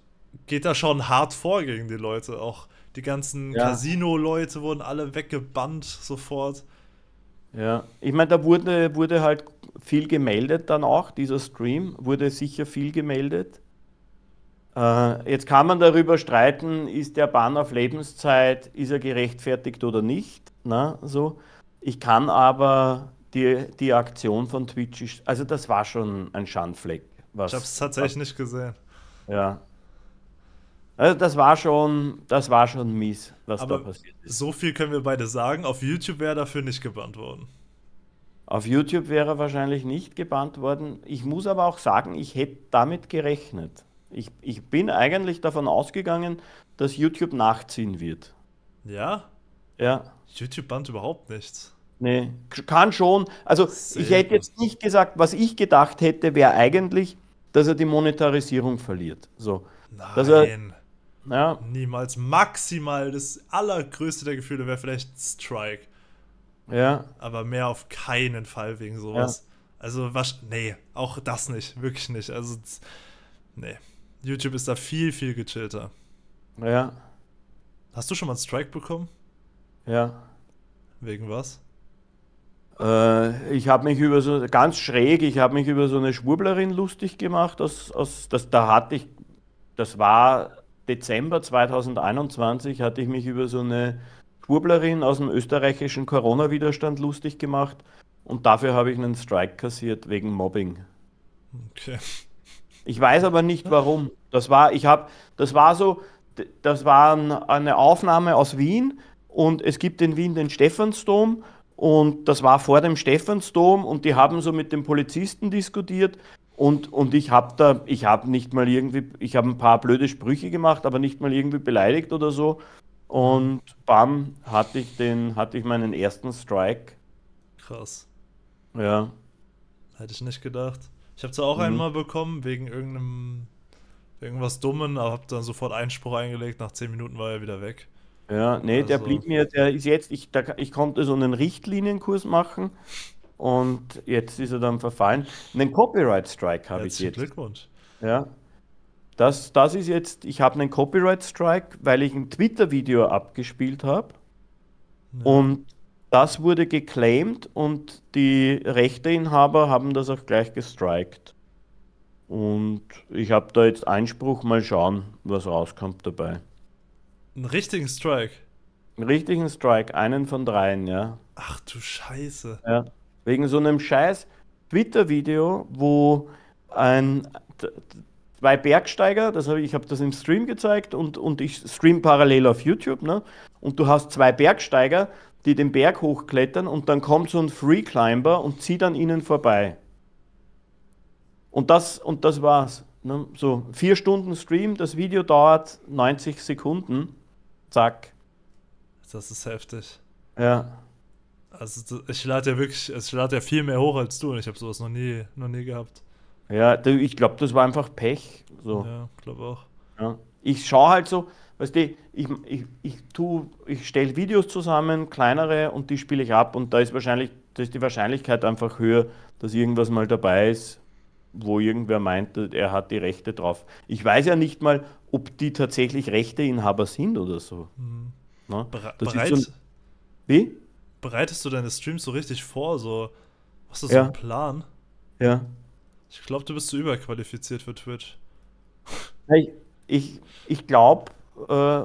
geht da schon hart vor gegen die Leute. Auch die ganzen ja. Casino-Leute wurden alle weggebannt sofort. Ja, ich meine, da wurde, wurde halt viel gemeldet dann auch. Dieser Stream wurde sicher viel gemeldet. Äh, jetzt kann man darüber streiten, ist der Bann auf Lebenszeit, ist er gerechtfertigt oder nicht. Na, ne, so. Ich kann aber die, die Aktion von Twitch, also das war schon ein Schandfleck. Was, ich habe es tatsächlich was, nicht gesehen. Ja. Also das war schon, das war schon mies, was aber da passiert ist. So viel können wir beide sagen. Auf YouTube wäre dafür nicht gebannt worden. Auf YouTube wäre er wahrscheinlich nicht gebannt worden. Ich muss aber auch sagen, ich hätte damit gerechnet. Ich, ich bin eigentlich davon ausgegangen, dass YouTube nachziehen wird. Ja? Ja. YouTube bannt überhaupt nichts. Nee, kann schon. Also Sehr ich hätte jetzt nicht gesagt, was ich gedacht hätte, wäre eigentlich, dass er die Monetarisierung verliert. So. Nein. Er, ja. Niemals. Maximal das allergrößte der Gefühle wäre vielleicht Strike. Ja. Aber mehr auf keinen Fall wegen sowas. Ja. Also was. Nee, auch das nicht. Wirklich nicht. Also. Nee. YouTube ist da viel, viel gechillter. Ja. Hast du schon mal einen Strike bekommen? Ja. Wegen was? Äh, ich habe mich über so, ganz schräg, ich habe mich über so eine Schwurblerin lustig gemacht. Aus, aus, das, da hatte ich, das war Dezember 2021, hatte ich mich über so eine Schwurblerin aus dem österreichischen Corona-Widerstand lustig gemacht. Und dafür habe ich einen Strike kassiert wegen Mobbing. Okay. Ich weiß aber nicht warum. Das war, ich habe, das war so, das war eine Aufnahme aus Wien und es gibt in Wien den Stephansdom und das war vor dem Stephansdom und die haben so mit den Polizisten diskutiert und, und ich habe da, ich habe nicht mal irgendwie, ich habe ein paar blöde Sprüche gemacht, aber nicht mal irgendwie beleidigt oder so. Und bam, hatte ich den, hatte ich meinen ersten Strike. Krass. Ja. Hätte ich nicht gedacht. Ich habe es auch mhm. einmal bekommen, wegen irgendeinem irgendwas Dummen, aber habe dann sofort Einspruch eingelegt. Nach zehn Minuten war er wieder weg. Ja, nee, also. der blieb mir, der ist jetzt, ich, da, ich konnte so einen Richtlinienkurs machen und jetzt ist er dann verfallen. Einen Copyright Strike habe ich jetzt. Glückwunsch. Ja. Das, das ist jetzt, ich habe einen Copyright Strike, weil ich ein Twitter-Video abgespielt habe. Ja. Und das wurde geclaimed und die Rechteinhaber haben das auch gleich gestrikt. Und ich habe da jetzt Einspruch, mal schauen, was rauskommt dabei. Einen richtigen Strike? Einen richtigen Strike, einen von dreien, ja. Ach du Scheiße. Ja. Wegen so einem scheiß Twitter-Video, wo ein, zwei Bergsteiger, das hab ich, ich habe das im Stream gezeigt und, und ich stream parallel auf YouTube, ne? Und du hast zwei Bergsteiger, die den Berg hochklettern und dann kommt so ein Free Climber und zieht an ihnen vorbei. Und das, und das war's. Ne? So vier Stunden Stream, das Video dauert 90 Sekunden. Zack. Das ist heftig. Ja. Also ich lade ja wirklich, also, ich lade ja viel mehr hoch als du und ich habe sowas noch nie, noch nie gehabt. Ja, ich glaube, das war einfach Pech. So. Ja, glaube auch. Ja. Ich schaue halt so, weißt du, ich, ich, ich, ich stelle Videos zusammen, kleinere, und die spiele ich ab. Und da ist, wahrscheinlich, da ist die Wahrscheinlichkeit einfach höher, dass irgendwas mal dabei ist, wo irgendwer meint, er hat die Rechte drauf. Ich weiß ja nicht mal, ob die tatsächlich Rechteinhaber sind oder so. Mhm. Na, ne? Bereit, so ein, wie? Bereitest du deine Streams so richtig vor? So, ist du so ein Plan? Ja. Ich glaube, du bist zu so überqualifiziert für Twitch. Ich, ich, ich glaube, äh,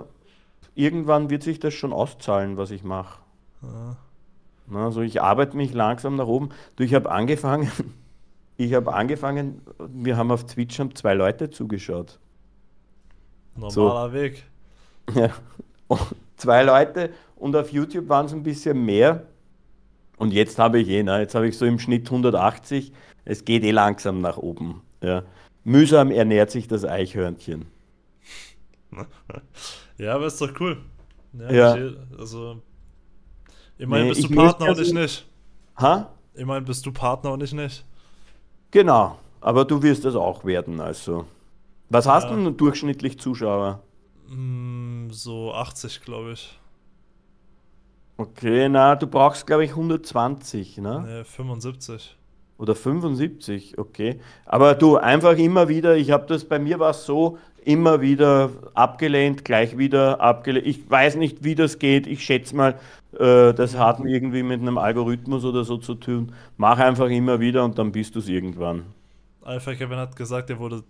irgendwann wird sich das schon auszahlen, was ich mache. Ja. Ah. Also ich arbeite mich langsam nach oben. Du, ich habe angefangen, ich habe angefangen, wir haben auf Twitch haben zwei Leute zugeschaut. Normaler so. Weg. Ja. zwei Leute und auf YouTube waren es ein bisschen mehr. Und jetzt habe ich eh, ne? jetzt habe ich so im Schnitt 180. Es geht eh langsam nach oben. Ja. Mühsam ernährt sich das Eichhörnchen. ja, aber ist doch cool. Ja. ja. Also, ich, also, immerhin nee, bist du Partner und ich also- nicht. Ha? Immerhin bist du Partner und ich nicht. Genau, aber du wirst es auch werden, also. Was ja. hast du denn durchschnittlich Zuschauer? Mm, so 80, glaube ich. Okay, na, du brauchst, glaube ich, 120, ne? Ne, 75. Oder 75, okay. Aber du, einfach immer wieder, ich habe das, bei mir war es so, immer wieder abgelehnt, gleich wieder abgelehnt. Ich weiß nicht, wie das geht. Ich schätze mal, äh, das hat irgendwie mit einem Algorithmus oder so zu tun. Mach einfach immer wieder und dann bist du es irgendwann. Alpha Kevin hat gesagt, er wurde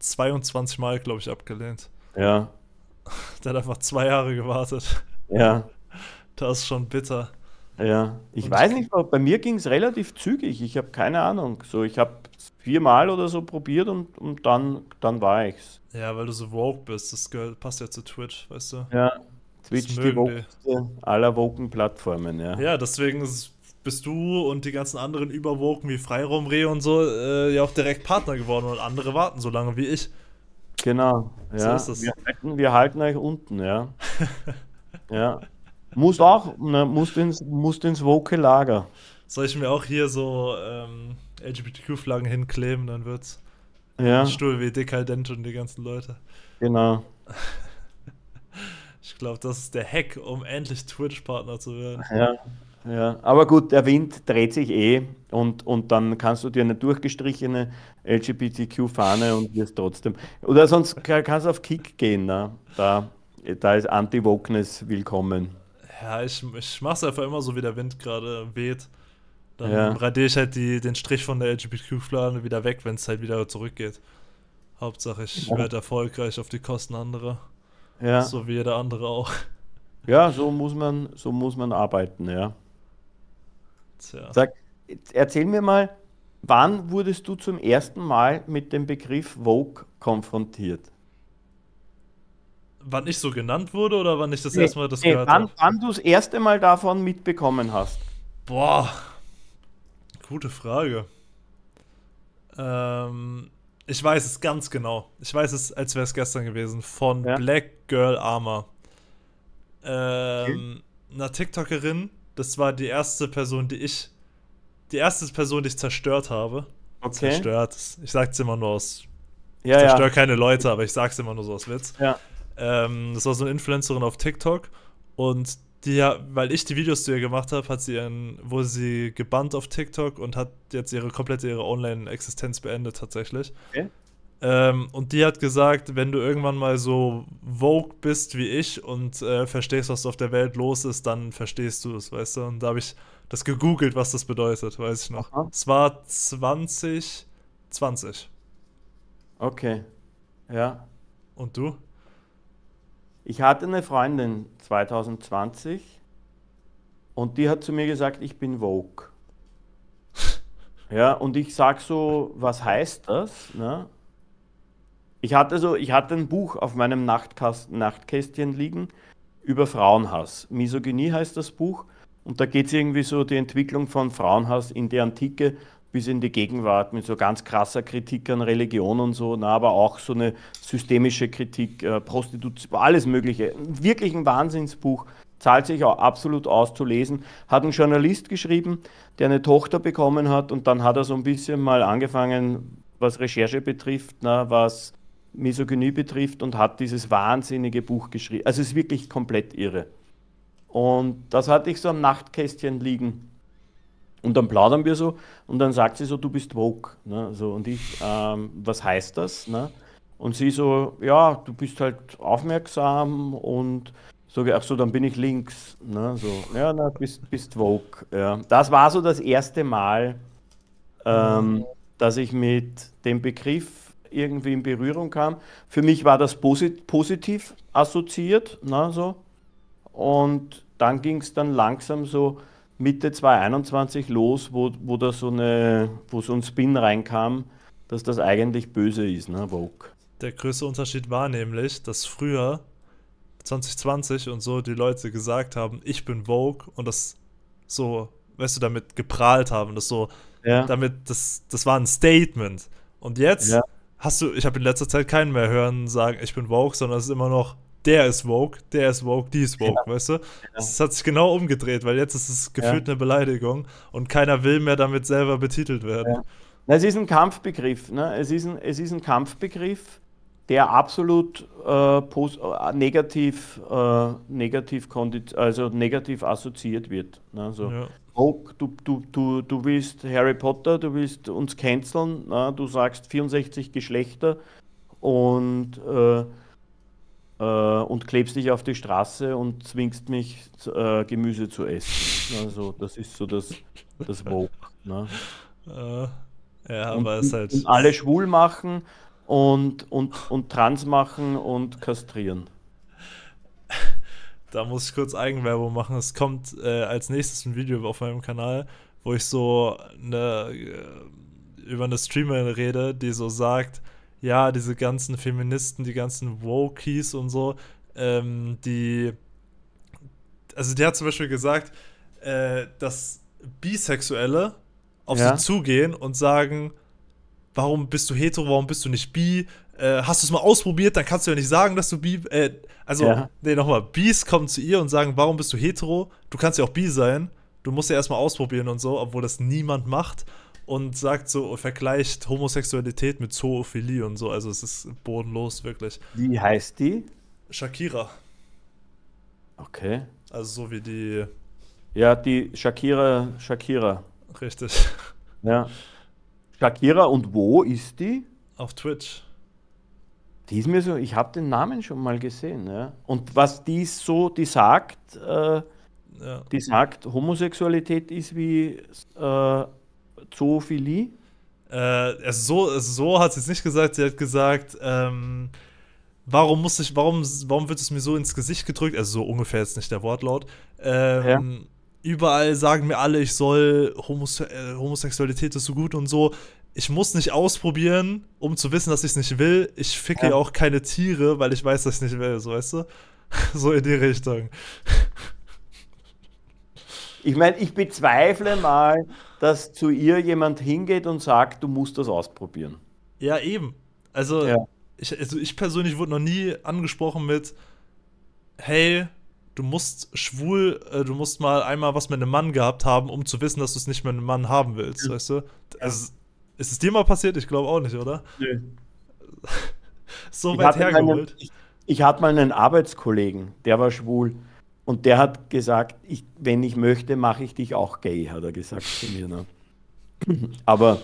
22 Mal, glaube ich, abgelehnt. Ja. Der hat einfach zwei Jahre gewartet. Ja. Das ist schon bitter. Ja, ich Und weiß nicht, aber bei mir ging es relativ zügig. Ich habe keine Ahnung. So, ich habe viermal oder so probiert und, und dann, dann war ich's. Ja, weil du so woke bist. Das gehört, passt ja zu Twitch, weißt du? Ja, Twitch die wokeste aller woken Plattformen, ja. Ja, deswegen ist, bist du und die ganzen anderen Überwoken wie Freiraum, und so äh, ja auch direkt Partner geworden und andere warten so lange wie ich. Genau, ja. So ist das. Wir halten, wir halten euch unten, ja. ja. Musst auch, ne, musst, ins, musst ins woke Lager. Soll ich mir auch hier so ähm, LGBTQ-Flaggen hinkleben, dann wird's ja. stuhl wie dekadent und die ganzen Leute. Genau. Ich glaube, das ist der Hack, um endlich Twitch-Partner zu werden. Ja, ja, aber gut, der Wind dreht sich eh und, und dann kannst du dir eine durchgestrichene LGBTQ-Fahne und wirst trotzdem. Oder sonst kannst du auf Kick gehen, ne? da, da ist Anti-Wokeness willkommen. Ja, ich, ich mach's einfach immer so, wie der Wind gerade weht. Dann ja. radiere ich halt die, den Strich von der LGBTQ-Flagge wieder weg, wenn es halt wieder zurückgeht. Hauptsache, ich ja. werde erfolgreich auf die Kosten anderer. Ja. So wie jeder andere auch. Ja, so muss man, so muss man arbeiten, ja. Tja. Sag, erzähl mir mal, wann wurdest du zum ersten Mal mit dem Begriff Vogue konfrontiert? wann ich so genannt wurde oder wann ich das nee, erste Mal das nee, gehört habe? Wann du das erste Mal davon mitbekommen hast. Boah, gute Frage. Ähm, ich weiß es ganz genau. Ich weiß es, als wäre es gestern gewesen. Von ja. Black Girl Armor. Ähm, okay. Einer TikTokerin. Das war die erste Person, die ich. Die erste Person, die ich zerstört habe. Okay. Zerstört. Ich sag's immer nur aus. Ja, ich zerstöre ja. keine Leute, aber ich sag's immer nur so aus Witz. Ja. Ähm, das war so eine Influencerin auf TikTok und die, weil ich die Videos zu ihr gemacht habe, hat sie ihren, wurde sie gebannt auf TikTok und hat jetzt ihre komplette ihre Online-Existenz beendet tatsächlich. Okay. Ähm, und die hat gesagt, wenn du irgendwann mal so vogue bist wie ich und äh, verstehst, was auf der Welt los ist, dann verstehst du es, weißt du? Und da habe ich das gegoogelt, was das bedeutet, weiß ich noch. Aha. Es war 2020. Okay. Ja. Und du? Ich hatte eine Freundin 2020 und die hat zu mir gesagt, ich bin woke. Ja, und ich sag so, was heißt das? Ne? Ich hatte so, ich hatte ein Buch auf meinem Nachtkästchen liegen über Frauenhass. Misogynie heißt das Buch. Und da geht es irgendwie so die Entwicklung von Frauenhass in die Antike bis in die Gegenwart mit so ganz krasser Kritik an Religion und so, na, aber auch so eine systemische Kritik, äh, Prostitution, alles Mögliche. Wirklich ein Wahnsinnsbuch, zahlt sich auch absolut aus zu lesen. Hat ein Journalist geschrieben, der eine Tochter bekommen hat und dann hat er so ein bisschen mal angefangen, was Recherche betrifft, na, was Misogynie betrifft und hat dieses wahnsinnige Buch geschrieben. Also es ist wirklich komplett irre. Und das hatte ich so am Nachtkästchen liegen und dann plaudern wir so und dann sagt sie so, du bist woke. Ne? So, und ich, ähm, was heißt das? Ne? Und sie so, ja, du bist halt aufmerksam und so, ach so, dann bin ich links. Ne? So, ja, na, bist, bist woke. Ja. Das war so das erste Mal, ähm, dass ich mit dem Begriff irgendwie in Berührung kam. Für mich war das posit positiv assoziiert. Ne? So. Und dann ging es dann langsam so, Mitte 2021 los, wo, wo da so, eine, wo so ein Spin reinkam, dass das eigentlich böse ist, ne, Vogue. Der größte Unterschied war nämlich, dass früher 2020 und so die Leute gesagt haben, ich bin Vogue und das so, weißt du, damit geprahlt haben, das so, ja. damit, das, das war ein Statement. Und jetzt ja. hast du, ich habe in letzter Zeit keinen mehr hören sagen, ich bin Vogue, sondern es ist immer noch, der ist woke, der ist woke, die ist woke, ja. Genau. weißt du? Genau. Es ja. hat sich genau umgedreht, weil jetzt ist es gefühlt ja. eine Beleidigung und keiner will mehr damit selber betitelt werden. es ist ein Kampfbegriff, ne? es, ist ein, es ist ein Kampfbegriff, der absolut äh, äh negativ, äh, negativ, also negativ assoziiert wird. Ne? Also, Woke, du, du, du, du willst Harry Potter, du willst uns canceln, ne? du sagst 64 Geschlechter und äh, äh, und klebst dich auf die Straße und zwingst mich, äh, Gemüse zu essen. Also, das ist so das, das Vogue. Ne? Äh, ja, aber es halt. alle schwul machen und, und, und trans machen und kastrieren. Da muss ich kurz Eigenwerbung machen. Es kommt äh, als nächstes ein Video auf meinem Kanal, wo ich so eine, äh, über eine Streamerin rede, die so sagt, ja, diese ganzen Feministen, die ganzen Wokies und so, ähm, die, also die hat zum Beispiel gesagt, äh, dass Bisexuelle auf ja. sie zugehen und sagen, warum bist du hetero, warum bist du nicht bi? Äh, hast du es mal ausprobiert, dann kannst du ja nicht sagen, dass du bi. Äh, also, ja. nee, nochmal, Bis kommen zu ihr und sagen, warum bist du hetero? Du kannst ja auch bi sein. Du musst ja erstmal ausprobieren und so, obwohl das niemand macht und sagt so, vergleicht Homosexualität mit Zoophilie und so. Also es ist bodenlos, wirklich. Wie heißt die? Shakira. Okay. Also so wie die. Ja, die Shakira, Shakira. Richtig. Ja. Shakira und wo ist die? Auf Twitch. Die ist mir so, ich habe den Namen schon mal gesehen, ja. Und was die so, die sagt, äh, ja. die sagt, Homosexualität ist wie äh, Zoophilie? Äh, also so, so hat sie es nicht gesagt. Sie hat gesagt, ähm, warum muss ich, warum, warum wird es mir so ins Gesicht gedrückt? Also so ungefähr jetzt nicht der Wortlaut. Ähm, ja. Überall sagen mir alle, ich soll Homose äh, Homosexualität ist so gut und so. Ich muss nicht ausprobieren, um zu wissen, dass ich es nicht will. Ich ficke ja. auch keine Tiere, weil ich weiß, dass ich nicht will, so weißt du? so in die Richtung. Ich meine, ich bezweifle mal, dass zu ihr jemand hingeht und sagt, du musst das ausprobieren. Ja, eben. Also, ja. Ich, also ich persönlich wurde noch nie angesprochen mit, hey, du musst schwul, äh, du musst mal einmal was mit einem Mann gehabt haben, um zu wissen, dass du es nicht mit einem Mann haben willst, mhm. weißt du? Also, ist es dir mal passiert? Ich glaube auch nicht, oder? Nö. so ich weit hergeholt. Meine, ich, ich hatte mal einen Arbeitskollegen, der war schwul. Und der hat gesagt, ich, wenn ich möchte, mache ich dich auch gay, hat er gesagt zu mir. Ne? Aber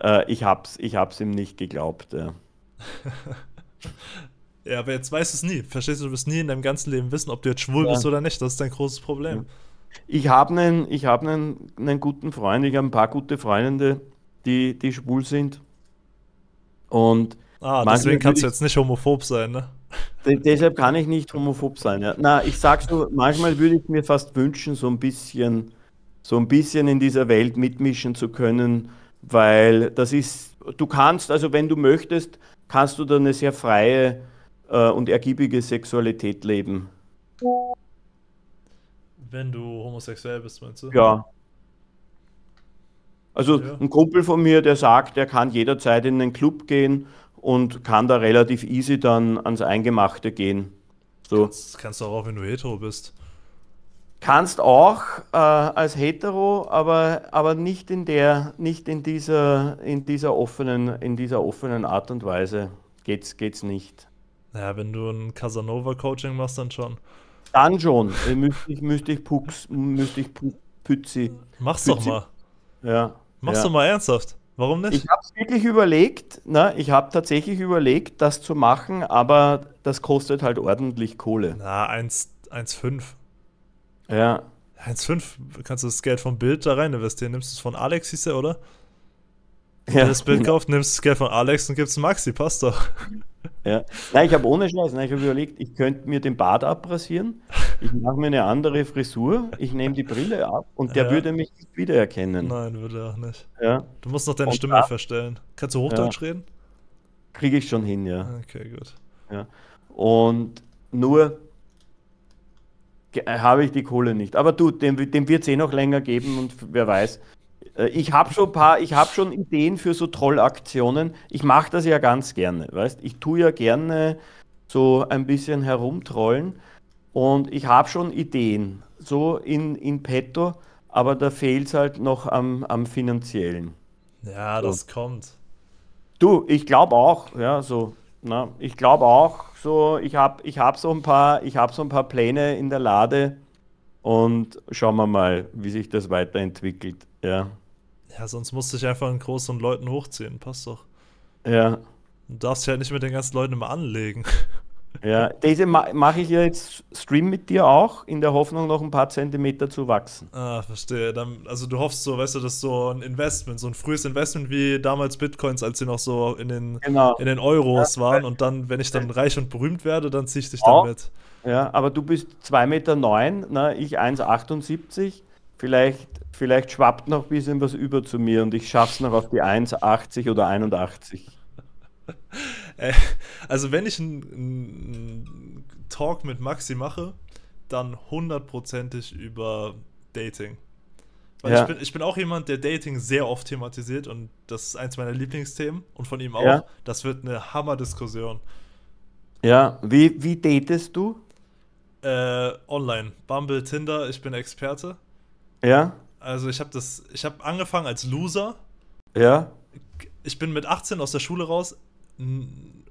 äh, ich, hab's, ich hab's ihm nicht geglaubt. Ja. ja aber jetzt weißt du es nie. Verstehst du, du wirst nie in deinem ganzen Leben wissen, ob du jetzt schwul ja. bist oder nicht. Das ist dein großes Problem. Ich habe einen, hab einen, einen guten Freund, ich habe ein paar gute Freunde, die, die schwul sind. Und Ah, Manchmal deswegen kannst du jetzt nicht homophob sein, ne? De deshalb kann ich nicht homophob sein, ja. Na, ich sag's nur, manchmal würde ich mir fast wünschen, so ein bisschen, so ein bisschen in dieser Welt mitmischen zu können, weil das ist, du kannst, also wenn du möchtest, kannst du dann eine sehr freie äh, und ergiebige Sexualität leben. Wenn du homosexuell bist, meinst du? Ja. Also ja. ein Kumpel von mir, der sagt, er kann jederzeit in den Club gehen und kann da relativ easy dann ans Eingemachte gehen. So. Kannst, kannst du auch, wenn du hetero bist. Kannst auch äh, als hetero, aber, aber nicht in der, nicht in dieser, in dieser offenen, in dieser offenen Art und Weise. Geht's, geht's nicht. Naja, wenn du ein Casanova-Coaching machst, dann schon. Dann schon. müsste ich, müsste ich Pucks, müsste ich Pützi. Mach's Pützi. doch mal. Ja. Mach's ja. doch mal ernsthaft. Warum nicht? Ich habe es wirklich überlegt. Ne? Ich habe tatsächlich überlegt, das zu machen, aber das kostet halt ordentlich Kohle. Na, 1,5. Ja. 1,5 kannst du das Geld vom Bild da rein investieren. Nimmst du es von Alex, hieß er, oder? ja. das Bild kauft, nimmst das Geld von Alex und gibst Maxi, passt doch. Ja. Nein, ich habe ohne Scheiß, nein, ich habe überlegt, ich könnte mir den Bart abrasieren, ich mache mir eine andere Frisur, ich nehme die Brille ab und der ja. würde mich nicht wiedererkennen. Nein, würde er auch nicht. Ja. Du musst noch deine und Stimme da, verstellen. Kannst du Hochdeutsch ja. reden? Kriege ich schon hin, ja. Okay, gut. Ja. Und nur äh, habe ich die Kohle nicht. Aber du, dem, dem wird es eh noch länger geben und wer weiß, äh, ich habe schon paar, ich habe schon Ideen für so Trollaktionen. Ich mache das ja ganz gerne, weißt? Ich tue ja gerne so ein bisschen herumtrollen und ich habe schon Ideen so in, in petto, aber da fehlt es halt noch am, am finanziellen. Ja, so. das kommt. Du, ich glaube auch, ja, so, na, ich glaube auch, so, ich habe ich hab so ein ich habe so ein paar Pläne in der Lade und schauen wir mal, wie sich das weiterentwickelt, ja. Ja, sonst musst du dich einfach in großen Leuten hochziehen. Passt doch. Ja. Du darfst dich halt nicht mit den ganzen Leuten immer anlegen. Ja, diese ma mache ich ja jetzt Stream mit dir auch, in der Hoffnung, noch ein paar Zentimeter zu wachsen. Ah, verstehe. Dann, also du hoffst so, weißt du, dass so ein Investment, so ein frühes Investment wie damals Bitcoins, als sie noch so in den, genau. in den Euros ja, waren und dann, wenn ich dann reich und berühmt werde, dann ziehe ich dich auch. damit. Ja, aber du bist 2,9 Meter, neun, ne? ich 1,78 Meter. Vielleicht, vielleicht schwappt noch ein bisschen was über zu mir und ich schaffe es noch auf die 1,80 oder 81. Äh, also wenn ich einen Talk mit Maxi mache, dann hundertprozentig über Dating. Weil ja. ich, bin, ich bin auch jemand, der Dating sehr oft thematisiert und das ist eins meiner Lieblingsthemen und von ihm auch. Ja. Das wird eine Hammerdiskussion. Ja, wie, wie datest du? Äh, online. Bumble, Tinder, ich bin Experte. Ja. Also ich habe das, ich habe angefangen als Loser. Ja. Ich bin mit 18 aus der Schule raus.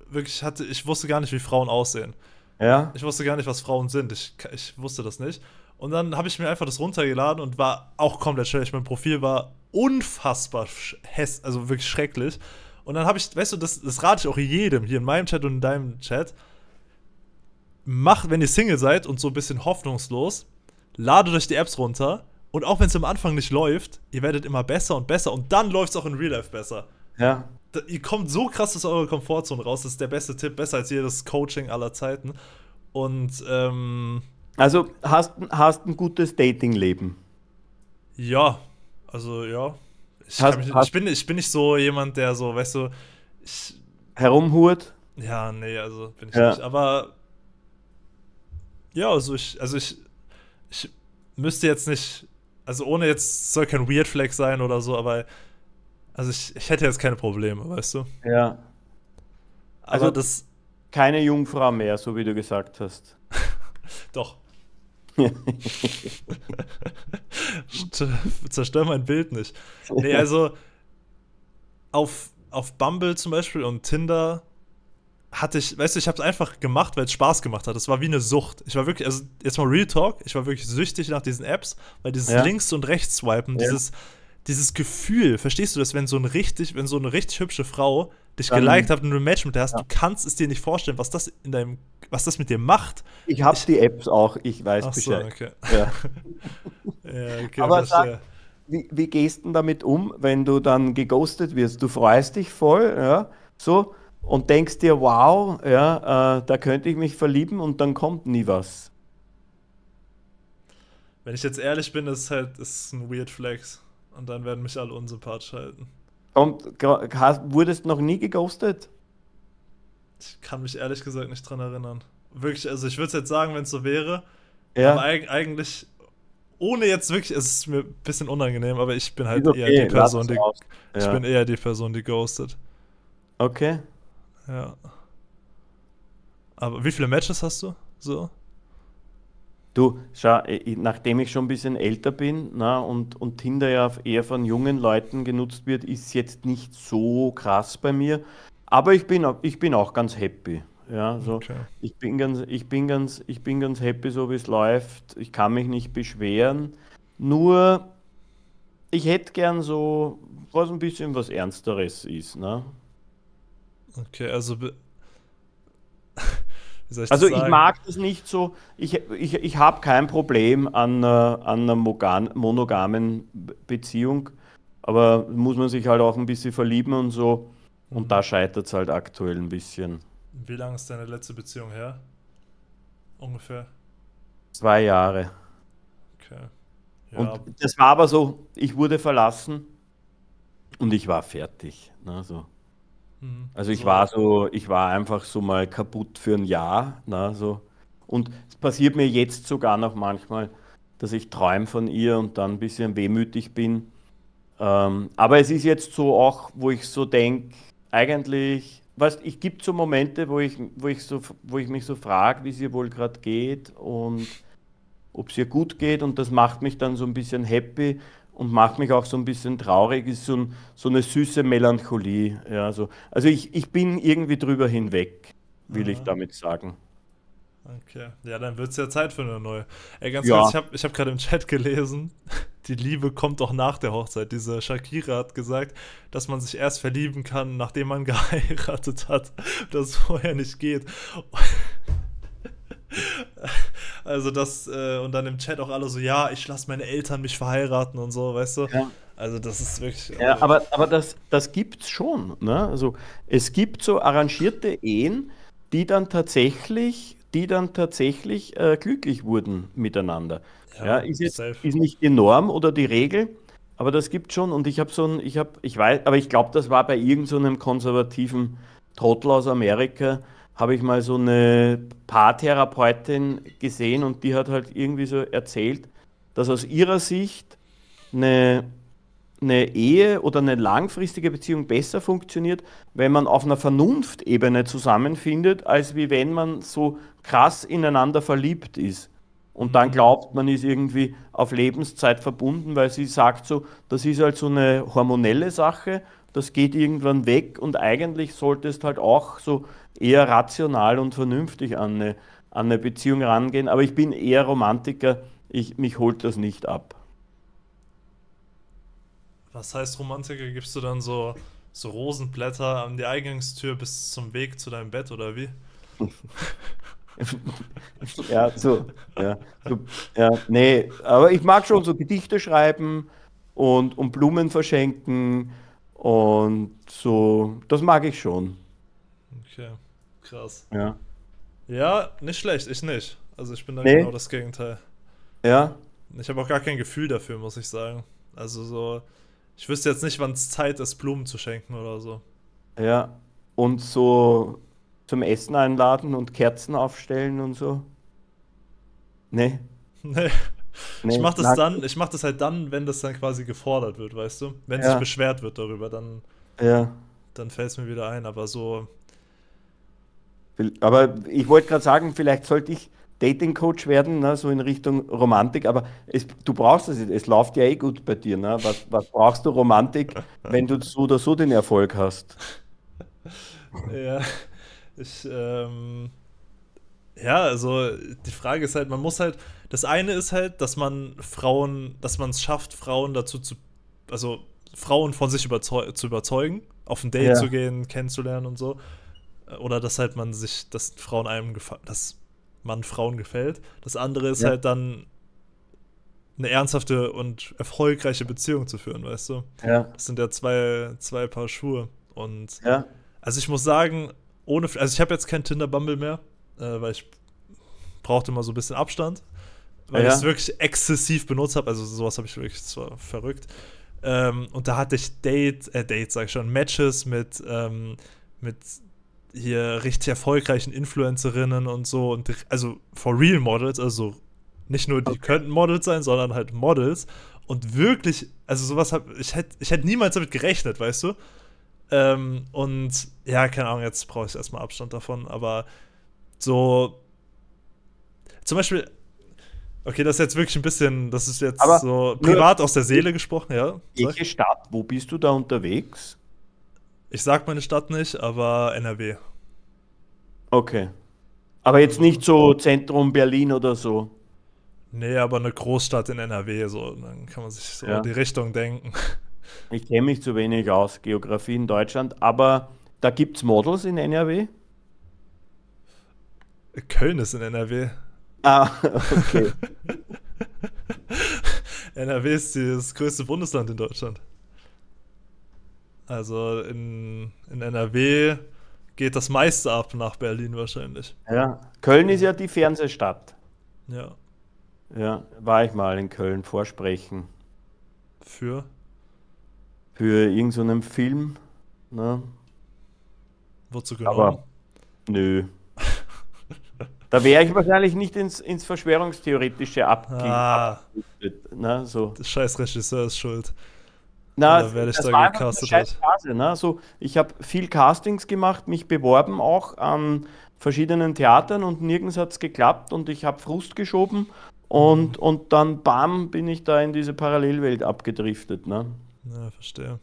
Wirklich hatte, ich wusste gar nicht, wie Frauen aussehen. Ja. Ich wusste gar nicht, was Frauen sind. Ich, ich wusste das nicht. Und dann habe ich mir einfach das runtergeladen und war auch komplett schlecht. Mein Profil war unfassbar hässlich, also wirklich schrecklich. Und dann habe ich, weißt du, das, das rate ich auch jedem hier in meinem Chat und in deinem Chat. Macht, wenn ihr Single seid und so ein bisschen hoffnungslos, ladet euch die Apps runter, und auch wenn es am Anfang nicht läuft, ihr werdet immer besser und besser und dann läuft es auch in Real Life besser. Ja. Da, ihr kommt so krass aus eurer Komfortzone raus, das ist der beste Tipp, besser als jedes Coaching aller Zeiten. Und ähm, also hast, hast ein gutes Dating-Leben. Ja, also ja. Ich, hast, mich, ich, bin, ich bin nicht so jemand, der so, weißt du, ich, herumhurt. Ja, nee, also bin ich ja. nicht. Aber ja, also ich, also ich, ich müsste jetzt nicht also ohne jetzt soll kein Weird Flag sein oder so, aber also ich, ich hätte jetzt keine Probleme, weißt du? Ja. Also aber das. Keine Jungfrau mehr, so wie du gesagt hast. Doch. Zerstör mein Bild nicht. Nee, also auf, auf Bumble zum Beispiel und Tinder hatte ich, weißt du, ich habe es einfach gemacht, weil es Spaß gemacht hat. Es war wie eine Sucht. Ich war wirklich, also jetzt mal Real Talk, ich war wirklich süchtig nach diesen Apps, weil dieses ja. links und rechts swipen, ja. dieses dieses Gefühl, verstehst du das, wenn so ein richtig, wenn so eine richtig hübsche Frau dich Dann, geliked hat und du ein Match mit der hast, ja. du kannst es dir nicht vorstellen, was das in deinem, was das mit dir macht. Ich habe die Apps auch, ich weiß Ach Bescheid. So, okay. Ja. ja, okay, Aber sag, wie, wie gehst du damit um, wenn du dann geghostet wirst? Du freust dich voll, ja, so, und denkst dir, wow, ja, äh, da könnte ich mich verlieben und dann kommt nie was. Wenn ich jetzt ehrlich bin, ist es halt ist ein Weird Flex. Und dann werden mich alle unsympathisch halten. Und wurdest noch nie geghostet? Ich kann mich ehrlich gesagt nicht dran erinnern. Wirklich, also ich würde es jetzt sagen, wenn es so wäre. Ja. Aber eigentlich, ohne jetzt wirklich, es ist mir ein bisschen unangenehm, aber ich bin halt okay, eher die Person, die. Ja. Ich bin eher die Person, die ghostet. Okay. Ja. Aber wie viele Matches hast du so? Du, schau, ich, nachdem ich schon ein bisschen älter bin na, und, und Tinder ja eher von jungen Leuten genutzt wird, ist jetzt nicht so krass bei mir. Aber ich bin, ich bin auch ganz happy. Ja, so. Okay. ich, bin ganz, ich, bin ganz, ich bin ganz happy, so wie es läuft. Ich kann mich nicht beschweren. Nur, ich hätte gern so, was ein bisschen was Ernsteres ist. Ne? Okay, also. ich also ich mag das nicht so. Ich, ich, ich habe kein Problem an, an einer monogamen Beziehung, aber muss man sich halt auch ein bisschen verlieben und so. Und da mhm. scheitert es halt aktuell ein bisschen. Wie lange ist deine letzte Beziehung her? Ungefähr. Zwei Jahre. Okay. Ja. Und das war aber so, ich wurde verlassen und ich war fertig. Ne, so. Mhm. Also ich war so, ich war einfach so mal kaputt für ein Jahr. Na, so. Und es passiert mir jetzt sogar noch manchmal, dass ich träume von ihr und dann ein bisschen wehmütig bin. Ähm, aber es ist jetzt so auch, wo ich so denke, eigentlich, weißt ich gibt so Momente, wo ich, wo ich, so, wo ich mich so frage, wie es ihr wohl gerade geht und ob es ihr gut geht und das macht mich dann so ein bisschen happy und macht mich auch so ein bisschen traurig, ist so, ein, so eine süße Melancholie. Ja, so. Also ich, ich bin irgendwie drüber hinweg, will ja. ich damit sagen. Okay, ja, dann wird es ja Zeit für eine neue. Ey, ganz ja. kurz, ich habe ich hab gerade im Chat gelesen, die Liebe kommt doch nach der Hochzeit. Diese Shakira hat gesagt, dass man sich erst verlieben kann, nachdem man geheiratet hat, dass es vorher nicht geht. also das, äh, und dann im Chat auch alle so, ja, ich lasse meine Eltern mich verheiraten und so, weißt du? Ja. Also das ist wirklich. Ja, also aber, aber das, das es schon. Ne? Also es gibt so arrangierte Ehen, die dann tatsächlich, die dann tatsächlich äh, glücklich wurden miteinander. Ja, ja ist, jetzt, ist nicht die Norm oder die Regel, aber das gibt schon. Und ich habe so ein, ich habe, ich weiß, aber ich glaube, das war bei irgendeinem so konservativen Trottel aus Amerika, habe ich mal so eine Paartherapeutin gesehen und die hat halt irgendwie so erzählt, dass aus ihrer Sicht eine, eine Ehe oder eine langfristige Beziehung besser funktioniert, wenn man auf einer Vernunftebene zusammenfindet, als wie wenn man so krass ineinander verliebt ist. Und dann mhm. glaubt man ist irgendwie auf Lebenszeit verbunden, weil sie sagt so, das ist halt so eine hormonelle Sache, das geht irgendwann weg und eigentlich solltest halt auch so eher rational und vernünftig an eine, an eine Beziehung rangehen. Aber ich bin eher Romantiker, ich, mich holt das nicht ab. Was heißt Romantiker? Gibst du dann so, so Rosenblätter an die Eingangstür bis zum Weg zu deinem Bett oder wie? ja, so, ja, so, ja, nee, aber ich mag schon so Gedichte schreiben und, und Blumen verschenken und so, das mag ich schon. Okay, krass. Ja. Ja, nicht schlecht, ich nicht. Also ich bin da nee. genau das Gegenteil. Ja. Ich habe auch gar kein Gefühl dafür, muss ich sagen. Also so, ich wüsste jetzt nicht, wann es Zeit ist, Blumen zu schenken oder so. Ja, und so zum Essen einladen und Kerzen aufstellen und so. Nee. Nee. nee. Ich mach das dann, ich mach das halt dann, wenn das dann quasi gefordert wird, weißt du? Wenn ja. sich beschwert wird darüber, dann, ja. dann fällt es mir wieder ein. Aber so, aber ich wollte gerade sagen, vielleicht sollte ich Dating-Coach werden, ne, so in Richtung Romantik, aber es, du brauchst es, es läuft ja eh gut bei dir. Ne? Was, was brauchst du Romantik, wenn du so oder so den Erfolg hast? Ja, ich, ähm, ja, also die Frage ist halt, man muss halt, das eine ist halt, dass man Frauen, dass man es schafft, Frauen dazu zu, also Frauen von sich überzeug zu überzeugen, auf ein Date ja. zu gehen, kennenzulernen und so oder dass halt man sich, dass Frauen einem dass man Frauen gefällt. Das andere ist ja. halt dann eine ernsthafte und erfolgreiche Beziehung zu führen, weißt du? Ja. Das sind ja zwei, zwei Paar Schuhe. Und ja. also ich muss sagen, ohne, also ich habe jetzt kein Tinder-Bumble mehr, äh, weil ich brauchte immer so ein bisschen Abstand, weil ja. ich es wirklich exzessiv benutzt habe. Also sowas habe ich wirklich zwar verrückt. Ähm, und da hatte ich Date, äh, Dates, sag ich schon, Matches mit, ähm, mit hier richtig erfolgreichen Influencerinnen und so und also for real Models, also nicht nur die okay. könnten Models sein, sondern halt Models und wirklich, also sowas hab ich hätte ich hätte niemals damit gerechnet, weißt du? Ähm, und ja, keine Ahnung, jetzt brauche ich erstmal Abstand davon, aber so zum Beispiel Okay, das ist jetzt wirklich ein bisschen, das ist jetzt aber so privat aus der Seele gesprochen, ja. Welche Stadt, wo bist du da unterwegs? Ich sag meine Stadt nicht, aber NRW. Okay. Aber jetzt nicht so Zentrum Berlin oder so. Nee, aber eine Großstadt in NRW, so dann kann man sich so ja. die Richtung denken. Ich kenne mich zu wenig aus, Geografie in Deutschland, aber da gibt es Models in NRW? Köln ist in NRW. Ah, okay. NRW ist das größte Bundesland in Deutschland. Also in, in NRW geht das meiste ab nach Berlin wahrscheinlich. Ja, Köln ist ja die Fernsehstadt. Ja. Ja, war ich mal in Köln vorsprechen. Für? Für irgendeinen so Film. Ne? Wozu gehören? Aber nö. da wäre ich wahrscheinlich nicht ins, ins Verschwörungstheoretische abgegangen. Ah, ne, so. Der scheiß Regisseur ist schuld. Na, oder wer dich das da war gecastet eine hat. Phase, ne? also, ich habe viel Castings gemacht, mich beworben auch an verschiedenen Theatern und nirgends hat es geklappt und ich habe Frust geschoben und, mhm. und dann bam bin ich da in diese Parallelwelt abgedriftet. Ne? Ja, verstehe.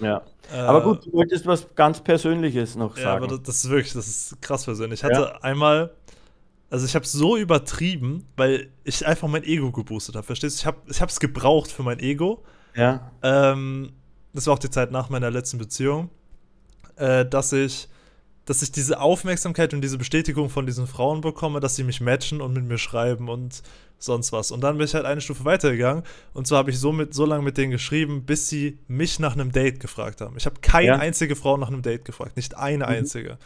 Ja. Äh, aber gut, du wolltest was ganz Persönliches noch sagen. Ja, aber das ist wirklich, das ist krass persönlich. Ich hatte ja. einmal, also ich habe so übertrieben, weil ich einfach mein Ego geboostet habe, verstehst du? Ich habe es gebraucht für mein Ego, ja. Ähm, das war auch die Zeit nach meiner letzten Beziehung, äh, dass ich dass ich diese Aufmerksamkeit und diese Bestätigung von diesen Frauen bekomme, dass sie mich matchen und mit mir schreiben und sonst was. Und dann bin ich halt eine Stufe weitergegangen und zwar habe ich so, mit, so lange mit denen geschrieben, bis sie mich nach einem Date gefragt haben. Ich habe keine ja. einzige Frau nach einem Date gefragt, nicht eine mhm. einzige.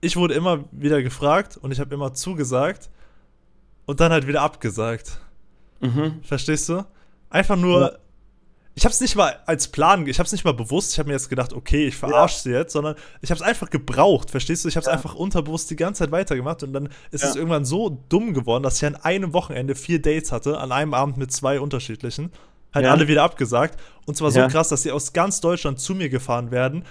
Ich wurde immer wieder gefragt und ich habe immer zugesagt und dann halt wieder abgesagt. Mhm. Verstehst du? Einfach nur, ja ich habe es nicht mal als Plan, ich habe es nicht mal bewusst, ich habe mir jetzt gedacht, okay, ich verarsche sie ja. jetzt, sondern ich habe es einfach gebraucht, verstehst du? Ich habe es ja. einfach unterbewusst die ganze Zeit weitergemacht und dann ist ja. es irgendwann so dumm geworden, dass ich an einem Wochenende vier Dates hatte, an einem Abend mit zwei unterschiedlichen, halt alle wieder abgesagt und zwar so krass, dass sie aus ganz Deutschland zu mir gefahren werden,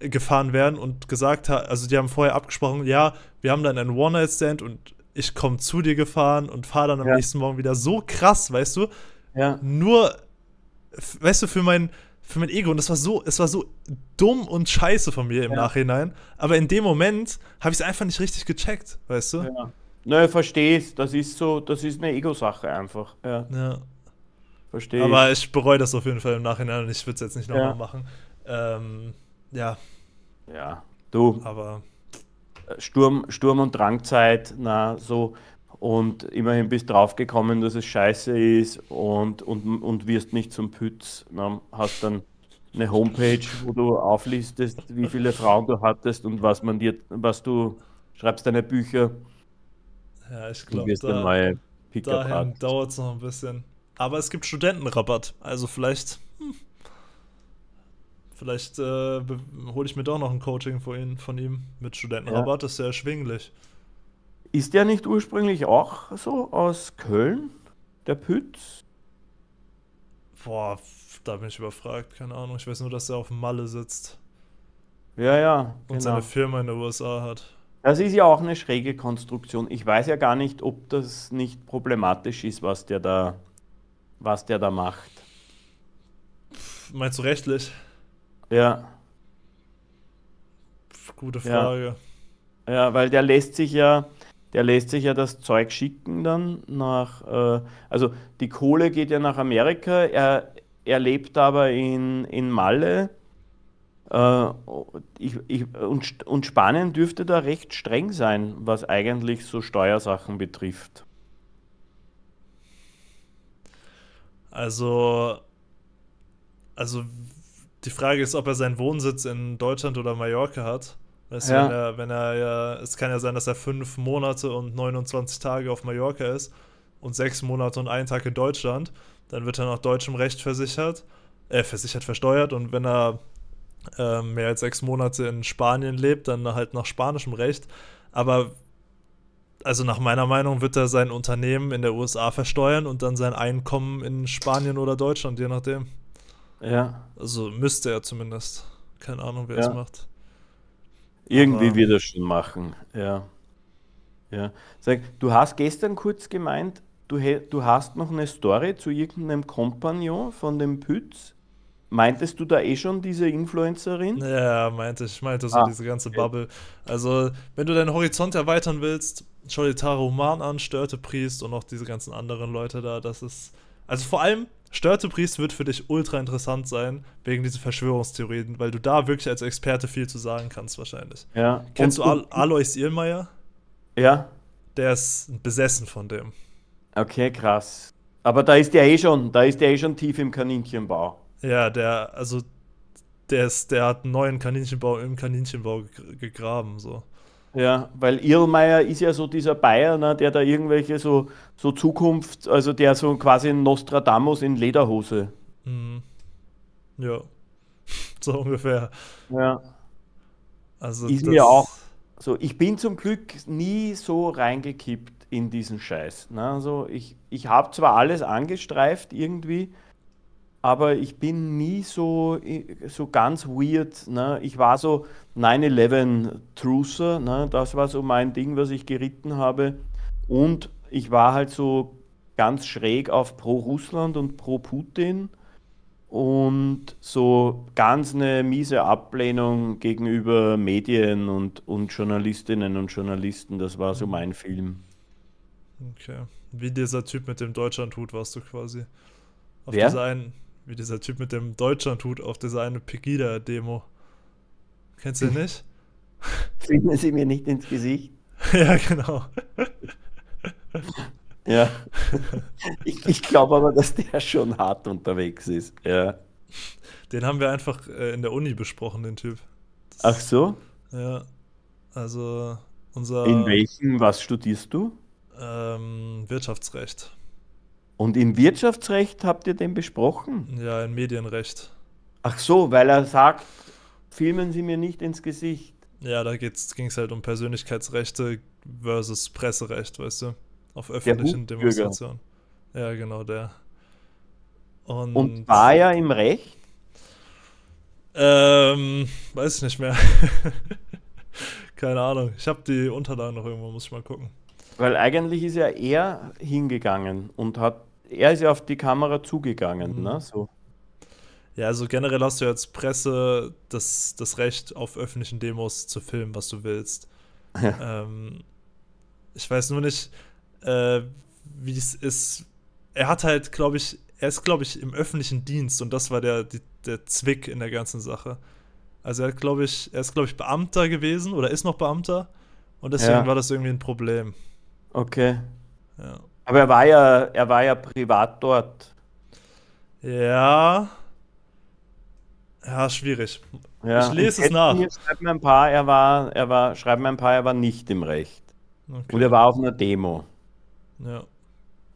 äh, gefahren werden und gesagt haben, also die haben vorher abgesprochen, ja, wir haben dann einen One-Night-Stand und ich komme zu dir gefahren und fahre dann am nächsten Morgen wieder so krass, weißt du? Ja. Nur weißt du, für mein, für mein Ego. Und das war so, es war so dumm und scheiße von mir im ja. Nachhinein. Aber in dem Moment habe ich es einfach nicht richtig gecheckt, weißt du? Ja. Naja, verstehst, das ist so, das ist eine Ego-Sache einfach. Ja. ja. Verstehe. Aber ich bereue das auf jeden Fall im Nachhinein und ich würde es jetzt nicht nochmal ja. machen. Ähm, ja. Ja, du. Aber. Sturm, Sturm und Drangzeit, na, so und immerhin bist draufgekommen, dass es scheiße ist und, und, und wirst nicht zum Pütz. Na, hast dann eine Homepage, wo du auflistest, wie viele Frauen du hattest und was man dir, was du schreibst deine Bücher. Ja, ich glaube, da, dahin dauert es noch ein bisschen. Aber es gibt Studentenrabatt, also vielleicht, hm, vielleicht äh, hole ich mir doch noch ein Coaching von, ihm mit Studentenrabatt, ja. ist sehr erschwinglich. Ist der nicht ursprünglich auch so aus Köln, der Pütz? Boah, da bin ich überfragt, keine Ahnung. Ich weiß nur, dass er auf Malle sitzt. Ja, ja. Und genau. seine Firma in den USA hat. Das ist ja auch eine schräge Konstruktion. Ich weiß ja gar nicht, ob das nicht problematisch ist, was der da, was der da macht. Meinst du rechtlich? Ja. Gute Frage. Ja, ja weil der lässt sich ja, der lässt sich ja das Zeug schicken dann nach, äh, also die Kohle geht ja nach Amerika, er, er lebt aber in, in Malle. Äh, ich, ich, und, und Spanien dürfte da recht streng sein, was eigentlich so Steuersachen betrifft. Also, also die Frage ist, ob er seinen Wohnsitz in Deutschland oder Mallorca hat. Weißt ja. wenn er, wenn er ja, es kann ja sein, dass er fünf Monate und 29 Tage auf Mallorca ist und sechs Monate und einen Tag in Deutschland, dann wird er nach deutschem Recht versichert, äh, versichert versteuert und wenn er äh, mehr als sechs Monate in Spanien lebt, dann halt nach spanischem Recht. Aber also nach meiner Meinung wird er sein Unternehmen in der USA versteuern und dann sein Einkommen in Spanien oder Deutschland, je nachdem. Ja. Also müsste er zumindest. Keine Ahnung, wer ja. es macht. Irgendwie wird er schon machen, ja. ja. Sag, du hast gestern kurz gemeint, du, du hast noch eine Story zu irgendeinem Kompagnon von dem Pütz. Meintest du da eh schon diese Influencerin? Ja, meinte ich, meinte so ah, diese ganze okay. Bubble. Also, wenn du deinen Horizont erweitern willst, schau dir Taro Human an, Störte Priest und auch diese ganzen anderen Leute da, das ist. Also vor allem Störtepriest wird für dich ultra interessant sein, wegen diesen Verschwörungstheorien, weil du da wirklich als Experte viel zu sagen kannst, wahrscheinlich. Ja. Kennst und, du Al Alois Ihlmeier? Ja. Der ist besessen von dem. Okay, krass. Aber da ist der eh schon, da ist der eh schon tief im Kaninchenbau. Ja, der, also, der, ist, der hat einen neuen Kaninchenbau im Kaninchenbau gegraben, so. Ja, weil Irlmeier ist ja so dieser Bayer, ne, der da irgendwelche so, so Zukunft, also der so quasi Nostradamus in Lederhose. Mhm. Ja, so ungefähr. Ja. Also ist mir auch so. Ich bin zum Glück nie so reingekippt in diesen Scheiß. Ne? Also ich, ich habe zwar alles angestreift irgendwie, aber ich bin nie so, so ganz weird. Ne? Ich war so 9 11 trucer ne? das war so mein Ding, was ich geritten habe. Und ich war halt so ganz schräg auf Pro-Russland und Pro-Putin und so ganz eine miese Ablehnung gegenüber Medien und, und Journalistinnen und Journalisten. Das war so mhm. mein Film. Okay. Wie dieser Typ mit dem Deutschlandhut warst du quasi. Auf Wer? dieser einen wie dieser Typ mit dem Deutschlandhut auf dieser eine Pegida-Demo. Kennst du den nicht? Zwingen Sie mir nicht ins Gesicht. ja, genau. ja. Ich, ich glaube aber, dass der schon hart unterwegs ist. Ja. Den haben wir einfach äh, in der Uni besprochen, den Typ. Das Ach so? Ja. Also unser. In welchem, was studierst du? Ähm, Wirtschaftsrecht. Und im Wirtschaftsrecht habt ihr den besprochen? Ja, im Medienrecht. Ach so, weil er sagt, filmen Sie mir nicht ins Gesicht. Ja, da ging es halt um Persönlichkeitsrechte versus Presserecht, weißt du? Auf öffentlichen Demonstrationen. Ja, genau, der. Und, Und war er im Recht? Ähm, weiß ich nicht mehr. Keine Ahnung. Ich habe die Unterlagen noch irgendwo, muss ich mal gucken. Weil eigentlich ist ja er hingegangen und hat er ist ja auf die Kamera zugegangen, mhm. ne? So. Ja, also generell hast du ja als Presse das, das Recht, auf öffentlichen Demos zu filmen, was du willst. Ja. Ähm, ich weiß nur nicht, äh, wie es ist. Er hat halt, glaube ich, er ist, glaube ich, im öffentlichen Dienst und das war der, die, der Zwick in der ganzen Sache. Also er hat, glaube ich, er ist, glaube ich, Beamter gewesen oder ist noch Beamter und deswegen ja. war das irgendwie ein Problem. Okay. Ja. Aber er war ja, er war ja privat dort. Ja. Ja, schwierig. Ja. Ich lese es nach. Hier, schreib mir ein paar, er war, er war, schreib mir ein paar, er war nicht im Recht. Okay. Und er war auf einer Demo. Ja.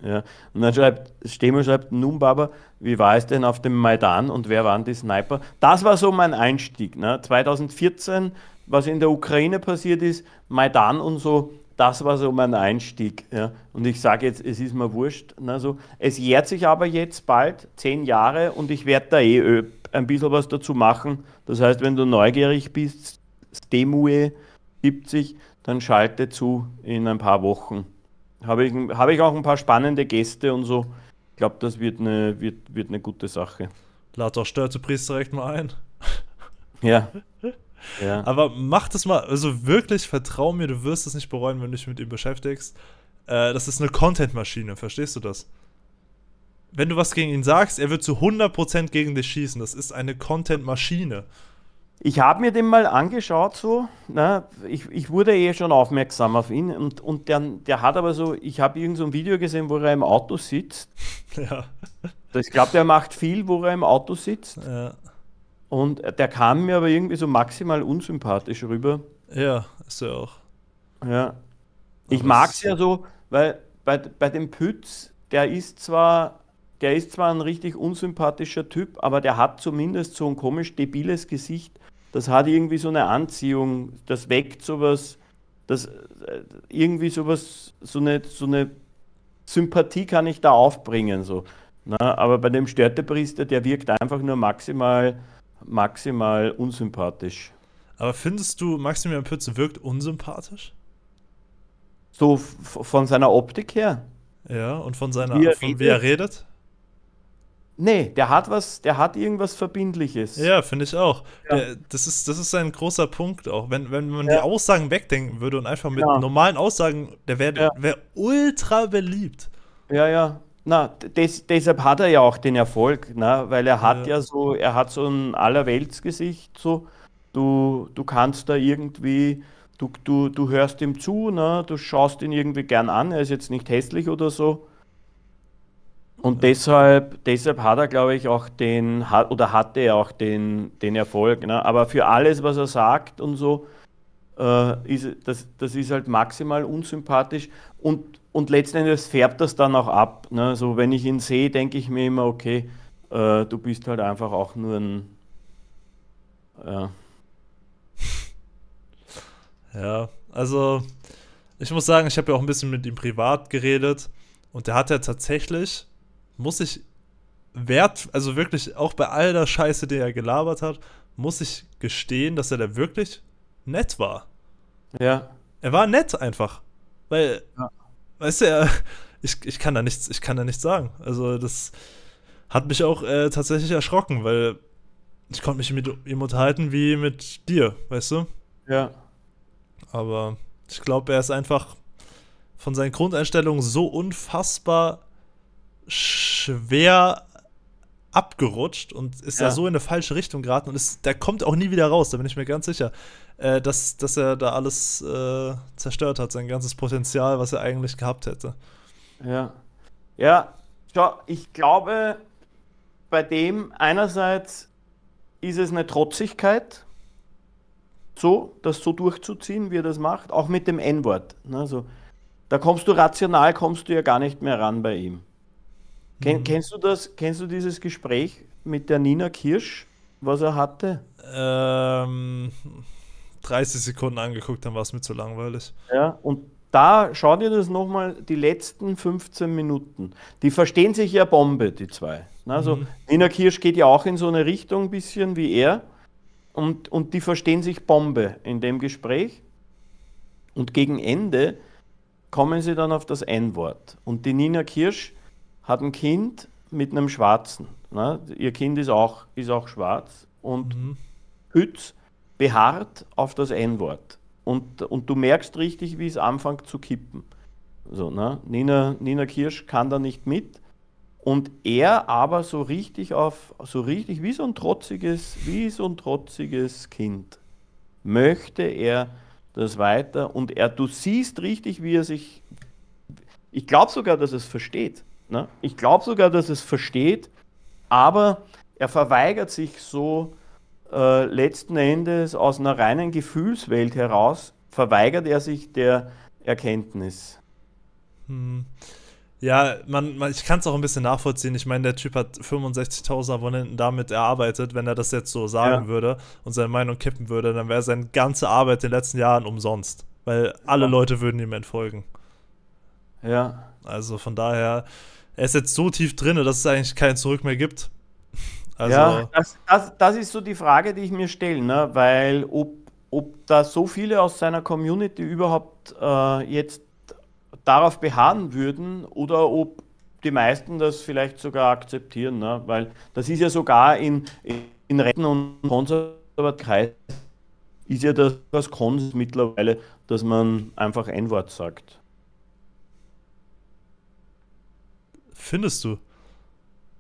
Ja. Und dann schreibt, Stemo schreibt, nun Baba, wie war es denn auf dem Maidan und wer waren die Sniper? Das war so mein Einstieg. Ne? 2014, was in der Ukraine passiert ist, Maidan und so, das war so mein Einstieg. Ja. Und ich sage jetzt, es ist mir wurscht. Ne, so. Es jährt sich aber jetzt bald, zehn Jahre, und ich werde da eh ein bisschen was dazu machen. Das heißt, wenn du neugierig bist, Stemue 70, dann schalte zu in ein paar Wochen. Habe ich, hab ich auch ein paar spannende Gäste und so. Ich glaube, das wird eine, wird, wird eine gute Sache. Lad doch Steuer zu Priesterrecht mal ein. Ja. Aber mach das mal, also wirklich, vertrau mir, du wirst es nicht bereuen, wenn du dich mit ihm beschäftigst. Äh, das ist eine Content-Maschine, verstehst du das? Wenn du was gegen ihn sagst, er wird zu 100% gegen dich schießen. Das ist eine Content-Maschine. Ich habe mir den mal angeschaut, so. Ne? Ich, ich wurde eh schon aufmerksam auf ihn und, und der, der hat aber so, ich habe irgend so ein Video gesehen, wo er im Auto sitzt. Ja. Also ich glaube, der macht viel, wo er im Auto sitzt. Ja. Und der kam mir aber irgendwie so maximal unsympathisch rüber. Ja, ist er auch. Ja. Ich mag es ja so, weil bei, bei dem Pütz, der ist zwar, der ist zwar ein richtig unsympathischer Typ, aber der hat zumindest so ein komisch debiles Gesicht. Das hat irgendwie so eine Anziehung, das weckt sowas, das äh, irgendwie sowas, so eine, so eine Sympathie kann ich da aufbringen. So. Na, aber bei dem Störtepriester, der wirkt einfach nur maximal maximal unsympathisch. Aber findest du, Maximilian Pütze wirkt unsympathisch? So von seiner Optik her? Ja, und von seiner wie er, von, redet? Wie er redet? Nee, der hat was, der hat irgendwas Verbindliches. Ja, finde ich auch. Ja. Der, das, ist, das ist ein großer Punkt auch. Wenn, wenn man ja. die Aussagen wegdenken würde und einfach mit ja. Genau. normalen Aussagen, der wäre wär ultra beliebt. Ja, ja. Na, des, deshalb hat er ja auch den Erfolg, na, ne? weil er hat ja. ja so, er hat so ein Allerweltsgesicht, so, du, du kannst da irgendwie, du, du, du hörst ihm zu, na, ne? du schaust ihn irgendwie gern an, er ist jetzt nicht hässlich oder so. Und ja. deshalb, deshalb hat er, glaube ich, auch den, hat, oder hatte er auch den, den Erfolg. Ne? Aber für alles, was er sagt und so, äh, ist, das, das ist halt maximal unsympathisch. Und und letzten Endes färbt das dann auch ab. Ne? So, wenn ich ihn sehe, denke ich mir immer, okay, äh, du bist halt einfach auch nur ein. Ja. ja, also ich muss sagen, ich habe ja auch ein bisschen mit ihm privat geredet und der hat ja tatsächlich, muss ich wert, also wirklich auch bei all der Scheiße, die er gelabert hat, muss ich gestehen, dass er da wirklich nett war. Ja. Er war nett einfach. Weil ja weißt du, ja, ich, ich kann da nichts, ich kann da nichts sagen. Also das hat mich auch äh, tatsächlich erschrocken, weil ich konnte mich mit ihm unterhalten wie mit dir, weißt du? Ja. Aber ich glaube, er ist einfach von seinen Grundeinstellungen so unfassbar schwer abgerutscht und ist ja. da so in eine falsche Richtung geraten und ist, der kommt auch nie wieder raus, da bin ich mir ganz sicher äh, dass, dass er da alles äh, zerstört hat, sein ganzes Potenzial, was er eigentlich gehabt hätte. Ja. Ja, ich glaube, bei dem einerseits ist es eine Trotzigkeit, so, das so durchzuziehen, wie er das macht, auch mit dem N-Wort. Also, da kommst du rational, kommst du ja gar nicht mehr ran bei ihm. Ken, mhm. kennst du das, kennst du dieses Gespräch mit der Nina Kirsch, was er hatte? Ähm, 30 Sekunden angeguckt, dann war es mir zu langweilig. Ja, und da schau dir das nochmal, die letzten 15 Minuten. Die verstehen sich ja Bombe, die zwei. Also mhm. Nina Kirsch geht ja auch in so eine Richtung ein bisschen wie er. Und, und die verstehen sich Bombe in dem Gespräch. Und gegen Ende kommen sie dann auf das N-Wort. Und die Nina Kirsch hat ein Kind mit einem Schwarzen. Ne? Ihr Kind ist auch, ist auch schwarz. Und mhm. Hütz beharrt auf das N-Wort. Und, und du merkst richtig, wie es anfängt zu kippen. So, ne? Nina, Nina Kirsch kann da nicht mit. Und er aber so richtig auf, so richtig wie so ein trotziges, wie so ein trotziges Kind möchte er das weiter und er, du siehst richtig, wie er sich, ich glaube sogar, dass es versteht. Ne? Ich glaube sogar, dass es versteht, aber er verweigert sich so äh, letzten Endes aus einer reinen Gefühlswelt heraus verweigert er sich der Erkenntnis. Hm. Ja, man, man ich kann es auch ein bisschen nachvollziehen. Ich meine, der Typ hat 65.000 Abonnenten damit erarbeitet. Wenn er das jetzt so sagen ja. würde und seine Meinung kippen würde, dann wäre seine ganze Arbeit in den letzten Jahren umsonst. Weil alle ja. Leute würden ihm entfolgen. Ja. Also von daher, er ist jetzt so tief drin, dass es eigentlich kein Zurück mehr gibt. Also ja, das, das, das, ist so die Frage, die ich mir stelle, ne? weil ob, ob da so viele aus seiner Community überhaupt äh, jetzt darauf beharren würden oder ob die meisten das vielleicht sogar akzeptieren, ne? weil das ist ja sogar in, in Rechten und Konservatkreis ist ja das, das Konsens mittlerweile, dass man einfach ein Wort sagt. Findest du?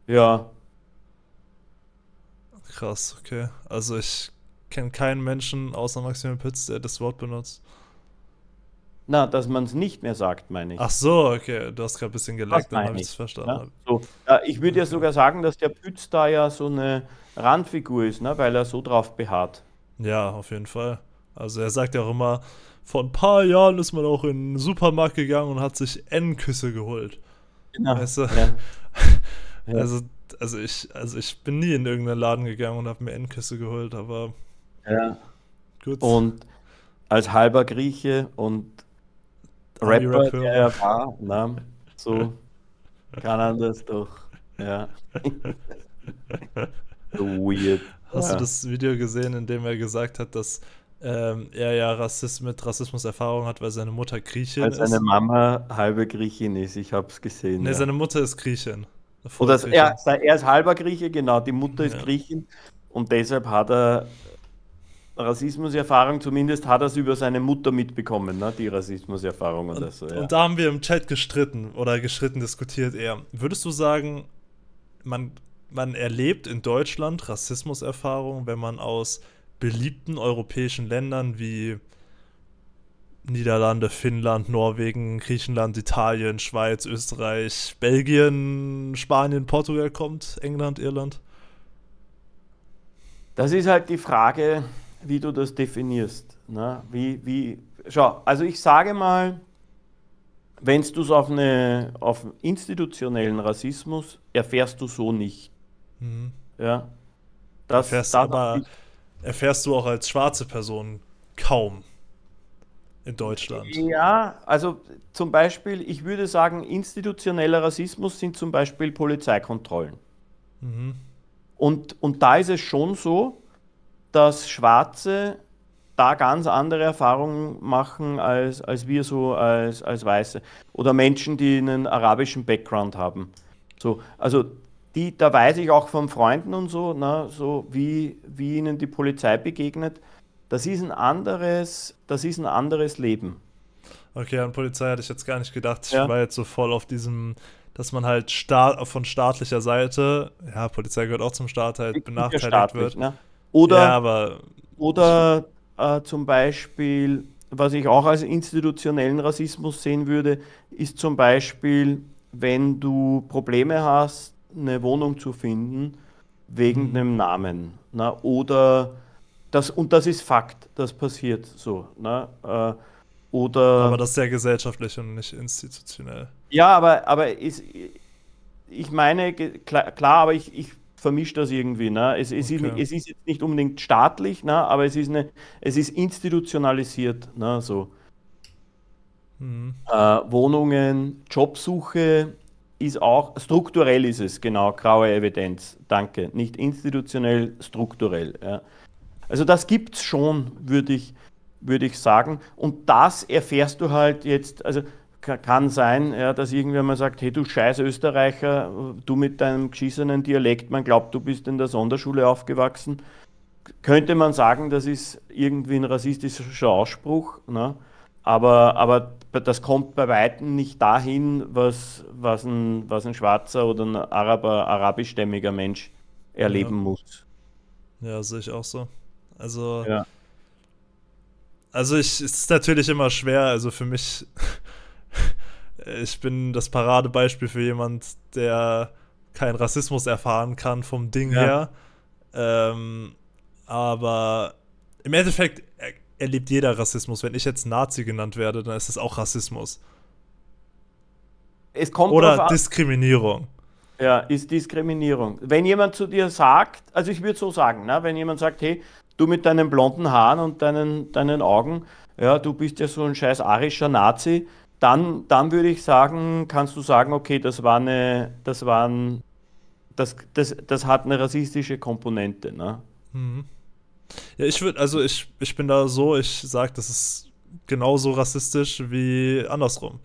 Ja, Krass, okay. Also ich kenne keinen Menschen außer Maximilian Pütz, der das Wort benutzt. Na, dass man es nicht mehr sagt, meine ich. Ach so, okay. Du hast gerade ein bisschen geleckt, dann habe ich es verstanden. Ja? So. Ja, ich würde okay. ja sogar sagen, dass der Pütz da ja so eine Randfigur ist, ne? weil er so drauf beharrt. Ja, auf jeden Fall. Also er sagt ja auch immer, vor ein paar Jahren ist man auch in den Supermarkt gegangen und hat sich N-Küsse geholt. Genau. Weißt du? ja. Also also ich, also ich bin nie in irgendeinen Laden gegangen und habe mir Endküsse geholt, aber ja. gut. Und als halber Grieche und Rapper, Rapper. der er war, na, ne, so kann er das doch. Ja. so weird. Hast ja. du das Video gesehen, in dem er gesagt hat, dass ähm, er ja Rassismus, mit Rassismus Erfahrung hat, weil seine Mutter Griechin weil ist? Weil seine Mama halbe Griechin ist, ich hab's gesehen. Nee, ja. seine Mutter ist Griechin. Oder er, er ist halber Grieche, genau, die Mutter ist ja. Griechin und deshalb hat er Rassismuserfahrung, zumindest hat er es über seine Mutter mitbekommen, ne? die Rassismuserfahrung oder und, so. Ja. Und da haben wir im Chat gestritten oder geschritten diskutiert eher. Würdest du sagen, man, man erlebt in Deutschland Rassismuserfahrung, wenn man aus beliebten europäischen Ländern wie Niederlande, Finnland, Norwegen, Griechenland, Italien, Schweiz, Österreich, Belgien, Spanien, Portugal kommt, England, Irland? Das ist halt die Frage, wie du das definierst. Ne? Wie, wie, schau, also ich sage mal, wenn du es auf, eine, auf institutionellen Rassismus erfährst du so nicht. Mhm. Ja. Das, erfährst, aber, erfährst du auch als schwarze Person kaum in Deutschland? Ja, also zum Beispiel, ich würde sagen, institutioneller Rassismus sind zum Beispiel Polizeikontrollen. Mhm. Und, und da ist es schon so, dass Schwarze da ganz andere Erfahrungen machen als, als wir so als, als Weiße. Oder Menschen, die einen arabischen Background haben. So, also die, da weiß ich auch von Freunden und so, na, so wie, wie ihnen die Polizei begegnet das ist ein anderes, das ist ein anderes Leben. Okay, an Polizei hatte ich jetzt gar nicht gedacht. Ich ja. war jetzt so voll auf diesem, dass man halt staat, von staatlicher Seite, ja, Polizei gehört auch zum Staat, halt benachteiligt wird. Ne? Oder, ja, aber oder äh, zum Beispiel, was ich auch als institutionellen Rassismus sehen würde, ist zum Beispiel, wenn du Probleme hast, eine Wohnung zu finden, wegen mhm. einem Namen. Na, ne? oder das, und das ist Fakt, das passiert so. Ne? Äh, oder aber das ist sehr gesellschaftlich und nicht institutionell. Ja, aber, aber ist, ich meine, klar, klar aber ich, ich vermische das irgendwie. Ne? Es, es, okay. ist, es ist jetzt nicht unbedingt staatlich, ne? aber es ist, eine, es ist institutionalisiert. Ne? So. Mhm. Äh, Wohnungen, Jobsuche ist auch, strukturell ist es, genau, graue Evidenz, danke. Nicht institutionell, strukturell. Ja. Also das gibt es schon, würde ich, würd ich sagen. Und das erfährst du halt jetzt, also kann sein, ja, dass irgendwer mal sagt, hey du scheiß Österreicher, du mit deinem geschissenen Dialekt, man glaubt, du bist in der Sonderschule aufgewachsen. Könnte man sagen, das ist irgendwie ein rassistischer Ausspruch, ne? aber, aber das kommt bei Weitem nicht dahin, was, was, ein, was ein schwarzer oder ein Araber, arabischstämmiger Mensch erleben ja. muss. Ja, sehe ich auch so. Also. Ja. Also ich ist natürlich immer schwer. Also für mich, ich bin das Paradebeispiel für jemand, der keinen Rassismus erfahren kann vom Ding ja. her. Ähm, aber im Endeffekt erlebt jeder Rassismus. Wenn ich jetzt Nazi genannt werde, dann ist es auch Rassismus. Es kommt Oder Diskriminierung. Ja, ist Diskriminierung. Wenn jemand zu dir sagt, also ich würde so sagen, ne, wenn jemand sagt, hey, du mit deinen blonden Haaren und deinen, deinen Augen, ja, du bist ja so ein scheiß arischer Nazi, dann, dann würde ich sagen, kannst du sagen, okay, das war eine, das war ein, das, das, das hat eine rassistische Komponente, ne? Mhm. Ja, ich würde, also ich, ich bin da so, ich sage, das ist genauso rassistisch wie andersrum.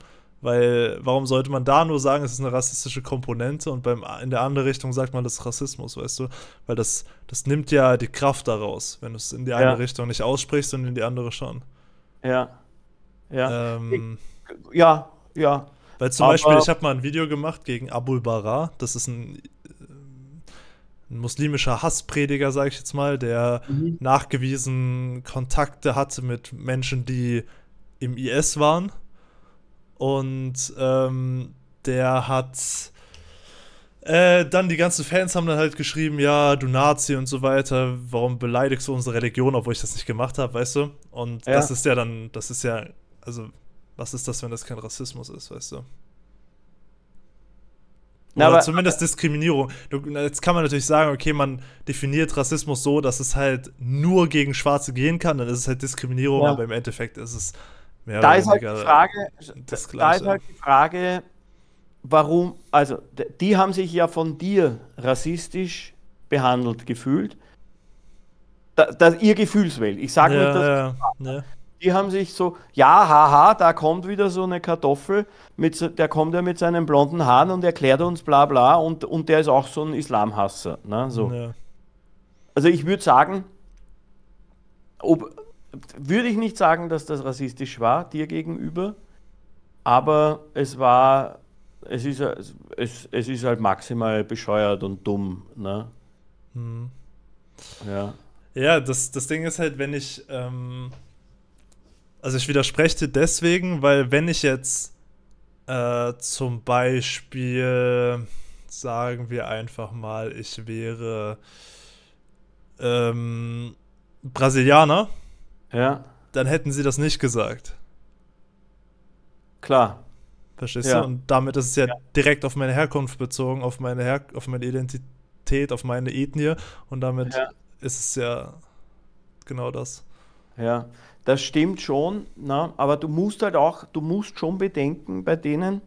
Weil warum sollte man da nur sagen, es ist eine rassistische Komponente und beim, in der anderen Richtung sagt man, das ist Rassismus, weißt du? Weil das, das nimmt ja die Kraft daraus, wenn du es in die eine ja. Richtung nicht aussprichst und in die andere schon. Ja. Ja. Ähm, ich, ja, ja. Weil zum Aber, Beispiel, ich habe mal ein Video gemacht gegen Abul Bara, das ist ein ein muslimischer Hassprediger, sage ich jetzt mal, der mhm. nachgewiesen Kontakte hatte mit Menschen, die im IS waren und ähm, der hat äh, dann die ganzen Fans haben dann halt geschrieben, ja, du Nazi und so weiter, warum beleidigst du unsere Religion, obwohl ich das nicht gemacht habe, weißt du? Und ja. das ist ja dann, das ist ja, also, was ist das, wenn das kein Rassismus ist, weißt du? Oder aber, zumindest Diskriminierung. jetzt kann man natürlich sagen, okay, man definiert Rassismus so, dass es halt nur gegen Schwarze gehen kann, dann ist es halt Diskriminierung, ja. aber im Endeffekt ist es Mehr da ist halt die Frage, da ist halt die Frage, warum, also die haben sich ja von dir rassistisch behandelt gefühlt. Da, da ihr Gefühlswelt. Ich sage ja, nicht, dass ja, ja. die haben sich so, ja, haha, da kommt wieder so eine Kartoffel, mit, der kommt ja mit seinen blonden Haaren und erklärt uns bla bla und, und der ist auch so ein Islamhasser. Ne? So. Also ich würde sagen, ob würde ich nicht sagen, dass das rassistisch war dir gegenüber, aber es war, es ist, es, es ist halt maximal bescheuert und dumm. Ne? Mhm. Ja. Ja, das, das Ding ist halt, wenn ich, ähm, also ich widerspreche dir deswegen, weil wenn ich jetzt äh, zum Beispiel, sagen wir einfach mal, ich wäre ähm, Brasilianer ja. dann hätten sie das nicht gesagt. Klar. Verstehst ja. du? Und damit ist es ja, ja, direkt auf meine Herkunft bezogen, auf meine, Her auf meine Identität, auf meine Ethnie. Und damit ja. ist es ja genau das. Ja, das stimmt schon. Na? Ne? Aber du musst halt auch, du musst schon bedenken bei denen,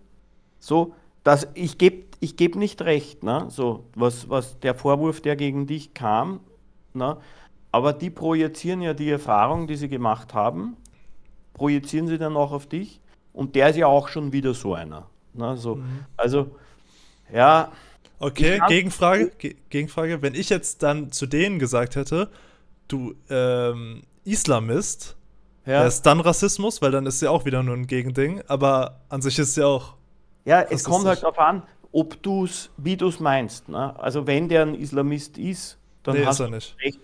so, dass ich gebe ich geb nicht recht, ne? so, was, was der Vorwurf, der gegen dich kam, ne? Aber die projizieren ja die Erfahrung, die sie gemacht haben, projizieren sie dann auch auf dich. Und der ist ja auch schon wieder so einer. Ne? So, mhm. Also, ja. Okay, Gegenfrage, Gegenfrage. Wenn ich jetzt dann zu denen gesagt hätte, du ähm, Islamist, ja. ist dann Rassismus, weil dann ist ja auch wieder nur ein Gegending. Aber an sich ist ja auch. Ja, es kommt halt darauf an, ob du's, wie du es meinst. Ne? Also, wenn der ein Islamist ist, dann nee, hast ist er nicht. recht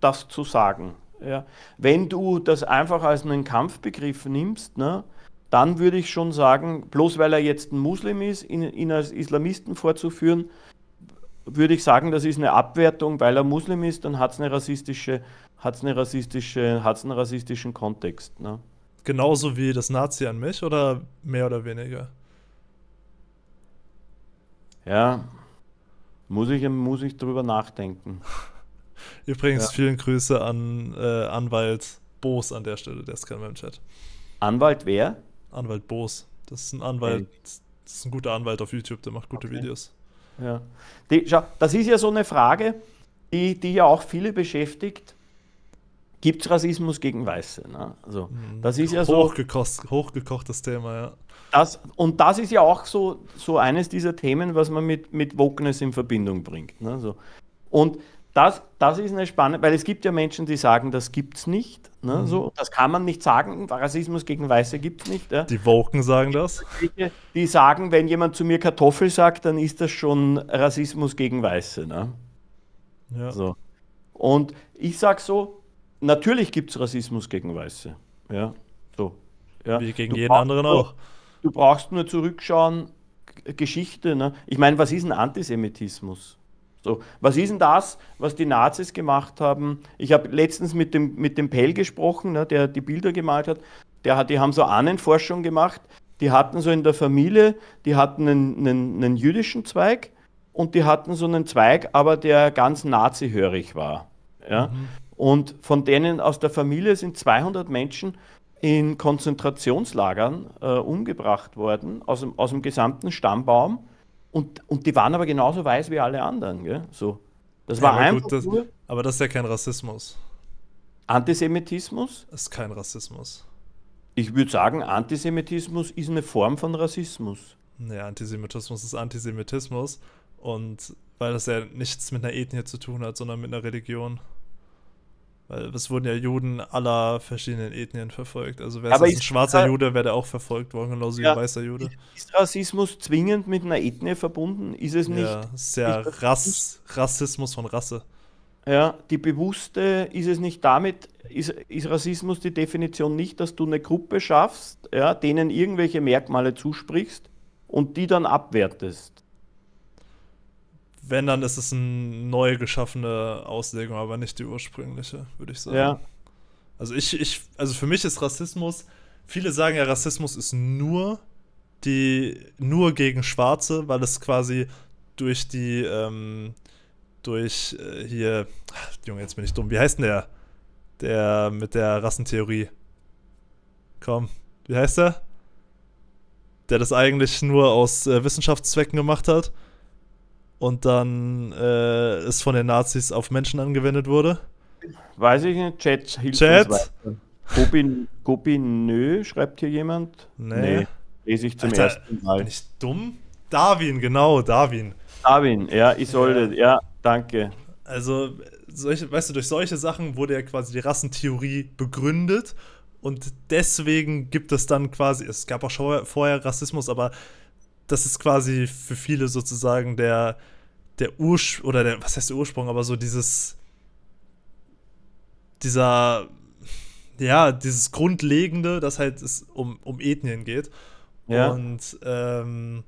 das zu sagen. Ja. Wenn du das einfach als einen Kampfbegriff nimmst, ne, dann würde ich schon sagen, bloß weil er jetzt ein Muslim ist, ihn, ihn als Islamisten vorzuführen, würde ich sagen, das ist eine Abwertung, weil er Muslim ist, dann hat es eine rassistische, hat's eine rassistische, hat's einen rassistischen Kontext. Ne? Genauso wie das Nazi an mich oder mehr oder weniger? Ja, muss ich, muss ich drüber nachdenken. Übrigens, ja. vielen Grüße an äh, Anwalt Boos an der Stelle, der ist gerade im Chat. Anwalt wer? Anwalt Boos. Das ist ein Anwalt, okay. das ist ein guter Anwalt auf YouTube, der macht gute okay. Videos. Ja. Die, schau, das ist ja so eine Frage, die, die ja auch viele beschäftigt. Gibt es Rassismus gegen Weiße? Ne? Also, hm, das ist ja so. hochgekochtes Thema, ja. Das, und das ist ja auch so, so eines dieser Themen, was man mit, mit Wokeness in Verbindung bringt. Ne? So. Und das, das ist eine spannende, weil es gibt ja Menschen, die sagen, das gibt es nicht. Ne? Mhm. So, das kann man nicht sagen. Rassismus gegen Weiße gibt es nicht. Ja? Die Woken sagen das. Die, die sagen, wenn jemand zu mir Kartoffel sagt, dann ist das schon Rassismus gegen Weiße. Ne? Ja. So. Und ich sage so, natürlich gibt es Rassismus gegen Weiße. Ja, so. Ja. Wie gegen du jeden anderen auch. Du brauchst nur zurückschauen, Geschichte. Ne? Ich meine, was ist ein Antisemitismus? So, was ist denn das, was die Nazis gemacht haben? Ich habe letztens mit dem, mit dem Pell gesprochen, ne, der die Bilder gemalt hat. Der hat. Die haben so Ahnenforschung gemacht. Die hatten so in der Familie, die hatten einen, einen, einen jüdischen Zweig und die hatten so einen Zweig, aber der ganz nazihörig war. Ja? Mhm. Und von denen aus der Familie sind 200 Menschen in Konzentrationslagern äh, umgebracht worden, aus dem, aus dem gesamten Stammbaum. Und, und die waren aber genauso weiß wie alle anderen. Gell? So. Das war ja, einfach. Gut, das, aber das ist ja kein Rassismus. Antisemitismus? Das ist kein Rassismus. Ich würde sagen, Antisemitismus ist eine Form von Rassismus. Ja, Antisemitismus ist Antisemitismus. Und weil das ja nichts mit einer Ethnie zu tun hat, sondern mit einer Religion. Weil es wurden ja Juden aller verschiedenen Ethnien verfolgt. Also wäre es ein schwarzer Jude, wäre der auch verfolgt worden, genauso ja, wie ein weißer Jude. Ist Rassismus zwingend mit einer Ethnie verbunden? Ist es nicht? Ja, sehr Rass, Rassismus von Rasse. Ja, die bewusste, ist es nicht damit, ist, ist Rassismus die Definition nicht, dass du eine Gruppe schaffst, ja, denen irgendwelche Merkmale zusprichst und die dann abwertest. Wenn, dann ist es eine neu geschaffene Auslegung, aber nicht die ursprüngliche, würde ich sagen. Ja. Also ich, ich, also für mich ist Rassismus, viele sagen ja, Rassismus ist nur die, nur gegen Schwarze, weil es quasi durch die, ähm, durch äh, hier, ach, Junge, jetzt bin ich dumm, wie heißt denn der? Der mit der Rassentheorie. Komm, wie heißt der? Der das eigentlich nur aus äh, Wissenschaftszwecken gemacht hat und dann äh, es von den Nazis auf Menschen angewendet wurde? Weiß ich nicht. Chat hilft Chat? uns weiter. schreibt hier jemand? Nee. nee. Lese ich zum Alter, ersten Mal. Bin ich dumm? Darwin, genau, Darwin. Darwin, ja, ich sollte, ja. ja, danke. Also, solche, weißt du, durch solche Sachen wurde ja quasi die Rassentheorie begründet und deswegen gibt es dann quasi, es gab auch schon vorher Rassismus, aber das ist quasi für viele sozusagen der, der Ursprung, oder der, was heißt der Ursprung, aber so dieses, dieser, ja, dieses Grundlegende, dass halt es um, um Ethnien geht. Ja. Und, ähm,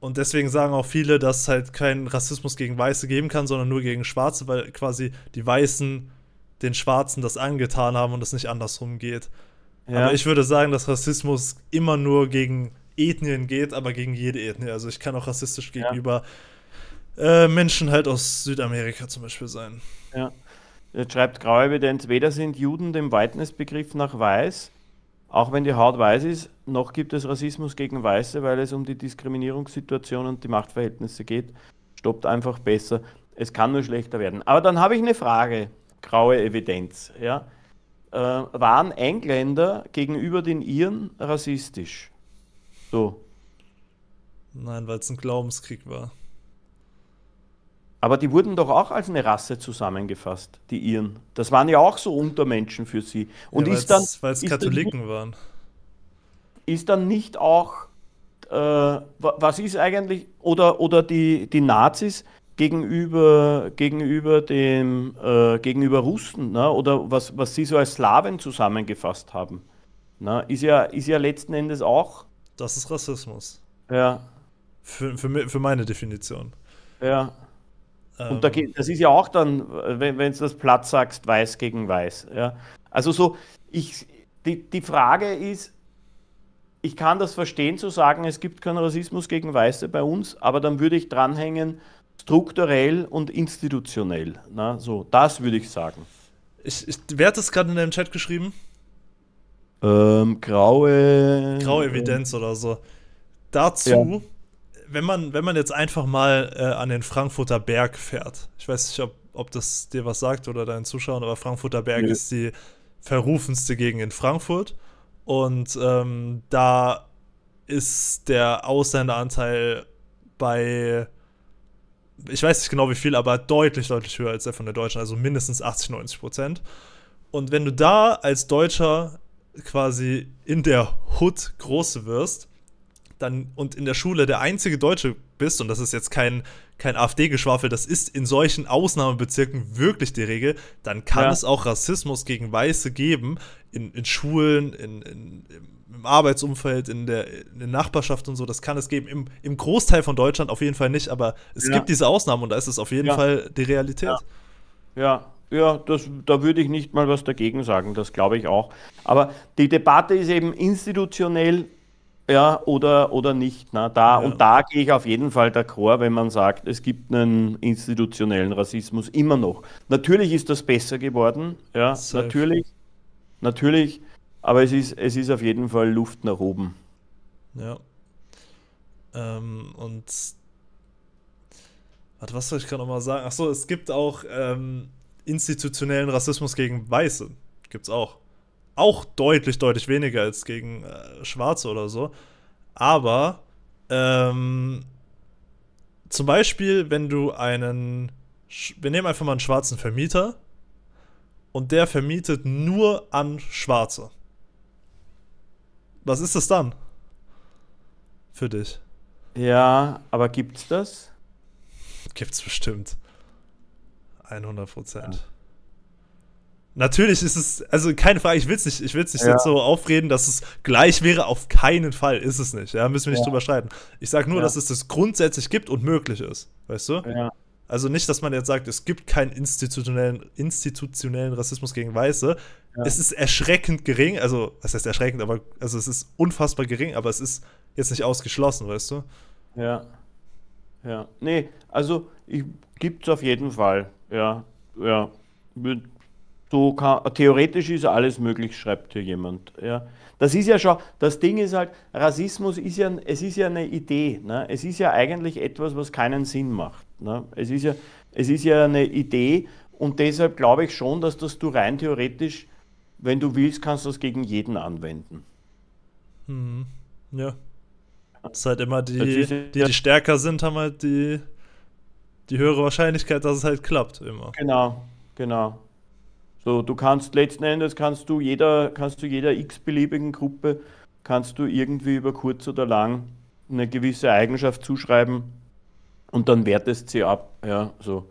und deswegen sagen auch viele, dass es halt keinen Rassismus gegen Weiße geben kann, sondern nur gegen Schwarze, weil quasi die Weißen den Schwarzen das angetan haben und es nicht andersrum geht. Ja. Aber ich würde sagen, dass Rassismus immer nur gegen Ethnien geht, aber gegen jede Ethnie. Also ich kann auch rassistisch gegenüber ja. äh, Menschen halt aus Südamerika zum Beispiel sein. Ja. Jetzt schreibt Graue Grauevidenz, weder sind Juden dem Whiteness-Begriff nach weiß, auch wenn die Haut weiß ist, noch gibt es Rassismus gegen Weiße, weil es um die Diskriminierungssituation und die Machtverhältnisse geht. Stoppt einfach besser. Es kann nur schlechter werden. Aber dann habe ich eine Frage. Graue Evidenz. Ja? Äh, waren Engländer gegenüber den Iren rassistisch? So. Nein, weil es ein Glaubenskrieg war. Aber die wurden doch auch als eine Rasse zusammengefasst, die Iren. Das waren ja auch so Untermenschen für sie. Und ja, ist dann. Weil es Katholiken dann, waren. Ist dann nicht auch. Äh, was ist eigentlich. Oder, oder die, die Nazis gegenüber, gegenüber, dem, äh, gegenüber Russen, ne? oder was, was sie so als Slawen zusammengefasst haben. Ne? Ist, ja, ist ja letzten Endes auch das ist Rassismus. Ja. Für, für, für meine Definition. Ja. Ähm, Und da ähm. geht, das ist ja auch dann, wenn, du das platt sagst, weiß gegen weiß. Ja. Also so, ich, die, die Frage ist, ich kann das verstehen zu sagen, es gibt keinen Rassismus gegen Weiße bei uns, aber dann würde ich dranhängen, strukturell und institutionell. Na, so, das würde ich sagen. Ich, ich, wer hat das gerade in deinem Chat geschrieben? Ähm, graue. Graue Evidenz äh, oder so. Dazu, ja. wenn, man, wenn man jetzt einfach mal äh, an den Frankfurter Berg fährt, ich weiß nicht, ob, ob das dir was sagt oder deinen Zuschauern, aber Frankfurter Berg ja. ist die verrufenste Gegend in Frankfurt. Und ähm, da ist der Ausländeranteil bei, ich weiß nicht genau wie viel, aber deutlich, deutlich höher als der von der Deutschen, also mindestens 80, 90 Prozent. Und wenn du da als Deutscher quasi in der Hood groß wirst dann und in der Schule der einzige Deutsche bist, und das ist jetzt kein, kein AfD-Geschwafel, das ist in solchen Ausnahmebezirken wirklich die Regel, dann kann ja. es auch Rassismus gegen Weiße geben, in, in Schulen, in, in, im Arbeitsumfeld, in der, in der Nachbarschaft und so, das kann es geben. Im, Im Großteil von Deutschland auf jeden Fall nicht, aber es ja. gibt diese Ausnahmen und da ist es auf jeden ja. Fall die Realität. Ja. Ja, das, da würde ich nicht mal was dagegen sagen, das glaube ich auch. Aber die Debatte ist eben institutionell, ja, oder, oder nicht. Na, da, ja. Und da gehe ich auf jeden Fall d'accord, wenn man sagt, es gibt einen institutionellen Rassismus immer noch. Natürlich ist das besser geworden, ja, Safe. natürlich, natürlich, aber es ist, es ist auf jeden Fall Luft nach oben. Ja. Ähm, und warte, was soll ich gerade nochmal sagen? Achso, es gibt auch ähm, institutionellen Rassismus gegen Weiße gibt es auch. Auch deutlich, deutlich weniger als gegen äh, Schwarze oder so. Aber ähm, zum Beispiel, wenn du einen, wir nehmen einfach mal einen schwarzen Vermieter und der vermietet nur an Schwarze. Was ist das dann für dich? Ja, aber gibt's das? Gibt's bestimmt. 100 Prozent. Ja. Natürlich ist es, also keine Frage, ich will es nicht, ich will's nicht ja. so aufreden, dass es gleich wäre. Auf keinen Fall ist es nicht. Ja, müssen wir nicht ja. drüber streiten. Ich sage nur, ja. dass es das grundsätzlich gibt und möglich ist. Weißt du? Ja. Also nicht, dass man jetzt sagt, es gibt keinen institutionellen, institutionellen Rassismus gegen Weiße. Es ist erschreckend gering, also, was heißt erschreckend, aber also es ist unfassbar gering, aber es ist jetzt nicht ausgeschlossen, weißt du? Ja. Ja. Nee, also gibt es auf jeden Fall. Ja, ja. So kann, theoretisch ist alles möglich, schreibt hier jemand. Ja. Das ist ja schon, das Ding ist halt, Rassismus ist ja, es ist ja eine Idee. Ne? Es ist ja eigentlich etwas, was keinen Sinn macht. Ne? Es, ist ja, es ist ja eine Idee und deshalb glaube ich schon, dass das du rein theoretisch, wenn du willst, kannst du das gegen jeden anwenden. Mhm. Ja. Es halt immer die, die, die stärker sind, haben halt die die höhere Wahrscheinlichkeit, dass es halt klappt immer. Genau, genau. So, du kannst letzten Endes kannst du jeder, kannst du jeder x-beliebigen Gruppe, kannst du irgendwie über kurz oder lang eine gewisse Eigenschaft zuschreiben und dann wertest sie ab. Ja, so.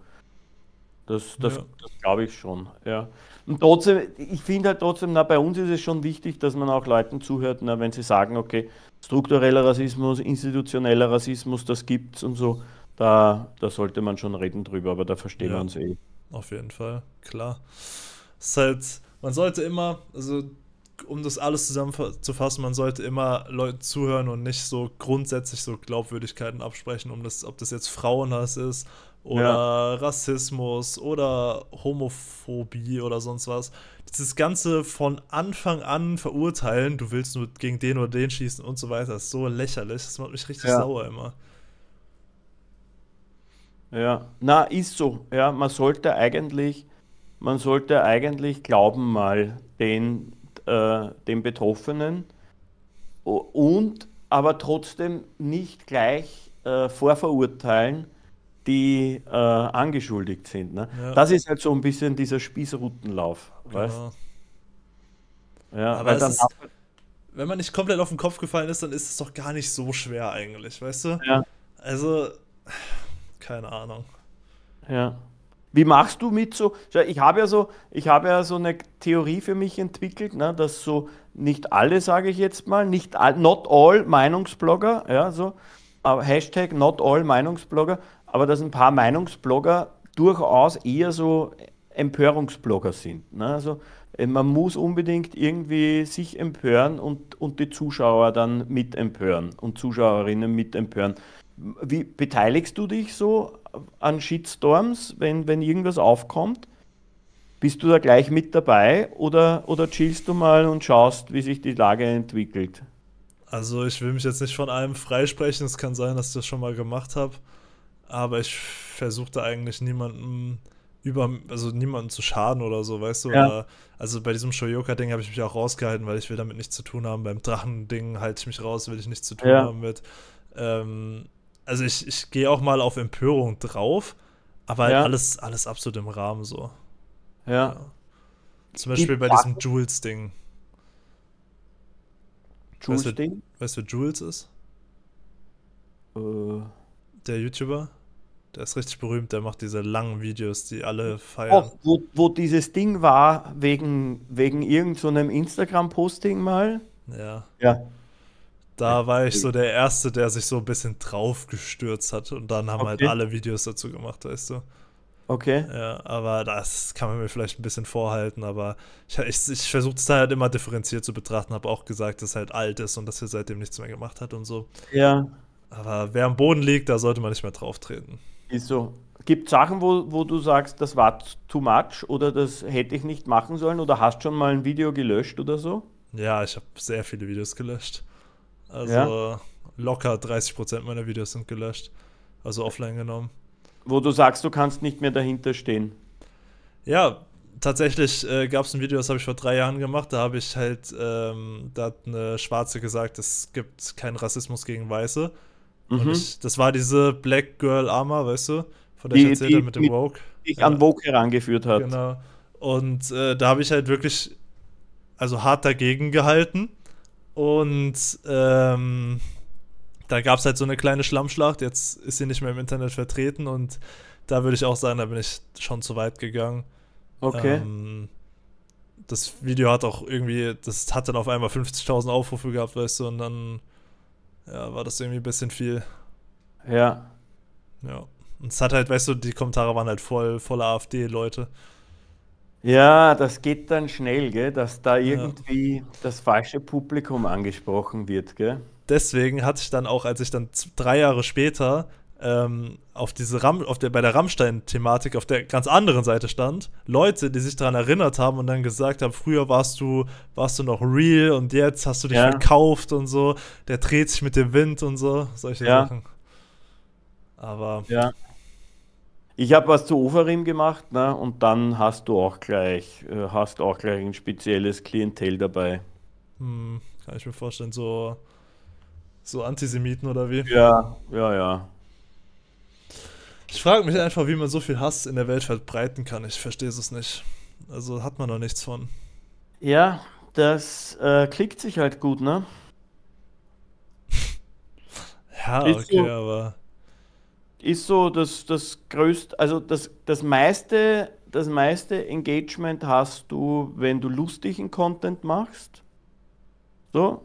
Das, das, ja. das glaube ich schon. Ja. Und trotzdem, ich finde halt trotzdem, na, bei uns ist es schon wichtig, dass man auch Leuten zuhört, na, wenn sie sagen, okay, struktureller Rassismus, institutioneller Rassismus, das gibt's und so. Da, da sollte man schon reden drüber, aber da verstehen ja, wir uns eh. Auf jeden Fall, klar. Es halt, man sollte immer, also um das alles zusammenzufassen, man sollte immer Leuten zuhören und nicht so grundsätzlich so Glaubwürdigkeiten absprechen, um das, ob das jetzt Frauenhass ist oder ja. Rassismus oder Homophobie oder sonst was. Dieses Ganze von Anfang an verurteilen, du willst nur gegen den oder den schießen und so weiter, ist so lächerlich. Das macht mich richtig ja. sauer immer. Ja, na, ist so. Ja, man sollte eigentlich, man sollte eigentlich glauben mal den, äh, den Betroffenen und aber trotzdem nicht gleich äh, vorverurteilen, die äh, angeschuldigt sind. Ne? Ja. Das ist halt so ein bisschen dieser Spießrutenlauf. Genau. Weißt? Ja, aber dann ist, wenn man nicht komplett auf den Kopf gefallen ist, dann ist es doch gar nicht so schwer eigentlich, weißt du? Ja. Also keine Ahnung. Ja. Wie machst du mit so? Ich habe ja so, ich habe ja so eine Theorie für mich entwickelt, ne, dass so nicht alle, sage ich jetzt mal, nicht all, not all Meinungsblogger, ja, so, aber Hashtag not all Meinungsblogger, aber dass ein paar Meinungsblogger durchaus eher so Empörungsblogger sind. Ne? Also äh, man muss unbedingt irgendwie sich empören und, und die Zuschauer dann mit empören und Zuschauerinnen mit empören. Wie beteiligst du dich so an Shitstorms, wenn, wenn irgendwas aufkommt? Bist du da gleich mit dabei oder, oder chillst du mal und schaust, wie sich die Lage entwickelt? Also ich will mich jetzt nicht von allem freisprechen, es kann sein, dass ich das schon mal gemacht habe, aber ich versuche da eigentlich niemanden über, also niemandem zu schaden oder so, weißt du? Ja. also bei diesem Shoyoka-Ding habe ich mich auch rausgehalten, weil ich will damit nichts zu tun haben. Beim Drachen-Ding halte ich mich raus, will ich nichts zu tun ja. haben mit. Ähm, also ich, ich gehe auch mal auf Empörung drauf, aber halt ja. alles, alles absolut im Rahmen so. Ja. ja. Zum Beispiel bei diesem Jules-Ding. Jules-Ding? Weißt du, wer Jules ist? Äh. Der YouTuber? Der ist richtig berühmt, der macht diese langen Videos, die alle feiern. Oh, wo, wo dieses Ding war, wegen, wegen irgendeinem so Instagram-Posting mal. Ja. Ja. Da war ich so der Erste, der sich so ein bisschen draufgestürzt hat. Und dann haben halt okay. halt alle Videos dazu gemacht, weißt du. Okay. Ja, aber das kann man mir vielleicht ein bisschen vorhalten, aber ich, ich, ich versuche es da halt immer differenziert zu betrachten, habe auch gesagt, dass es halt alt ist und dass er seitdem nichts mehr gemacht hat und so. Ja. Aber wer am Boden liegt, da sollte man nicht mehr drauf treten. Ist so. Gibt es Sachen, wo, wo du sagst, das war too much oder das hätte ich nicht machen sollen oder hast schon mal ein Video gelöscht oder so? Ja, ich habe sehr viele Videos gelöscht. Also ja? locker 30% Prozent meiner Videos sind gelöscht. Also offline genommen. Wo du sagst, du kannst nicht mehr dahinter stehen. Ja, tatsächlich äh, gab es ein Video, das habe ich vor drei Jahren gemacht. Da habe ich halt, ähm, da hat eine Schwarze gesagt, es gibt keinen Rassismus gegen Weiße. Mhm. Und ich, das war diese Black Girl Armor, weißt du, von der die, ich erzählt habe mit dem Woke. Die ich ja. an Woke herangeführt hat. Genau. Und äh, da habe ich halt wirklich, also hart dagegen gehalten. Und ähm, da gab es halt so eine kleine Schlammschlacht. Jetzt ist sie nicht mehr im Internet vertreten und da würde ich auch sagen, da bin ich schon zu weit gegangen. Okay. Ähm, das Video hat auch irgendwie, das hat dann auf einmal 50.000 Aufrufe gehabt, weißt du, und dann ja, war das irgendwie ein bisschen viel. Ja. Ja. Und es hat halt, weißt du, die Kommentare waren halt voll, voller AfD-Leute. Ja, das geht dann schnell, gell? dass da irgendwie ja. das falsche Publikum angesprochen wird. Gell? Deswegen hatte ich dann auch, als ich dann drei Jahre später ähm, auf diese Ram auf der, bei der Rammstein-Thematik auf der ganz anderen Seite stand, Leute, die sich daran erinnert haben und dann gesagt haben, früher warst du, warst du noch real und jetzt hast du dich ja. verkauft und so, der dreht sich mit dem Wind und so, solche ja. Sachen. Aber ja. Ich habe was zu Oferim gemacht ne? und dann hast du auch gleich, äh, hast auch gleich ein spezielles Klientel dabei. Hm, kann ich mir vorstellen, so, so Antisemiten oder wie? Ja, ja, ja. Ich frage mich einfach, wie man so viel Hass in der Welt verbreiten kann. Ich verstehe es nicht. Also hat man noch nichts von. Ja, das äh, klickt sich halt gut, ne? ja, okay, aber ist so das, das größte, also das, das meiste, das meiste Engagement hast du, wenn du lustigen Content machst. So.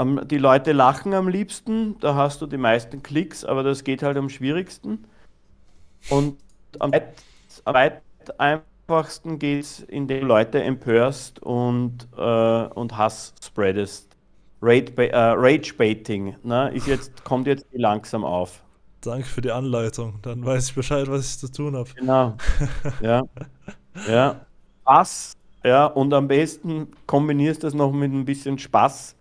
die Leute lachen am liebsten, da hast du die meisten Klicks, aber das geht halt am schwierigsten. Und am, weit, am einfachsten geht es, indem du Leute empörst und, äh, und Hass spreadest. Äh, Rage-Baiting ne? jetzt, kommt jetzt langsam auf. Danke für die Anleitung. Dann weiß ich Bescheid, was ich zu tun habe. Genau. Ja. ja. Spaß. Ja, und am besten kombinierst du das noch mit ein bisschen Spaß.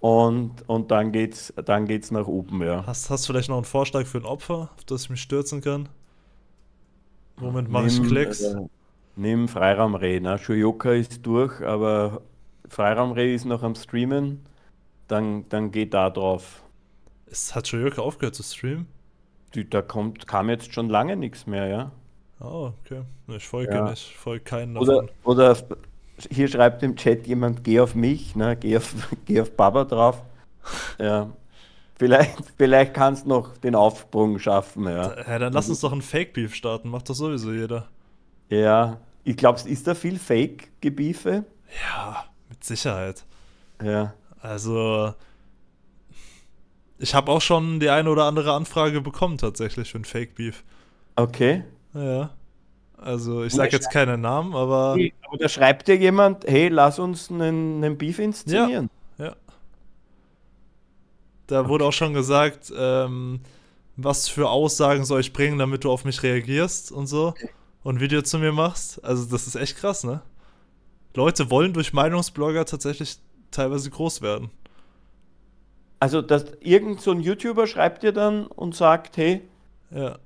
Und, und dann geht's, dann geht's nach oben, ja. Hast, hast du vielleicht noch einen Vorschlag für ein Opfer, auf das ich mich stürzen kann? Moment, mache ich Klicks. Äh, nimm Freiraumreh, Na, ne? Shoyoka ist durch, aber Freiraumreh ist noch am Streamen. Dann, dann geht da drauf. Es hat Shoyoka aufgehört zu streamen? die, da kommt, kam jetzt schon lange nichts mehr, ja. Oh, okay. Ich folge, ja. ich folge keinen davon. Oder, oder hier schreibt im Chat jemand, geh auf mich, ne? geh, auf, geh auf Baba drauf. Ja. Vielleicht, vielleicht kannst du noch den Aufsprung schaffen, ja. ja dann lass uns doch ein Fake-Beef starten, macht das sowieso jeder. Ja, ich glaube, ist da viel Fake-Gebiefe? Ja, mit Sicherheit. Ja. Also, ich habe auch schon die eine oder andere Anfrage bekommen tatsächlich für ein Fake Beef. Okay. Ja. Also ich sage jetzt keinen Namen, aber. Oder schreibt dir jemand, hey, lass uns einen, einen Beef inszenieren. Ja. ja. Da okay. wurde auch schon gesagt, ähm, was für Aussagen soll ich bringen, damit du auf mich reagierst und so okay. und Video zu mir machst. Also das ist echt krass, ne? Leute wollen durch Meinungsblogger tatsächlich teilweise groß werden. Also, dass irgend so ein YouTuber schreibt dir dann und sagt, hey, ja.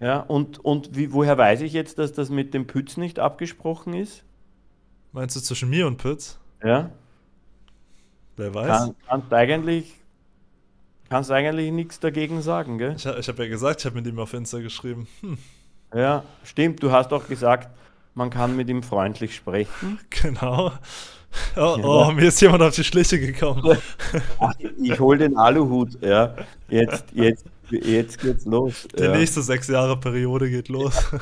Ja, und, und wie, woher weiß ich jetzt, dass das mit dem Pütz nicht abgesprochen ist? Meinst du zwischen mir und Pütz? Ja. Wer weiß? Kann, kannst eigentlich, kannst eigentlich nichts dagegen sagen, gell? Ich, ich habe ja gesagt, ich habe mit ihm auf Insta geschrieben. Hm. Ja, stimmt. Du hast auch gesagt, man kann mit ihm freundlich sprechen. Genau. Oh, oh mir ist jemand auf die Schliche gekommen. Ach, ich hole den Aluhut, ja. Jetzt, jetzt, jetzt geht's los. Die ja. nächste sechs Jahre Periode geht los.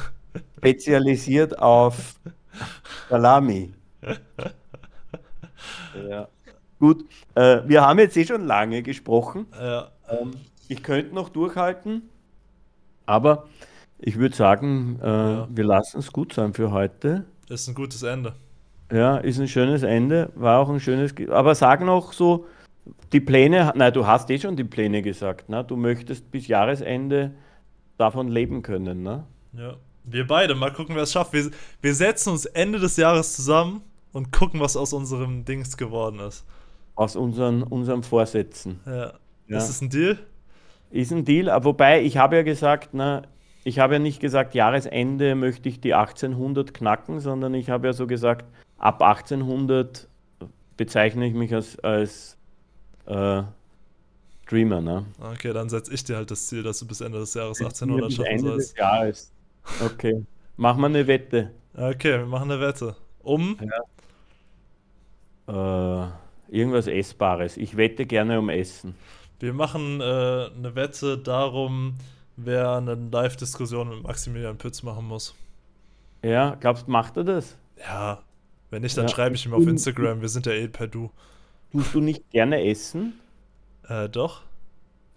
Spezialisiert auf Salami. ja. Gut, äh, wir haben jetzt eh schon lange gesprochen. Ja. Ähm, ich könnte noch durchhalten, aber ich würde sagen, äh, ja. wir lassen es gut sein für heute. Das ist ein gutes Ende. Ja, ist ein schönes Ende, war auch ein schönes. Ge Aber sag noch so, die Pläne, nein, du hast eh schon die Pläne gesagt, ne? Du möchtest bis Jahresende davon leben können, ne? Ja, wir beide, mal gucken, wer es schafft. Wir, wir setzen uns Ende des Jahres zusammen und gucken, was aus unserem Dings geworden ist. Aus unseren, unseren Vorsätzen. Ja. ja. Ist es ein Deal? Ist ein Deal, aber wobei ich habe ja gesagt, na, ich habe ja nicht gesagt, Jahresende möchte ich die 1800 knacken, sondern ich habe ja so gesagt, ab 1800 bezeichne ich mich als, als äh, Streamer. Ne? Okay, dann setze ich dir halt das Ziel, dass du bis Ende des Jahres 1800 schaffen Ende sollst. Des Jahres. Okay, mach mal eine Wette. Okay, wir machen eine Wette. Um? Ja. Äh, irgendwas Essbares. Ich wette gerne um Essen. Wir machen äh, eine Wette darum, wer eine Live-Diskussion mit Maximilian Pütz machen muss. Ja, glaubst du, macht er das? Ja, wenn nicht, dann ja. schreibe ich ihm auf Instagram, wir sind ja eh per Du. Tust du nicht gerne essen? Äh, doch.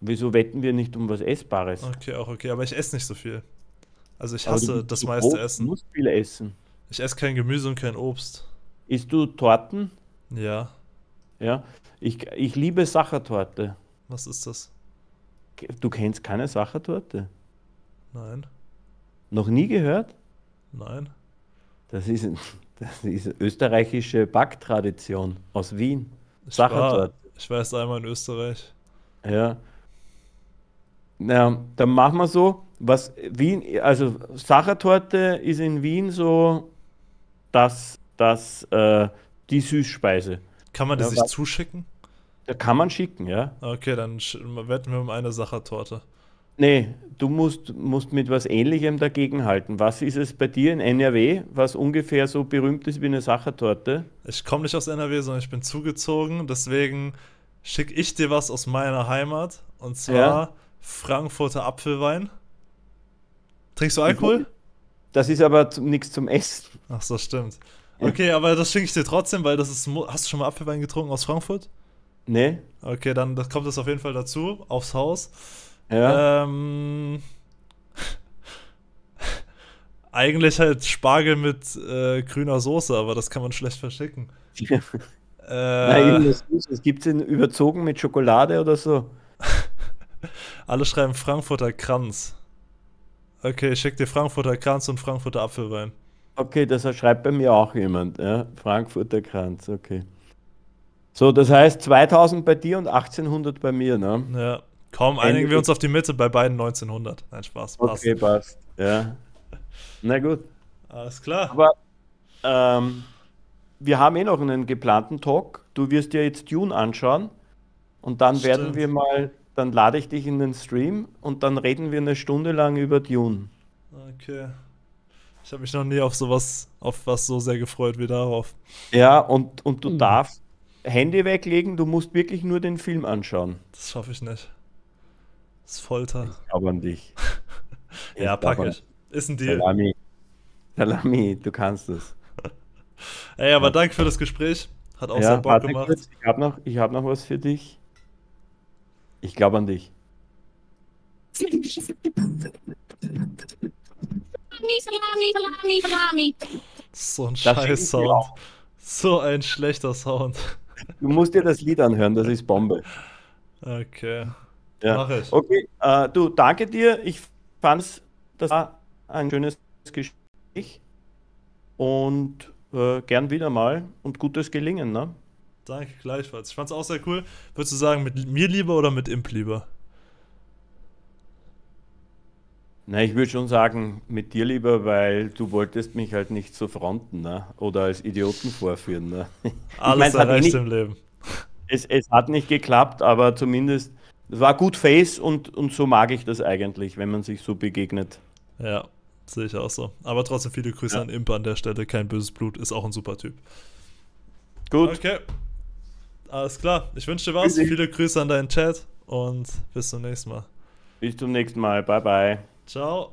Wieso wetten wir nicht um was Essbares? Okay, auch okay, aber ich esse nicht so viel. Also ich hasse du, das du meiste Obst, Essen. Du musst viel essen. Ich esse kein Gemüse und kein Obst. Isst du Torten? Ja. Ja, ich, ich liebe Sachertorte. Was ist das? Du kennst keine Sachertorte? Nein. Noch nie gehört? Nein. Das ist, das ist österreichische Backtradition aus Wien. Sachertorte. Ich weiß einmal in Österreich. Ja. Na, dann machen wir so, was Wien, also Sachertorte ist in Wien so das, das, äh, die Süßspeise. Kann man die ja, sich zuschicken? Da kann man schicken, ja. Okay, dann wetten wir um eine Sachertorte. Nee, du musst, musst mit was Ähnlichem dagegenhalten. Was ist es bei dir in NRW, was ungefähr so berühmt ist wie eine Sachertorte? Ich komme nicht aus NRW, sondern ich bin zugezogen. Deswegen schicke ich dir was aus meiner Heimat. Und zwar ja. Frankfurter Apfelwein. Trinkst du Alkohol? Das ist aber nichts zum Essen. Ach so, stimmt. Okay, aber das schicke ich dir trotzdem, weil das ist. Hast du schon mal Apfelwein getrunken aus Frankfurt? Nee. Okay, dann kommt das auf jeden Fall dazu, aufs Haus. Ja. Ähm, eigentlich halt Spargel mit äh, grüner Soße, aber das kann man schlecht verschicken. äh, Nein, das, das gibt es überzogen mit Schokolade oder so. Alle schreiben Frankfurter Kranz. Okay, ich schicke dir Frankfurter Kranz und Frankfurter Apfelwein. Okay, das schreibt bei mir auch jemand. Ja? Frankfurter Kranz, okay. So, das heißt 2000 bei dir und 1800 bei mir, ne? Ja. Kaum einigen wir uns auf die Mitte bei beiden 1900. Nein, Spaß. Passt. Okay, passt. Ja. Na gut. Alles klar. Aber ähm, wir haben eh noch einen geplanten Talk. Du wirst dir jetzt Dune anschauen und dann Stimmt. werden wir mal, dann lade ich dich in den Stream und dann reden wir eine Stunde lang über Dune. Okay. Ich habe mich noch nie auf sowas, auf was so sehr gefreut wie darauf. Ja, und, und du hm. darfst Handy weglegen, du musst wirklich nur den Film anschauen. Das hoffe ich nicht. Das ist Folter. Ich glaube an dich. ja, pack ich. Ist ein Deal. Salami. Salami, du kannst es. Ey, aber ja. danke für das Gespräch. Hat auch ja, sehr Bock gemacht. Kurz. Ich habe noch, hab noch was für dich. Ich glaube an dich. So ein scheiß Sound. So ein schlechter Sound. Du musst dir das Lied anhören, das ist Bombe. Okay. Ja. Mach es. Okay, äh, du, danke dir. Ich fand, das war ein schönes Gespräch und äh, gern wieder mal und gutes Gelingen, ne? Danke, gleichfalls. Ich fand's auch sehr cool. Würdest du sagen, mit mir lieber oder mit Imp lieber? Na, ich würde schon sagen, mit dir lieber, weil du wolltest mich halt nicht so fronten, ne? Oder als Idioten vorführen, ne? Alles ich mein, erreicht im Leben. Es, es hat nicht geklappt, aber zumindest das war gut Face und, und so mag ich das eigentlich, wenn man sich so begegnet. Ja, sehe ich auch so. Aber trotzdem viele Grüße ja. an Imp an der Stelle. Kein böses Blut, ist auch ein super Typ. Gut. Okay. Alles klar. Ich wünsche dir was. Viele Grüße an deinen Chat und bis zum nächsten Mal. Bis zum nächsten Mal. Bye, bye. Ciao.